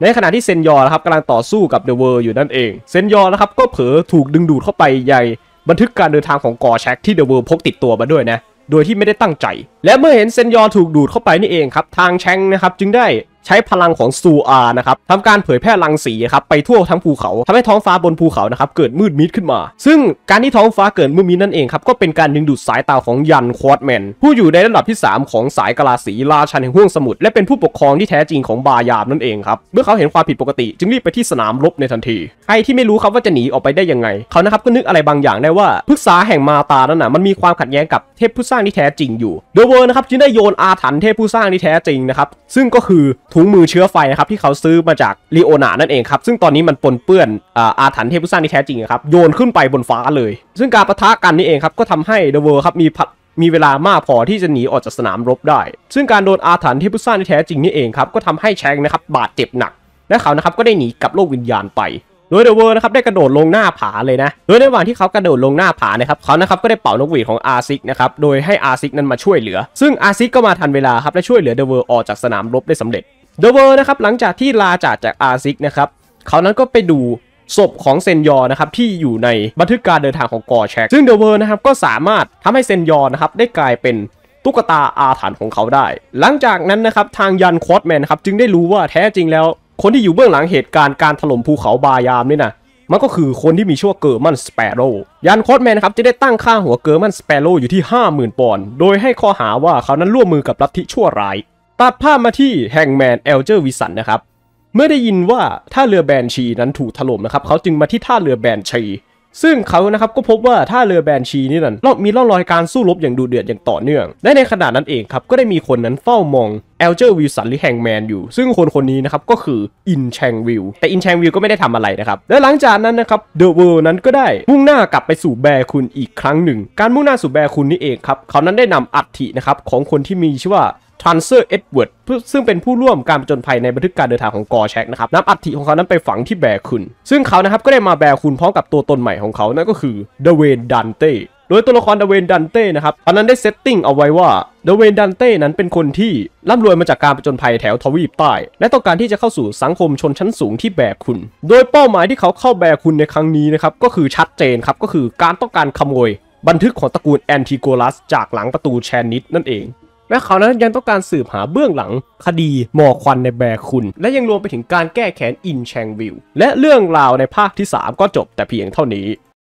ในขณะที่เซนยอนนะครับกำลังต่อสู้กับเดอะเวิร์อยู่นั่นเองเซนยอนนะครับก็เผลอถูกดึงดูดเข้าไปใหญ่บันทึกการเดินทางของกอแช็กที่เดอะเวิร์พกติดตัวมาด้วยนะโดยที่ไม่ได้ตั้งใจ และเมื่อเห็นเซนยอถูกดูดเข้าไปนี่เองครับ ทางแชงนะครับจึงได้ใช้พลังของซูอานะครับทำการเผยแพร่รังสีครับไปทั่วทั้งภูเขา ทำให้ท้องฟ้าบนภูเขานะครับเกิดมืดมิดขึ้นมา ซึ่งการที่ท้องฟ้าเกิดมืดมิดนั่นเองครับก็เป็นการดึงดูดสายตาของยันควอดแมนผู้อยู่ในระดับที่3ของสายกลาสีราชันแห่งห้วงสมุทรและเป็นผู้ปกครองที่แท้จริงของบายามนั่นเองครับ เมื่อเขาเห็นความผิดปกติจึงรีบไปที่สนามรบในทันทีใครที่ไม่รู้ครับว่าจะหนีออกไปได้ยังไงเขานะครับก็นึกอะไรบางอย่างได้ว่าพฤกษาแห่งมาตานั้นนะมันมีความขัดแย้งกับเทพผู้สร้างที่แท้จริงอยู่เดเวอร์นะครับจึงได้โยนอาถรรพ์เทพผู้สร้างที่แท้จริงนะครับซึ่งก็คือถุงมือเชื้อไฟนะครับที่เขาซื้อมาจากลีโอนานั่นเองครับซึ่งตอนนี้มันปนเปื้อนอาถรรพ์เทพุซ่าที่แท้จริงครับโยนขึ้นไปบนฟ้าเลย ซึ่งการประทะกันนี่เองครับก็ทำให้เดอะเวิร์ครับมีมีเวลามากพอที่จะหนีออกจากสนามรบได้ ซึ่งการโดนอาถรรพ์เทพุซ่าที่แท้จริงนี่เองครับก็ทำให้แชงนะครับบาดเจ็บหนัก และเขานะครับก็ได้หนีกับโลกวิญญาณไปโดยเดอะเวิร์นะครับได้กระโดดลงหน้าผาเลยนะโดยในระหว่างที่เขากระโดดลงหน้าผานะครับเขานะครับก็ได้เป่านกหวีดของอาซิกนะครับโดยให้อาซิกนั้นมาช่วยเหลือ ซึ่งอาซิกก็มาทันเวลาครับและช่วยเหลือเดอะเวิร์ออกจากสนามรบได้สำเร็จเดอะเวอร์นะครับหลังจากที่ลาจากจากอาซิกนะครับเขานั้นก็ไปดูศพของเซนยอนะครับที่อยู่ในบันทึกการเดินทางของกอแชกซึ่งเดอะเวอร์นะครับก็สามารถทำให้เซนยอนะครับได้กลายเป็นตุ๊กตาอาถรรพ์ของเขาได้ หลังจากนั้นนะครับทางยันคอร์ดแมนนะครับจึงได้รู้ว่าแท้จริงแล้ว คนที่อยู่เบื้องหลังเหตุการณ์การถล่มภูเขาบายามนี่นะมันก็คือคนที่มีชื่อว่าเกอร์มันสเปโร่ยันคอร์ดแมนครับจะได้ตั้งค่าหัวเกอร์มันสเปโร่อยู่ที่50,000 ปอนด์โดยให้ข้อหาว่าเขานั้นร่วมมือกับลัทธิชั่วร้ายตัดภาพมาที่แฮงแมนเอลเจอร์วิสันนะครับเมื่อได้ยินว่าท่าเรือแบนชีนั้นถูกถล่มนะครับ เขาจึงมาที่ท่าเรือแบนชี ซึ่งเขานะครับก็พบว่าท่าเรือแบนชีนี่นั้นมีร่องรอยการสู้รบอย่างดุเดือดอย่างต่อเนื่องและในขณะนั้นเองครับก็ได้มีคนนั้นเฝ้ามองเอลเจอร์วิสันหรือแฮงแมนอยู่ ซึ่งคนคนนี้นะครับก็คืออินแชงวิลแต่อินแชงวิลก็ไม่ได้ทำอะไรนะครับ และหลังจากนั้นนะครับเดอะเวิล์นั้นก็ได้มุ่งหน้ากลับไปสู่แบร์คุณอีกครั้งหนึ่ง การมุ่งหน้าสู่แบร์คุณนี่เองครับเขานั้นได้นำอัฐินะครับของคนที่มีชื่อว่าทรานเซอร์เอ็ดเวิร์ดซึ่งเป็นผู้ร่วมการประจนภัยในบันทึกการเดินทางของกอแชกนะครับนำอัฐิของเขานั้นไปฝังที่แบคุณ ซึ่งเขานะครับก็ได้มาแบคุณพร้อมกับตัวตนใหม่ของเขานั่นก็คือเดเวนดันเต้โดยตัวละครเดเวนดันเต้นะครับตอนนั้นได้เซตติ้งเอาไว้ว่าเดเวนดันเต้นั้นเป็นคนที่ร่ำรวยมาจากการประจนภัยแถวทวีปใต้และต้องการที่จะเข้าสู่สังคมชนชั้นสูงที่แบคุณโดยเป้าหมายที่เขาเข้าแบคุณในครั้งนี้นะครับก็คือชัดเจนครับก็คือการต้องการขโมยบันทึกของตระกูลแอนติโกลัสจากหลังประตูแชนนิดนั่นเองและเขานั้นยังต้องการสืบหาเบื้องหลัง คดีหมอควันในแบคุณ และยังรวมไปถึงการแก้แค้นอินแชงวิลและเรื่องราวในภาคที่ 3 ก็จบแต่เพียงเท่านี้